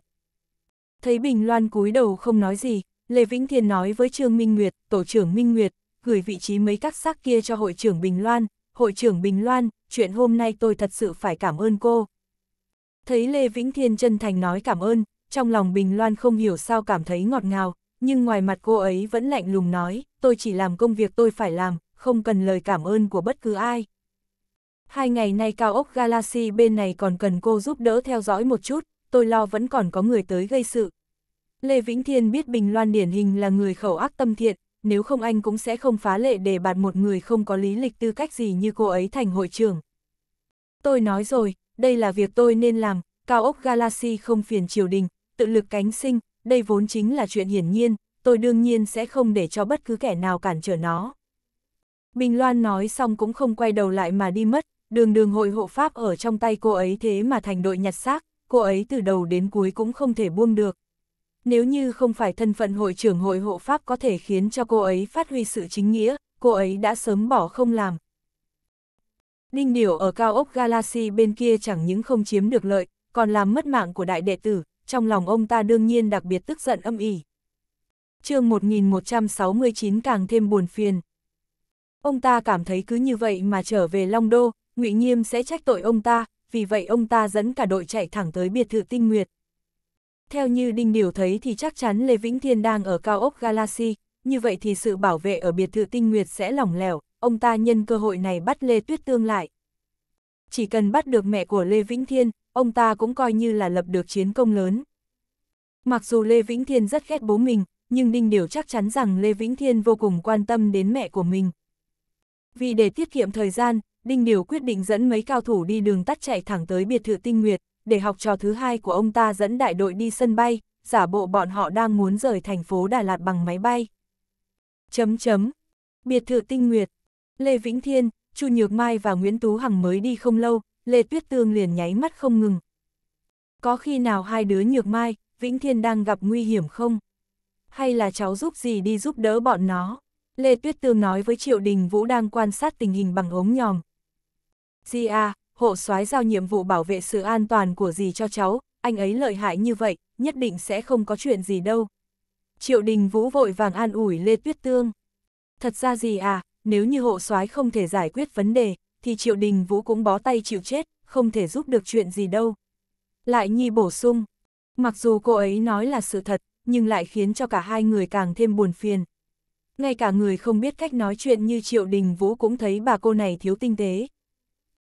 S1: Thấy Bình Loan cúi đầu không nói gì, Lê Vĩnh Thiên nói với Trương Minh Nguyệt, tổ trưởng Minh Nguyệt, gửi vị trí mấy các xác kia cho hội trưởng Bình Loan, hội trưởng Bình Loan, chuyện hôm nay tôi thật sự phải cảm ơn cô, Thấy Lê Vĩnh Thiên chân thành nói cảm ơn, trong lòng Bình Loan không hiểu sao cảm thấy ngọt ngào, nhưng ngoài mặt cô ấy vẫn lạnh lùng nói, tôi chỉ làm công việc tôi phải làm, không cần lời cảm ơn của bất cứ ai. Hai ngày nay cao ốc Galaxy bên này còn cần cô giúp đỡ theo dõi một chút, tôi lo vẫn còn có người tới gây sự. Lê Vĩnh Thiên biết Bình Loan điển hình là người khẩu ác tâm thiện, nếu không anh cũng sẽ không phá lệ để bạt một người không có lý lịch tư cách gì như cô ấy thành hội trưởng. Tôi nói rồi, đây là việc tôi nên làm, cao ốc Galaxy không phiền triều đình, tự lực cánh sinh, đây vốn chính là chuyện hiển nhiên, tôi đương nhiên sẽ không để cho bất cứ kẻ nào cản trở nó. Bình Loan nói xong cũng không quay đầu lại mà đi mất, đường đường hội hộ Pháp ở trong tay cô ấy thế mà thành đội nhặt xác, cô ấy từ đầu đến cuối cũng không thể buông được. Nếu như không phải thân phận hội trưởng hội hộ Pháp có thể khiến cho cô ấy phát huy sự chính nghĩa, cô ấy đã sớm bỏ không làm, Ninh Điểu ở cao ốc Galaxy bên kia chẳng những không chiếm được lợi, còn làm mất mạng của đại đệ tử, trong lòng ông ta đương nhiên đặc biệt tức giận âm ỉ. chương 1169 càng thêm buồn phiền. Ông ta cảm thấy cứ như vậy mà trở về Long Đô, ngụy Nghiêm sẽ trách tội ông ta, vì vậy ông ta dẫn cả đội chạy thẳng tới biệt thự tinh nguyệt. Theo như Đinh Điều thấy thì chắc chắn Lê Vĩnh Thiên đang ở cao ốc Galaxy, như vậy thì sự bảo vệ ở biệt thự tinh nguyệt sẽ lỏng lẻo, ông ta nhân cơ hội này bắt Lê Tuyết Tương lại. Chỉ cần bắt được mẹ của Lê Vĩnh Thiên, ông ta cũng coi như là lập được chiến công lớn. Mặc dù Lê Vĩnh Thiên rất ghét bố mình, nhưng Đinh Điều chắc chắn rằng Lê Vĩnh Thiên vô cùng quan tâm đến mẹ của mình. Vì để tiết kiệm thời gian, Đinh Điều quyết định dẫn mấy cao thủ đi đường tắt chạy thẳng tới biệt thự tinh nguyệt, để học trò thứ hai của ông ta dẫn đại đội đi sân bay, giả bộ bọn họ đang muốn rời thành phố Đà Lạt bằng máy bay. Chấm chấm. Biệt thự tinh nguyệt, Lê Vĩnh Thiên, Chu Nhược Mai và Nguyễn Tú Hằng mới đi không lâu, Lê Tuyết Tương liền nháy mắt không ngừng. Có khi nào hai đứa Nhược Mai, Vĩnh Thiên đang gặp nguy hiểm không? Hay là cháu giúp gì đi giúp đỡ bọn nó? Lê Tuyết Tương nói với Triệu Đình Vũ đang quan sát tình hình bằng ống nhòm. Di à, hộ soái giao nhiệm vụ bảo vệ sự an toàn của dì cho cháu, anh ấy lợi hại như vậy, nhất định sẽ không có chuyện gì đâu. Triệu Đình Vũ vội vàng an ủi Lê Tuyết Tương. Thật ra gì à, nếu như hộ soái không thể giải quyết vấn đề, thì Triệu Đình Vũ cũng bó tay chịu chết, không thể giúp được chuyện gì đâu. Lại Nhi bổ sung, mặc dù cô ấy nói là sự thật, nhưng lại khiến cho cả hai người càng thêm buồn phiền. Ngay cả người không biết cách nói chuyện như Triệu Đình Vũ cũng thấy bà cô này thiếu tinh tế.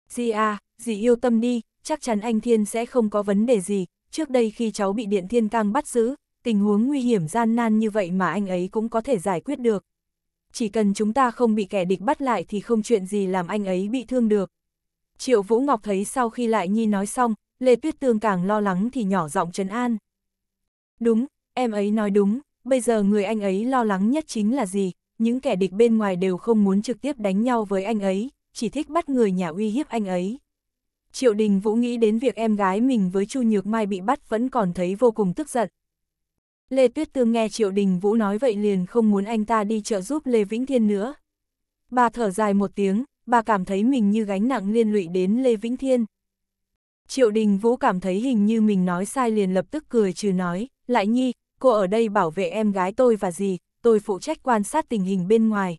S1: Dì à, dì yêu tâm đi, chắc chắn anh Thiên sẽ không có vấn đề gì, trước đây khi cháu bị Điện Thiên Cang bắt giữ, tình huống nguy hiểm gian nan như vậy mà anh ấy cũng có thể giải quyết được chỉ cần chúng ta không bị kẻ địch bắt lại thì không chuyện gì làm anh ấy bị thương được. Triệu Vũ Ngọc thấy sau khi lại Nhi nói xong, Lê Tuyết Tương càng lo lắng thì nhỏ giọng trấn an. Đúng, em ấy nói đúng, bây giờ người anh ấy lo lắng nhất chính là gì, những kẻ địch bên ngoài đều không muốn trực tiếp đánh nhau với anh ấy, chỉ thích bắt người nhà uy hiếp anh ấy. Triệu Đình Vũ nghĩ đến việc em gái mình với Chu Nhược Mai bị bắt vẫn còn thấy vô cùng tức giận, Lê Tuyết Tương nghe Triệu Đình Vũ nói vậy liền không muốn anh ta đi trợ giúp Lê Vĩnh Thiên nữa. Bà thở dài một tiếng, bà cảm thấy mình như gánh nặng liên lụy đến Lê Vĩnh Thiên. Triệu Đình Vũ cảm thấy hình như mình nói sai liền lập tức cười trừ nói, lại nhi, cô ở đây bảo vệ em gái tôi và gì, tôi phụ trách quan sát tình hình bên ngoài.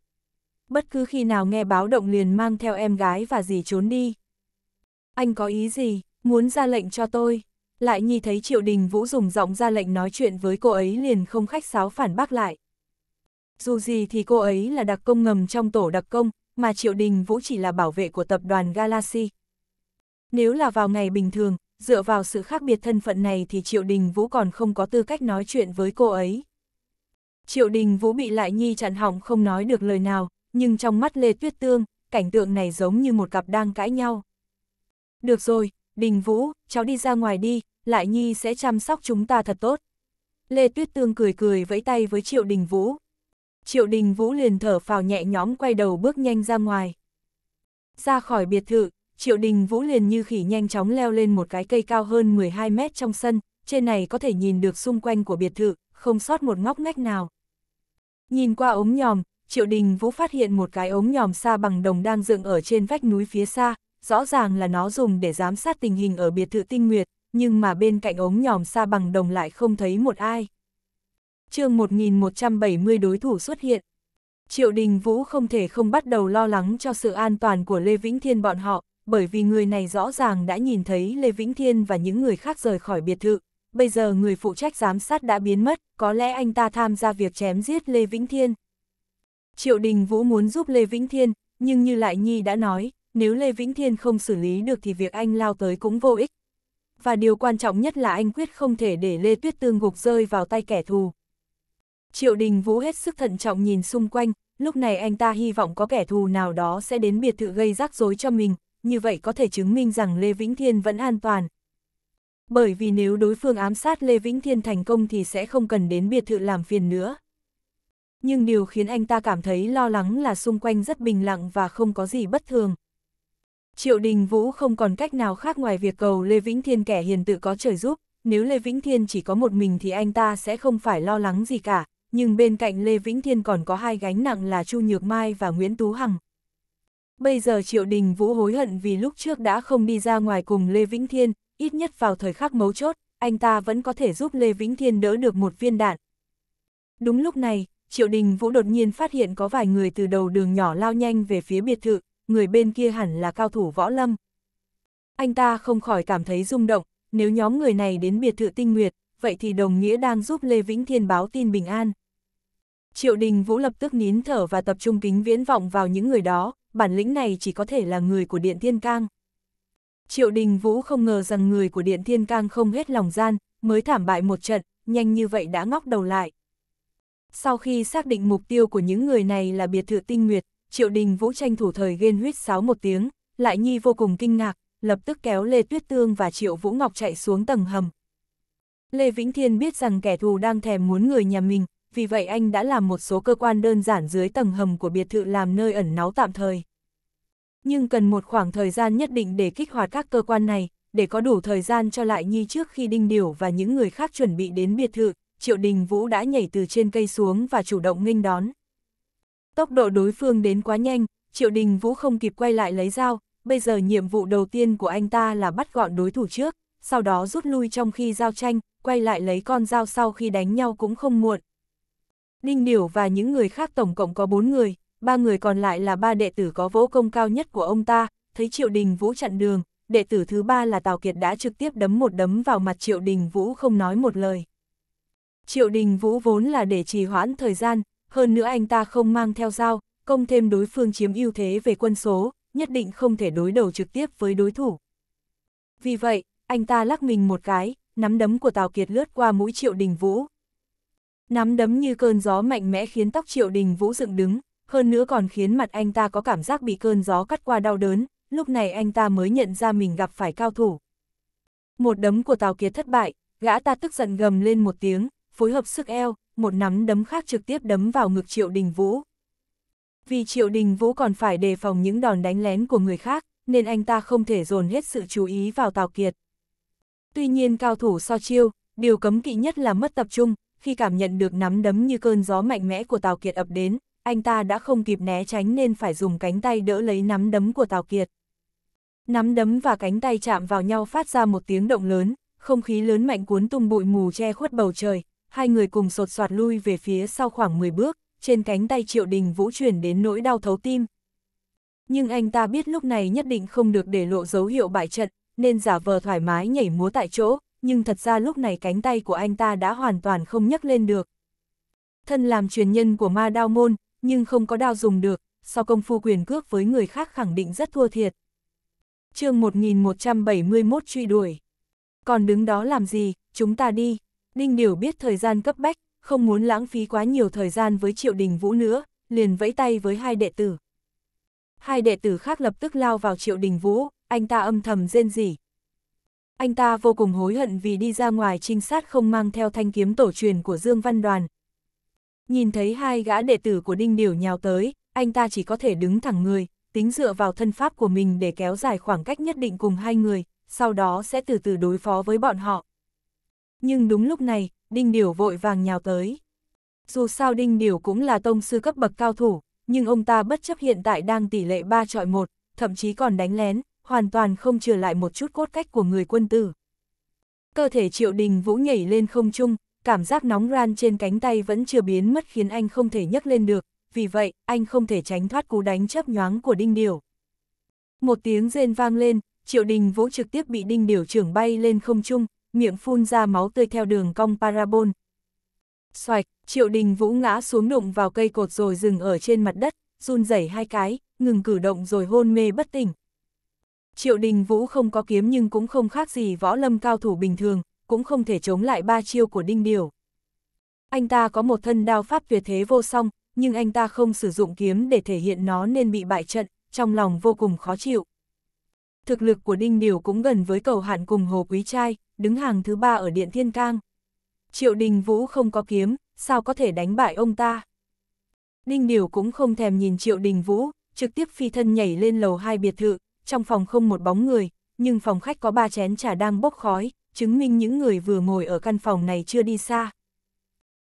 S1: Bất cứ khi nào nghe báo động liền mang theo em gái và gì trốn đi. Anh có ý gì, muốn ra lệnh cho tôi? lại nhi thấy triệu đình vũ dùng giọng ra lệnh nói chuyện với cô ấy liền không khách sáo phản bác lại. Dù gì thì cô ấy là đặc công ngầm trong tổ đặc công, mà triệu đình vũ chỉ là bảo vệ của tập đoàn Galaxy. Nếu là vào ngày bình thường, dựa vào sự khác biệt thân phận này thì triệu đình vũ còn không có tư cách nói chuyện với cô ấy. Triệu đình vũ bị lại nhi chặn hỏng không nói được lời nào, nhưng trong mắt Lê Tuyết Tương, cảnh tượng này giống như một cặp đang cãi nhau. Được rồi, đình vũ, cháu đi ra ngoài đi, lại Nhi sẽ chăm sóc chúng ta thật tốt. Lê Tuyết Tương cười cười vẫy tay với Triệu Đình Vũ. Triệu Đình Vũ liền thở phào nhẹ nhõm quay đầu bước nhanh ra ngoài. Ra khỏi biệt thự, Triệu Đình Vũ liền như khỉ nhanh chóng leo lên một cái cây cao hơn 12 mét trong sân, trên này có thể nhìn được xung quanh của biệt thự, không sót một ngóc ngách nào. Nhìn qua ống nhòm, Triệu Đình Vũ phát hiện một cái ống nhòm xa bằng đồng đang dựng ở trên vách núi phía xa, rõ ràng là nó dùng để giám sát tình hình ở biệt thự tinh nguyệt, nhưng mà bên cạnh ống nhòm xa bằng đồng lại không thấy một ai. chương 1170 đối thủ xuất hiện. Triệu Đình Vũ không thể không bắt đầu lo lắng cho sự an toàn của Lê Vĩnh Thiên bọn họ, bởi vì người này rõ ràng đã nhìn thấy Lê Vĩnh Thiên và những người khác rời khỏi biệt thự. Bây giờ người phụ trách giám sát đã biến mất, có lẽ anh ta tham gia việc chém giết Lê Vĩnh Thiên. Triệu Đình Vũ muốn giúp Lê Vĩnh Thiên, nhưng như Lại Nhi đã nói, nếu Lê Vĩnh Thiên không xử lý được thì việc anh lao tới cũng vô ích, và điều quan trọng nhất là anh quyết không thể để Lê Tuyết Tương gục rơi vào tay kẻ thù. Triệu Đình Vũ hết sức thận trọng nhìn xung quanh, lúc này anh ta hy vọng có kẻ thù nào đó sẽ đến biệt thự gây rắc rối cho mình, như vậy có thể chứng minh rằng Lê Vĩnh Thiên vẫn an toàn. Bởi vì nếu đối phương ám sát Lê Vĩnh Thiên thành công thì sẽ không cần đến biệt thự làm phiền nữa. Nhưng điều khiến anh ta cảm thấy lo lắng là xung quanh rất bình lặng và không có gì bất thường. Triệu Đình Vũ không còn cách nào khác ngoài việc cầu Lê Vĩnh Thiên kẻ hiền tự có trời giúp, nếu Lê Vĩnh Thiên chỉ có một mình thì anh ta sẽ không phải lo lắng gì cả, nhưng bên cạnh Lê Vĩnh Thiên còn có hai gánh nặng là Chu Nhược Mai và Nguyễn Tú Hằng. Bây giờ Triệu Đình Vũ hối hận vì lúc trước đã không đi ra ngoài cùng Lê Vĩnh Thiên, ít nhất vào thời khắc mấu chốt, anh ta vẫn có thể giúp Lê Vĩnh Thiên đỡ được một viên đạn. Đúng lúc này, Triệu Đình Vũ đột nhiên phát hiện có vài người từ đầu đường nhỏ lao nhanh về phía biệt thự, người bên kia hẳn là cao thủ võ lâm. Anh ta không khỏi cảm thấy rung động, nếu nhóm người này đến biệt thự tinh nguyệt, vậy thì đồng nghĩa đang giúp Lê Vĩnh Thiên báo tin bình an. Triệu Đình Vũ lập tức nín thở và tập trung kính viễn vọng vào những người đó, bản lĩnh này chỉ có thể là người của Điện Thiên Cang. Triệu Đình Vũ không ngờ rằng người của Điện Thiên Cang không hết lòng gian, mới thảm bại một trận, nhanh như vậy đã ngóc đầu lại. Sau khi xác định mục tiêu của những người này là biệt thự tinh nguyệt, Triệu Đình Vũ tranh thủ thời ghen huyết sáo một tiếng, lại nhi vô cùng kinh ngạc, lập tức kéo Lê Tuyết Tương và Triệu Vũ Ngọc chạy xuống tầng hầm. Lê Vĩnh Thiên biết rằng kẻ thù đang thèm muốn người nhà mình, vì vậy anh đã làm một số cơ quan đơn giản dưới tầng hầm của biệt thự làm nơi ẩn náu tạm thời. Nhưng cần một khoảng thời gian nhất định để kích hoạt các cơ quan này, để có đủ thời gian cho lại nhi trước khi Đinh Điểu và những người khác chuẩn bị đến biệt thự, Triệu Đình Vũ đã nhảy từ trên cây xuống và chủ động nghênh đón. Tốc độ đối phương đến quá nhanh, Triệu Đình Vũ không kịp quay lại lấy dao, bây giờ nhiệm vụ đầu tiên của anh ta là bắt gọn đối thủ trước, sau đó rút lui trong khi giao tranh, quay lại lấy con dao sau khi đánh nhau cũng không muộn. Đinh Điểu và những người khác tổng cộng có 4 người, ba người còn lại là ba đệ tử có vỗ công cao nhất của ông ta, thấy Triệu Đình Vũ chặn đường, đệ tử thứ ba là Tào Kiệt đã trực tiếp đấm một đấm vào mặt Triệu Đình Vũ không nói một lời. Triệu Đình Vũ vốn là để trì hoãn thời gian, hơn nữa anh ta không mang theo dao, công thêm đối phương chiếm ưu thế về quân số, nhất định không thể đối đầu trực tiếp với đối thủ. Vì vậy, anh ta lắc mình một cái, nắm đấm của Tào Kiệt lướt qua mũi Triệu Đình Vũ. Nắm đấm như cơn gió mạnh mẽ khiến tóc Triệu Đình Vũ dựng đứng, hơn nữa còn khiến mặt anh ta có cảm giác bị cơn gió cắt qua đau đớn, lúc này anh ta mới nhận ra mình gặp phải cao thủ. Một đấm của Tào Kiệt thất bại, gã ta tức giận gầm lên một tiếng, phối hợp sức eo, một nắm đấm khác trực tiếp đấm vào ngực Triệu Đình Vũ. Vì Triệu Đình Vũ còn phải đề phòng những đòn đánh lén của người khác, nên anh ta không thể dồn hết sự chú ý vào Tào Kiệt. Tuy nhiên cao thủ so chiêu, điều cấm kỵ nhất là mất tập trung, khi cảm nhận được nắm đấm như cơn gió mạnh mẽ của Tào Kiệt ập đến, anh ta đã không kịp né tránh nên phải dùng cánh tay đỡ lấy nắm đấm của Tào Kiệt. Nắm đấm và cánh tay chạm vào nhau phát ra một tiếng động lớn, không khí lớn mạnh cuốn tung bụi mù che khuất bầu trời, hai người cùng sột soạt lui về phía sau khoảng 10 bước, trên cánh tay Triệu Đình Vũ chuyển đến nỗi đau thấu tim. Nhưng anh ta biết lúc này nhất định không được để lộ dấu hiệu bại trận, nên giả vờ thoải mái nhảy múa tại chỗ, nhưng thật ra lúc này cánh tay của anh ta đã hoàn toàn không nhấc lên được. Thân làm truyền nhân của ma đao môn, nhưng không có đao dùng được, sau công phu quyền cước với người khác khẳng định rất thua thiệt. chương 1171 truy đuổi. Còn đứng đó làm gì, chúng ta đi. Ninh Điều biết thời gian cấp bách, không muốn lãng phí quá nhiều thời gian với Triệu Đình Vũ nữa, liền vẫy tay với hai đệ tử. Hai đệ tử khác lập tức lao vào Triệu Đình Vũ, anh ta âm thầm rên rỉ. Anh ta vô cùng hối hận vì đi ra ngoài trinh sát không mang theo thanh kiếm tổ truyền của Dương Văn Đoàn. Nhìn thấy hai gã đệ tử của Đinh Điều nhào tới, anh ta chỉ có thể đứng thẳng người, tính dựa vào thân pháp của mình để kéo dài khoảng cách nhất định cùng hai người, sau đó sẽ từ từ đối phó với bọn họ. Nhưng đúng lúc này, Đinh Điểu vội vàng nhào tới. Dù sao Đinh Điểu cũng là tông sư cấp bậc cao thủ, nhưng ông ta bất chấp hiện tại đang tỷ lệ 3 trọi 1, thậm chí còn đánh lén, hoàn toàn không trừ lại một chút cốt cách của người quân tử. Cơ thể triệu đình vũ nhảy lên không trung, cảm giác nóng ran trên cánh tay vẫn chưa biến mất khiến anh không thể nhấc lên được, vì vậy, anh không thể tránh thoát cú đánh chớp nhoáng của Đinh Điểu Một tiếng rên vang lên, Triệu Đình Vũ trực tiếp bị Đinh Điểu trưởng bay lên không trung, miệng phun ra máu tươi theo đường cong parabol. Xoạch, Triệu Đình Vũ ngã xuống đụng vào cây cột rồi dừng ở trên mặt đất, run rẩy hai cái, ngừng cử động rồi hôn mê bất tỉnh. Triệu Đình Vũ không có kiếm nhưng cũng không khác gì võ lâm cao thủ bình thường, cũng không thể chống lại ba chiêu của Đinh Điều. Anh ta có một thân đao pháp tuyệt thế vô song, nhưng anh ta không sử dụng kiếm để thể hiện nó nên bị bại trận, trong lòng vô cùng khó chịu thực lực của Đinh Điều cũng gần với cầu hạn cùng Hồ Quý Trai, đứng hàng thứ ba ở Điện Thiên Cang. Triệu Đình Vũ không có kiếm, sao có thể đánh bại ông ta? Đinh Điều cũng không thèm nhìn Triệu Đình Vũ, trực tiếp phi thân nhảy lên lầu hai biệt thự, trong phòng không một bóng người, nhưng phòng khách có ba chén trà đang bốc khói, chứng minh những người vừa ngồi ở căn phòng này chưa đi xa.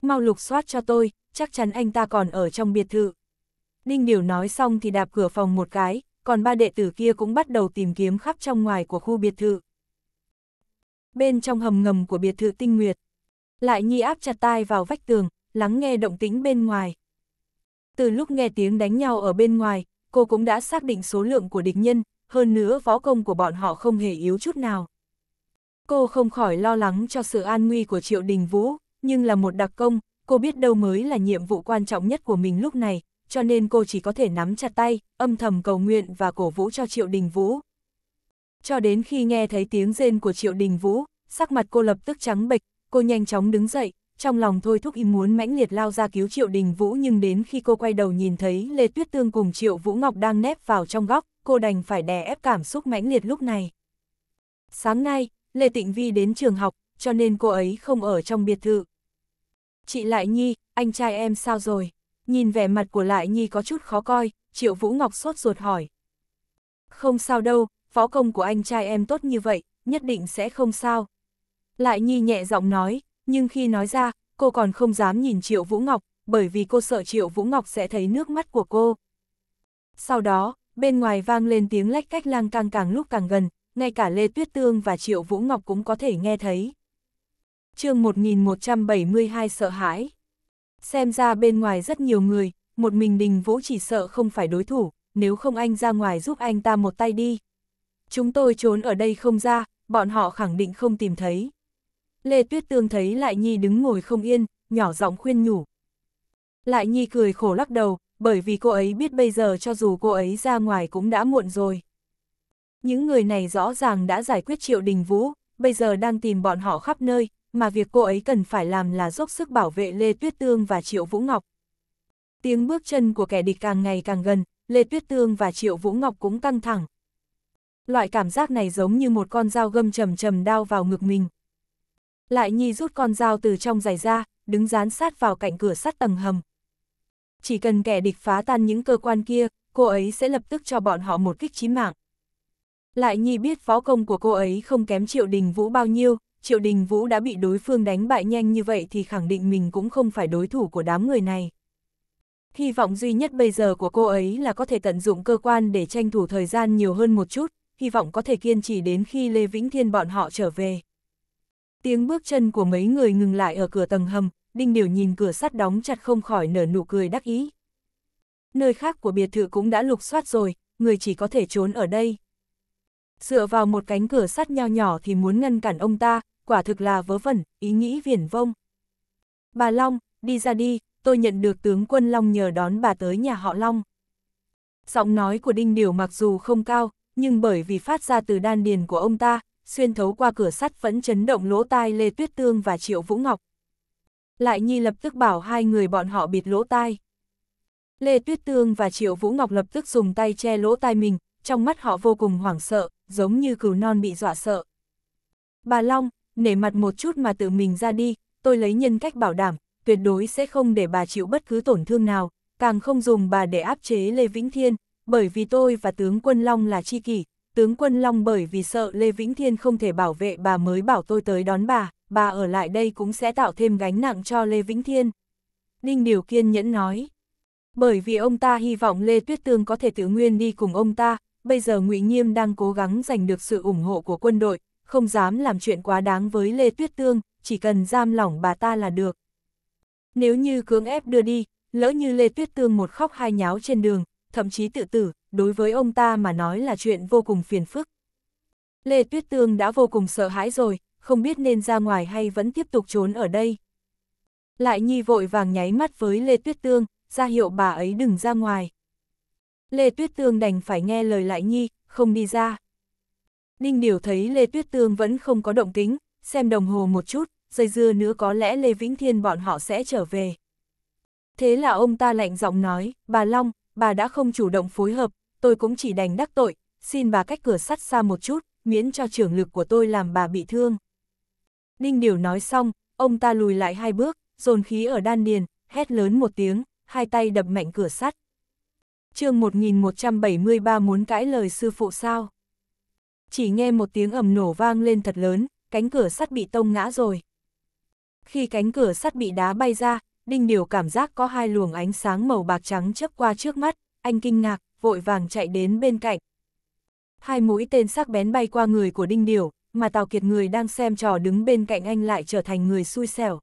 S1: Mau lục soát cho tôi, chắc chắn anh ta còn ở trong biệt thự. Đinh Điều nói xong thì đạp cửa phòng một cái, còn ba đệ tử kia cũng bắt đầu tìm kiếm khắp trong ngoài của khu biệt thự. Bên trong hầm ngầm của biệt thự tinh nguyệt, lại nhi áp chặt tai vào vách tường, lắng nghe động tĩnh bên ngoài. Từ lúc nghe tiếng đánh nhau ở bên ngoài, cô cũng đã xác định số lượng của địch nhân, hơn nữa võ công của bọn họ không hề yếu chút nào. Cô không khỏi lo lắng cho sự an nguy của Triệu Đình Vũ, nhưng là một đặc công, cô biết đâu mới là nhiệm vụ quan trọng nhất của mình lúc này, cho nên cô chỉ có thể nắm chặt tay, âm thầm cầu nguyện và cổ vũ cho Triệu Đình Vũ. Cho đến khi nghe thấy tiếng rên của Triệu Đình Vũ, sắc mặt cô lập tức trắng bệch, cô nhanh chóng đứng dậy, trong lòng thôi thúc ý muốn mãnh liệt lao ra cứu Triệu Đình Vũ nhưng đến khi cô quay đầu nhìn thấy Lê Tuyết Tương cùng Triệu Vũ Ngọc đang nép vào trong góc, cô đành phải đè ép cảm xúc mãnh liệt lúc này. Sáng nay, Lê Tịnh Vi đến trường học, cho nên cô ấy không ở trong biệt thự. Chị Lại Nhi, anh trai em sao rồi? Nhìn vẻ mặt của lại nhi có chút khó coi, Triệu Vũ Ngọc sốt ruột hỏi. Không sao đâu, phó công của anh trai em tốt như vậy, nhất định sẽ không sao. Lại nhi nhẹ giọng nói, nhưng khi nói ra, cô còn không dám nhìn Triệu Vũ Ngọc, bởi vì cô sợ Triệu Vũ Ngọc sẽ thấy nước mắt của cô. Sau đó, bên ngoài vang lên tiếng lách cách lang căng càng lúc càng gần, ngay cả Lê Tuyết Tương và Triệu Vũ Ngọc cũng có thể nghe thấy. chương 1172 sợ hãi Xem ra bên ngoài rất nhiều người, một mình đình vũ chỉ sợ không phải đối thủ, nếu không anh ra ngoài giúp anh ta một tay đi. Chúng tôi trốn ở đây không ra, bọn họ khẳng định không tìm thấy. Lê Tuyết Tương thấy Lại Nhi đứng ngồi không yên, nhỏ giọng khuyên nhủ. Lại Nhi cười khổ lắc đầu, bởi vì cô ấy biết bây giờ cho dù cô ấy ra ngoài cũng đã muộn rồi. Những người này rõ ràng đã giải quyết triệu đình vũ, bây giờ đang tìm bọn họ khắp nơi, mà việc cô ấy cần phải làm là dốc sức bảo vệ Lê Tuyết Tương và Triệu Vũ Ngọc. Tiếng bước chân của kẻ địch càng ngày càng gần, Lê Tuyết Tương và Triệu Vũ Ngọc cũng căng thẳng. Loại cảm giác này giống như một con dao gâm trầm trầm đao vào ngực mình. Lại Nhi rút con dao từ trong giày ra, đứng dán sát vào cạnh cửa sắt tầng hầm. Chỉ cần kẻ địch phá tan những cơ quan kia, cô ấy sẽ lập tức cho bọn họ một kích chí mạng. Lại Nhi biết võ công của cô ấy không kém Triệu Đình Vũ bao nhiêu, Triệu Đình Vũ đã bị đối phương đánh bại nhanh như vậy thì khẳng định mình cũng không phải đối thủ của đám người này. Hy vọng duy nhất bây giờ của cô ấy là có thể tận dụng cơ quan để tranh thủ thời gian nhiều hơn một chút, hy vọng có thể kiên trì đến khi Lê Vĩnh Thiên bọn họ trở về. Tiếng bước chân của mấy người ngừng lại ở cửa tầng hầm, Đinh Điều nhìn cửa sắt đóng chặt không khỏi nở nụ cười đắc ý. Nơi khác của biệt thự cũng đã lục soát rồi, người chỉ có thể trốn ở đây. Dựa vào một cánh cửa sắt nho nhỏ thì muốn ngăn cản ông ta, quả thực là vớ vẩn, ý nghĩ viển vông. Bà Long, đi ra đi, tôi nhận được tướng quân Long nhờ đón bà tới nhà họ Long. Giọng nói của Đinh Điều mặc dù không cao, nhưng bởi vì phát ra từ đan điền của ông ta, xuyên thấu qua cửa sắt vẫn chấn động lỗ tai Lê Tuyết Tương và Triệu Vũ Ngọc. Lại Nhi lập tức bảo hai người bọn họ bịt lỗ tai. Lê Tuyết Tương và Triệu Vũ Ngọc lập tức dùng tay che lỗ tai mình, trong mắt họ vô cùng hoảng sợ, giống như cừu non bị dọa sợ. Bà Long, nể mặt một chút mà tự mình ra đi, tôi lấy nhân cách bảo đảm, tuyệt đối sẽ không để bà chịu bất cứ tổn thương nào, càng không dùng bà để áp chế Lê Vĩnh Thiên, bởi vì tôi và tướng quân Long là chi kỷ, tướng quân Long bởi vì sợ Lê Vĩnh Thiên không thể bảo vệ bà mới bảo tôi tới đón bà, bà ở lại đây cũng sẽ tạo thêm gánh nặng cho Lê Vĩnh Thiên. Đinh Điều kiên nhẫn nói, bởi vì ông ta hy vọng Lê Tuyết Tương có thể tự nguyên đi cùng ông ta, bây giờ ngụy Nhiêm đang cố gắng giành được sự ủng hộ của quân đội, không dám làm chuyện quá đáng với Lê Tuyết Tương, chỉ cần giam lỏng bà ta là được. Nếu như cưỡng ép đưa đi, lỡ như Lê Tuyết Tương một khóc hai nháo trên đường, thậm chí tự tử, đối với ông ta mà nói là chuyện vô cùng phiền phức. Lê Tuyết Tương đã vô cùng sợ hãi rồi, không biết nên ra ngoài hay vẫn tiếp tục trốn ở đây. Lại Nhi vội vàng nháy mắt với Lê Tuyết Tương, ra hiệu bà ấy đừng ra ngoài. Lê Tuyết Tương đành phải nghe lời Lại Nhi, không đi ra. Ninh Điều thấy Lê Tuyết Tương vẫn không có động tính, xem đồng hồ một chút, dây dưa nữa có lẽ Lê Vĩnh Thiên bọn họ sẽ trở về. Thế là ông ta lạnh giọng nói, bà Long, bà đã không chủ động phối hợp, tôi cũng chỉ đành đắc tội, xin bà cách cửa sắt xa một chút, miễn cho trưởng lực của tôi làm bà bị thương. Ninh Điều nói xong, ông ta lùi lại hai bước, dồn khí ở đan điền, hét lớn một tiếng, hai tay đập mạnh cửa sắt. chương 1173 muốn cãi lời sư phụ sao? chỉ nghe một tiếng ầm nổ vang lên thật lớn, cánh cửa sắt bị tông ngã rồi. Khi cánh cửa sắt bị đá bay ra, Đinh Điều cảm giác có hai luồng ánh sáng màu bạc trắng chớp qua trước mắt, anh kinh ngạc, vội vàng chạy đến bên cạnh. Hai mũi tên sắc bén bay qua người của Đinh Điều, mà Tào Kiệt người đang xem trò đứng bên cạnh anh lại trở thành người xui xẻo.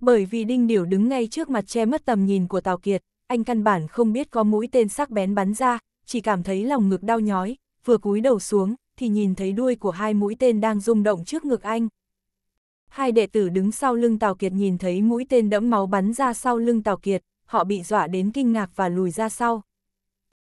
S1: Bởi vì Đinh Điều đứng ngay trước mặt che mất tầm nhìn của Tào Kiệt, anh căn bản không biết có mũi tên sắc bén bắn ra, chỉ cảm thấy lòng ngực đau nhói, vừa cúi đầu xuống, thì nhìn thấy đuôi của hai mũi tên đang rung động trước ngực anh. Hai đệ tử đứng sau lưng Tào Kiệt nhìn thấy mũi tên đẫm máu bắn ra sau lưng Tào Kiệt, họ bị dọa đến kinh ngạc và lùi ra sau.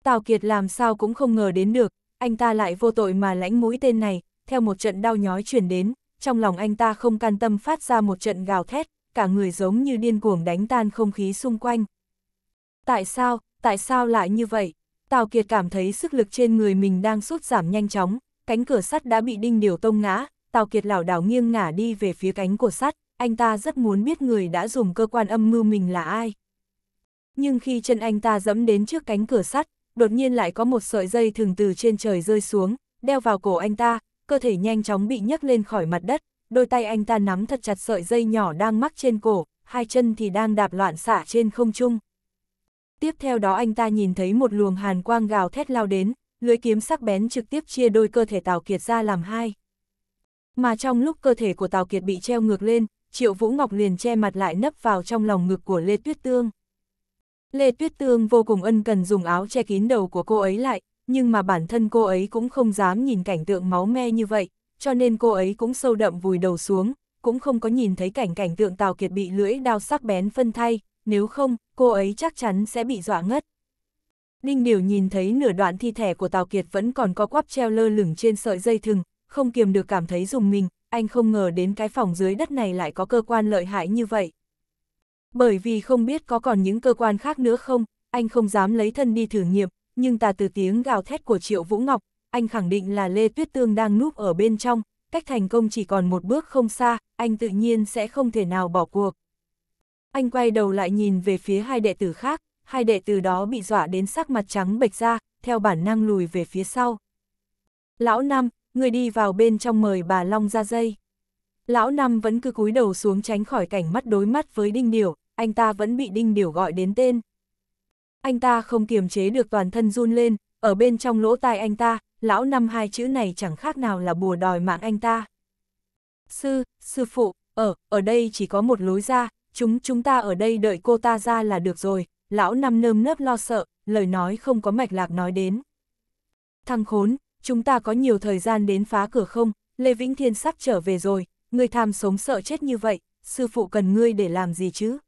S1: Tào Kiệt làm sao cũng không ngờ đến được, anh ta lại vô tội mà lãnh mũi tên này, theo một trận đau nhói chuyển đến, trong lòng anh ta không can tâm phát ra một trận gào thét, cả người giống như điên cuồng đánh tan không khí xung quanh. Tại sao, tại sao lại như vậy? Tào Kiệt cảm thấy sức lực trên người mình đang sút giảm nhanh chóng, cánh cửa sắt đã bị đinh điều tông ngã, Tào Kiệt lảo đảo nghiêng ngả đi về phía cánh của sắt, anh ta rất muốn biết người đã dùng cơ quan âm mưu mình là ai. Nhưng khi chân anh ta dẫm đến trước cánh cửa sắt, đột nhiên lại có một sợi dây thường từ trên trời rơi xuống, đeo vào cổ anh ta, cơ thể nhanh chóng bị nhấc lên khỏi mặt đất, đôi tay anh ta nắm thật chặt sợi dây nhỏ đang mắc trên cổ, hai chân thì đang đạp loạn xả trên không trung. Tiếp theo đó anh ta nhìn thấy một luồng hàn quang gào thét lao đến, lưỡi kiếm sắc bén trực tiếp chia đôi cơ thể Tào Kiệt ra làm hai. Mà trong lúc cơ thể của Tào Kiệt bị treo ngược lên, Triệu Vũ Ngọc liền che mặt lại nấp vào trong lòng ngực của Lê Tuyết Tương. Lê Tuyết Tương vô cùng ân cần dùng áo che kín đầu của cô ấy lại, nhưng mà bản thân cô ấy cũng không dám nhìn cảnh tượng máu me như vậy, cho nên cô ấy cũng sâu đậm vùi đầu xuống, cũng không có nhìn thấy cảnh cảnh tượng Tào Kiệt bị lưỡi đao sắc bén phân thay, nếu không, cô ấy chắc chắn sẽ bị dọa ngất. Ninh Điều nhìn thấy nửa đoạn thi thể của Tào Kiệt vẫn còn co quắp treo lơ lửng trên sợi dây thừng, không kiềm được cảm thấy dùng mình, anh không ngờ đến cái phòng dưới đất này lại có cơ quan lợi hại như vậy. Bởi vì không biết có còn những cơ quan khác nữa không, anh không dám lấy thân đi thử nghiệm, nhưng tà từ tiếng gào thét của Triệu Vũ Ngọc, anh khẳng định là Lê Tuyết Tương đang núp ở bên trong, cách thành công chỉ còn một bước không xa, anh tự nhiên sẽ không thể nào bỏ cuộc. Anh quay đầu lại nhìn về phía hai đệ tử khác, hai đệ từ đó bị dọa đến sắc mặt trắng bệch ra, theo bản năng lùi về phía sau. Lão Năm, người đi vào bên trong mời bà Long ra dây. Lão Năm vẫn cứ cúi đầu xuống tránh khỏi cảnh mắt đối mắt với Đinh Điểu, anh ta vẫn bị Đinh Điểu gọi đến tên. Anh ta không kiềm chế được toàn thân run lên, ở bên trong lỗ tai anh ta, lão Năm hai chữ này chẳng khác nào là bùa đòi mạng anh ta. Sư, sư phụ, ở, ở đây chỉ có một lối ra, chúng chúng ta ở đây đợi cô ta ra là được rồi, lão năm nơm nớp lo sợ, lời nói không có mạch lạc nói đến. Thằng khốn, chúng ta có nhiều thời gian đến phá cửa không, Lê Vĩnh Thiên sắp trở về rồi, người tham sống sợ chết như vậy, sư phụ cần ngươi để làm gì chứ?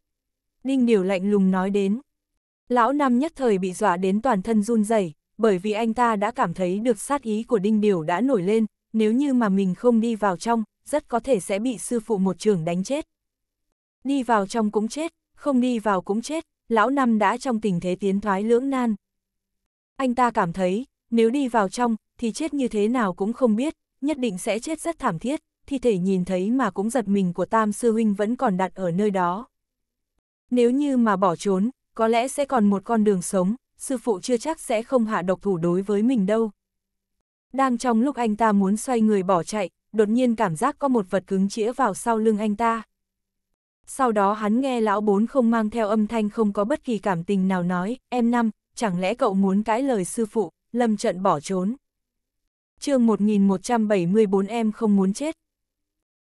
S1: Đinh Điều lạnh lùng nói đến. Lão Năm nhất thời bị dọa đến toàn thân run rẩy, bởi vì anh ta đã cảm thấy được sát ý của Đinh Điều đã nổi lên, nếu như mà mình không đi vào trong, rất có thể sẽ bị sư phụ một trường đánh chết. Đi vào trong cũng chết, không đi vào cũng chết, lão năm đã trong tình thế tiến thoái lưỡng nan. Anh ta cảm thấy, nếu đi vào trong, thì chết như thế nào cũng không biết, nhất định sẽ chết rất thảm thiết, thi thể nhìn thấy mà cũng giật mình của Tam Sư Huynh vẫn còn đặt ở nơi đó. Nếu như mà bỏ trốn, có lẽ sẽ còn một con đường sống, sư phụ chưa chắc sẽ không hạ độc thủ đối với mình đâu. Đang trong lúc anh ta muốn xoay người bỏ chạy, đột nhiên cảm giác có một vật cứng chĩa vào sau lưng anh ta. Sau đó hắn nghe lão bốn không mang theo âm thanh không có bất kỳ cảm tình nào nói, em năm, chẳng lẽ cậu muốn cãi lời sư phụ, lâm trận bỏ trốn. chương 1174 em không muốn chết.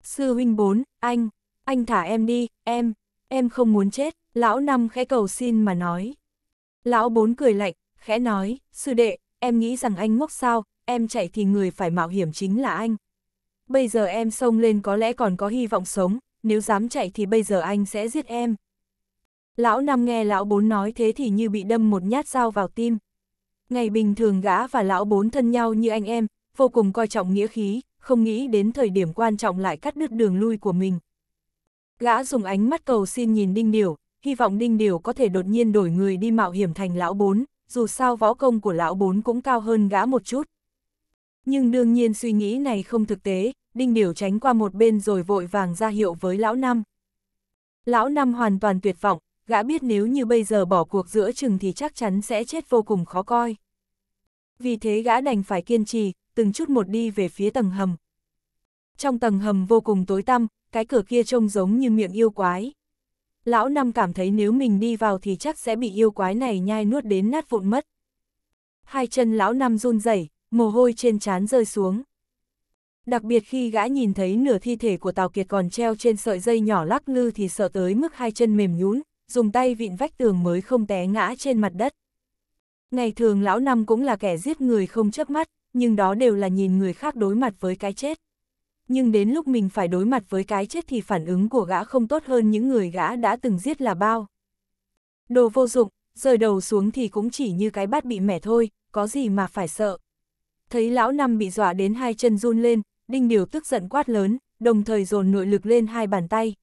S1: Sư huynh bốn, anh, anh thả em đi, em, em không muốn chết, lão năm khẽ cầu xin mà nói. Lão bốn cười lạnh, khẽ nói, sư đệ, em nghĩ rằng anh ngốc sao, em chạy thì người phải mạo hiểm chính là anh. Bây giờ em xông lên có lẽ còn có hy vọng sống, nếu dám chạy thì bây giờ anh sẽ giết em. Lão năm nghe lão bốn nói thế thì như bị đâm một nhát dao vào tim. Ngày bình thường gã và lão bốn thân nhau như anh em, vô cùng coi trọng nghĩa khí, không nghĩ đến thời điểm quan trọng lại cắt đứt đường lui của mình. Gã dùng ánh mắt cầu xin nhìn Đinh điều, hy vọng Đinh điều có thể đột nhiên đổi người đi mạo hiểm thành lão bốn, dù sao võ công của lão bốn cũng cao hơn gã một chút. Nhưng đương nhiên suy nghĩ này không thực tế, Đinh Điểu tránh qua một bên rồi vội vàng ra hiệu với Lão Năm. Lão Năm hoàn toàn tuyệt vọng, gã biết nếu như bây giờ bỏ cuộc giữa chừng thì chắc chắn sẽ chết vô cùng khó coi. Vì thế gã đành phải kiên trì, từng chút một đi về phía tầng hầm. Trong tầng hầm vô cùng tối tăm, cái cửa kia trông giống như miệng yêu quái. Lão Năm cảm thấy nếu mình đi vào thì chắc sẽ bị yêu quái này nhai nuốt đến nát vụn mất. Hai chân lão Năm run rẩy, mồ hôi trên trán rơi xuống. Đặc biệt khi gã nhìn thấy nửa thi thể của Tào Kiệt còn treo trên sợi dây nhỏ lắc lư thì sợ tới mức hai chân mềm nhún, dùng tay vịn vách tường mới không té ngã trên mặt đất. Ngày thường lão năm cũng là kẻ giết người không chớp mắt, nhưng đó đều là nhìn người khác đối mặt với cái chết. Nhưng đến lúc mình phải đối mặt với cái chết thì phản ứng của gã không tốt hơn những người gã đã từng giết là bao. Đồ vô dụng, rời đầu xuống thì cũng chỉ như cái bát bị mẻ thôi, có gì mà phải sợ. Thấy lão năm bị dọa đến hai chân run lên, Đinh Điều tức giận quát lớn, đồng thời dồn nội lực lên hai bàn tay.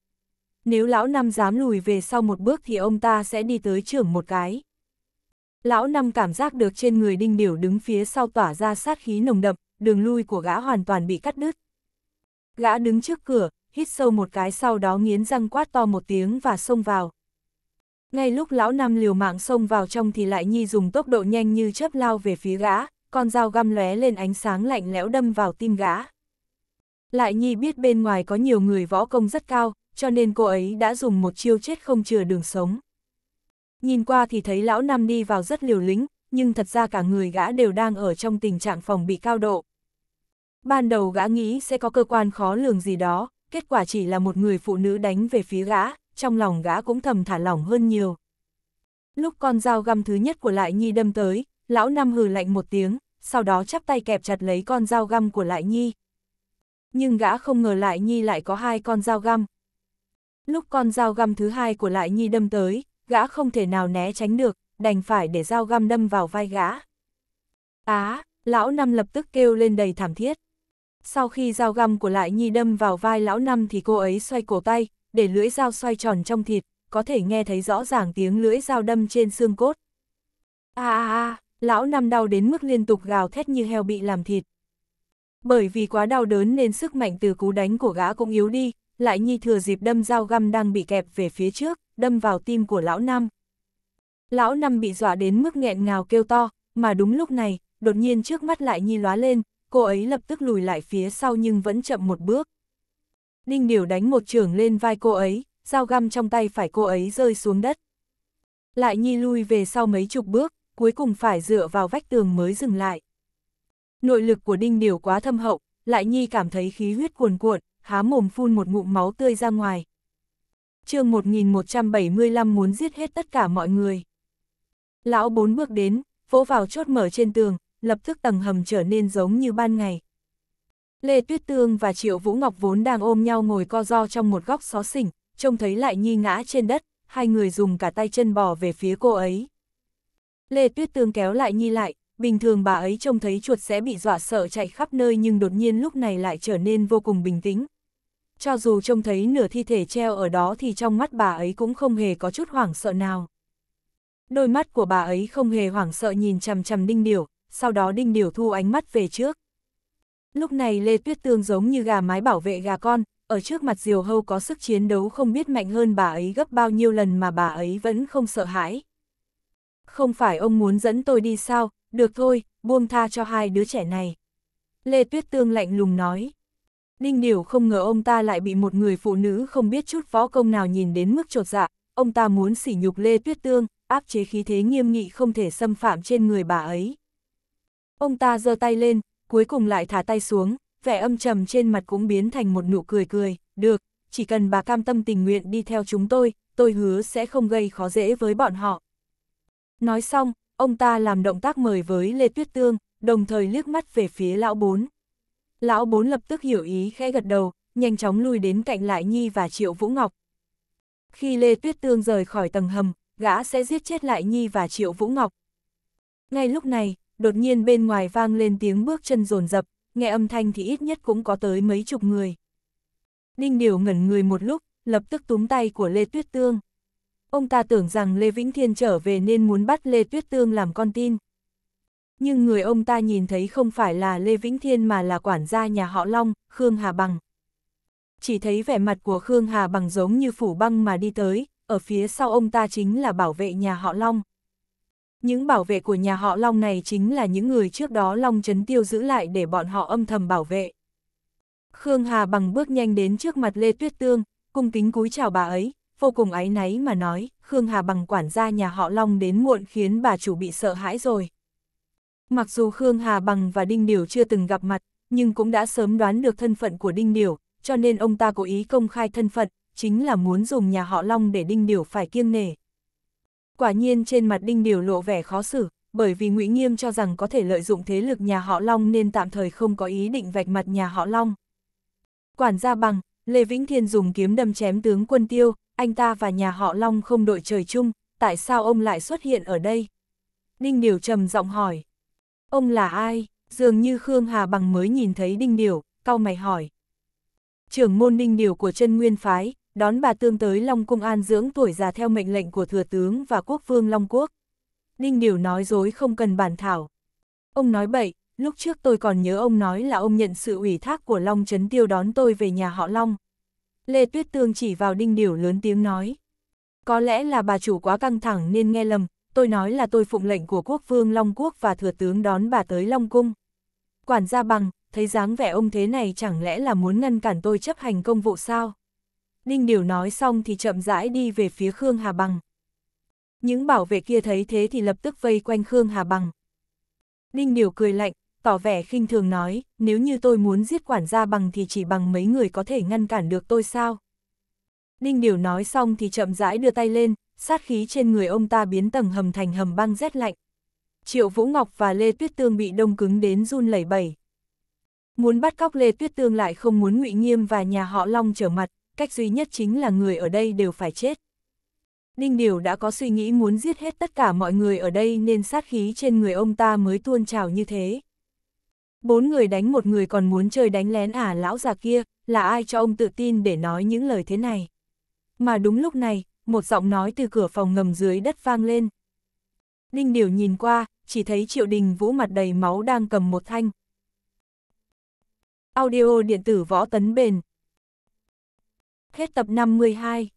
S1: Nếu lão năm dám lùi về sau một bước thì ông ta sẽ đi tới trưởng một cái. Lão năm cảm giác được trên người Đinh Điều đứng phía sau tỏa ra sát khí nồng đậm, đường lui của gã hoàn toàn bị cắt đứt. Gã đứng trước cửa, hít sâu một cái sau đó nghiến răng quát to một tiếng và xông vào. Ngay lúc lão năm liều mạng xông vào trong thì lại nhi dùng tốc độ nhanh như chớp lao về phía gã, con dao găm lóe lên ánh sáng lạnh lẽo đâm vào tim gã. Lại Nhi biết bên ngoài có nhiều người võ công rất cao, cho nên cô ấy đã dùng một chiêu chết không chừa đường sống. Nhìn qua thì thấy lão Nam đi vào rất liều lĩnh, nhưng thật ra cả người gã đều đang ở trong tình trạng phòng bị cao độ. Ban đầu gã nghĩ sẽ có cơ quan khó lường gì đó, kết quả chỉ là một người phụ nữ đánh về phía gã, trong lòng gã cũng thầm thả lỏng hơn nhiều. Lúc con dao găm thứ nhất của Lại Nhi đâm tới, lão Năm hừ lạnh một tiếng, sau đó chắp tay kẹp chặt lấy con dao găm của Lại Nhi, nhưng gã không ngờ lại nhi lại có hai con dao găm. Lúc con dao găm thứ hai của lại nhi đâm tới, gã không thể nào né tránh được, đành phải để dao găm đâm vào vai gã. Á, lão năm lập tức kêu lên đầy thảm thiết. Sau khi dao găm của lại nhi đâm vào vai lão năm thì cô ấy xoay cổ tay, để lưỡi dao xoay tròn trong thịt, có thể nghe thấy rõ ràng tiếng lưỡi dao đâm trên xương cốt. À à à, lão năm đau đến mức liên tục gào thét như heo bị làm thịt, bởi vì quá đau đớn nên sức mạnh từ cú đánh của gã cũng yếu đi, lại nhi thừa dịp đâm dao găm đang bị kẹp về phía trước, đâm vào tim của lão năm. Lão năm bị dọa đến mức nghẹn ngào kêu to, mà đúng lúc này, đột nhiên trước mắt lại nhi lóa lên, cô ấy lập tức lùi lại phía sau nhưng vẫn chậm một bước. Đinh Điều đánh một trường lên vai cô ấy, dao găm trong tay phải cô ấy rơi xuống đất. Lại nhi lui về sau mấy chục bước, cuối cùng phải dựa vào vách tường mới dừng lại. Nội lực của đinh điều quá thâm hậu, lại nhi cảm thấy khí huyết cuồn cuộn, há mồm phun một ngụm máu tươi ra ngoài. chương 1175 muốn giết hết tất cả mọi người. Lão bốn bước đến, vỗ vào chốt mở trên tường, lập tức tầng hầm trở nên giống như ban ngày. Lê Tuyết Tương và Triệu Vũ Ngọc vốn đang ôm nhau ngồi co ro trong một góc xó xỉnh, trông thấy lại nhi ngã trên đất, hai người dùng cả tay chân bò về phía cô ấy. Lê Tuyết Tương kéo lại nhi lại, bình thường bà ấy trông thấy chuột sẽ bị dọa sợ chạy khắp nơi nhưng đột nhiên lúc này lại trở nên vô cùng bình tĩnh. Cho dù trông thấy nửa thi thể treo ở đó thì trong mắt bà ấy cũng không hề có chút hoảng sợ nào. Đôi mắt của bà ấy không hề hoảng sợ nhìn chằm chằm đinh điểu, sau đó đinh điểu thu ánh mắt về trước. Lúc này Lê Tuyết Tương giống như gà mái bảo vệ gà con, ở trước mặt Diều Hâu có sức chiến đấu không biết mạnh hơn bà ấy gấp bao nhiêu lần mà bà ấy vẫn không sợ hãi. Không phải ông muốn dẫn tôi đi sao, được thôi, buông tha cho hai đứa trẻ này. Lê Tuyết Tương lạnh lùng nói. Ninh Điểu không ngờ ông ta lại bị một người phụ nữ không biết chút võ công nào nhìn đến mức trột dạ, ông ta muốn sỉ nhục Lê Tuyết Tương, áp chế khí thế nghiêm nghị không thể xâm phạm trên người bà ấy. Ông ta giơ tay lên, cuối cùng lại thả tay xuống, vẻ âm trầm trên mặt cũng biến thành một nụ cười cười, được, chỉ cần bà cam tâm tình nguyện đi theo chúng tôi, tôi hứa sẽ không gây khó dễ với bọn họ. Nói xong, Ông ta làm động tác mời với Lê Tuyết Tương, đồng thời liếc mắt về phía lão bốn. Lão bốn lập tức hiểu ý khẽ gật đầu, nhanh chóng lui đến cạnh Lại Nhi và Triệu Vũ Ngọc. Khi Lê Tuyết Tương rời khỏi tầng hầm, gã sẽ giết chết Lại Nhi và Triệu Vũ Ngọc. Ngay lúc này, đột nhiên bên ngoài vang lên tiếng bước chân rồn rập, nghe âm thanh thì ít nhất cũng có tới mấy chục người. Đinh Điều ngẩn người một lúc, lập tức túm tay của Lê Tuyết Tương. Ông ta tưởng rằng Lê Vĩnh Thiên trở về nên muốn bắt Lê Tuyết Tương làm con tin. Nhưng người ông ta nhìn thấy không phải là Lê Vĩnh Thiên mà là quản gia nhà họ Long, Khương Hà Bằng. Chỉ thấy vẻ mặt của Khương Hà Bằng giống như phủ băng mà đi tới, ở phía sau ông ta chính là bảo vệ nhà họ Long. Những bảo vệ của nhà họ Long này chính là những người trước đó Long Trấn Tiêu giữ lại để bọn họ âm thầm bảo vệ. Khương Hà bằng bước nhanh đến trước mặt Lê Tuyết Tương, cung kính cúi chào bà ấy vô cùng áy náy mà nói, Khương Hà bằng quản gia nhà họ Long đến muộn khiến bà chủ bị sợ hãi rồi. Mặc dù Khương Hà bằng và Đinh Điều chưa từng gặp mặt, nhưng cũng đã sớm đoán được thân phận của Đinh Điều, cho nên ông ta cố ý công khai thân phận, chính là muốn dùng nhà họ Long để Đinh Điều phải kiêng nể. Quả nhiên trên mặt Đinh Điều lộ vẻ khó xử, bởi vì Ngụy Nghiêm cho rằng có thể lợi dụng thế lực nhà họ Long nên tạm thời không có ý định vạch mặt nhà họ Long. Quản gia bằng, Lê Vĩnh Thiên dùng kiếm đâm chém tướng quân tiêu, anh ta và nhà họ Long không đội trời chung, tại sao ông lại xuất hiện ở đây? Đinh Điều trầm giọng hỏi. Ông là ai? Dường như Khương Hà Bằng mới nhìn thấy Đinh Điều, cau mày hỏi. Trưởng môn Đinh Điều của chân Nguyên Phái, đón bà Tương tới Long Cung An dưỡng tuổi già theo mệnh lệnh của Thừa Tướng và Quốc Vương Long Quốc. Đinh Điều nói dối không cần bàn thảo. Ông nói bậy, lúc trước tôi còn nhớ ông nói là ông nhận sự ủy thác của Long Trấn Tiêu đón tôi về nhà họ Long, Lê Tuyết Tương chỉ vào đinh điểu lớn tiếng nói. Có lẽ là bà chủ quá căng thẳng nên nghe lầm, tôi nói là tôi phụng lệnh của quốc vương Long Quốc và thừa tướng đón bà tới Long Cung. Quản gia bằng, thấy dáng vẻ ông thế này chẳng lẽ là muốn ngăn cản tôi chấp hành công vụ sao? Đinh Điều nói xong thì chậm rãi đi về phía Khương Hà Bằng. Những bảo vệ kia thấy thế thì lập tức vây quanh Khương Hà Bằng. Đinh Điều cười lạnh, tỏ vẻ khinh thường nói, nếu như tôi muốn giết quản gia bằng thì chỉ bằng mấy người có thể ngăn cản được tôi sao. Đinh Điều nói xong thì chậm rãi đưa tay lên, sát khí trên người ông ta biến tầng hầm thành hầm băng rét lạnh. Triệu Vũ Ngọc và Lê Tuyết Tương bị đông cứng đến run lẩy bẩy. Muốn bắt cóc Lê Tuyết Tương lại không muốn ngụy Nghiêm và nhà họ Long trở mặt, cách duy nhất chính là người ở đây đều phải chết. Đinh Điều đã có suy nghĩ muốn giết hết tất cả mọi người ở đây nên sát khí trên người ông ta mới tuôn trào như thế. Bốn người đánh một người còn muốn chơi đánh lén à lão già kia, là ai cho ông tự tin để nói những lời thế này. Mà đúng lúc này, một giọng nói từ cửa phòng ngầm dưới đất vang lên. Đinh Điều nhìn qua, chỉ thấy Triệu Đình Vũ mặt đầy máu đang cầm một thanh. Audio điện tử võ tấn bền. Hết tập 52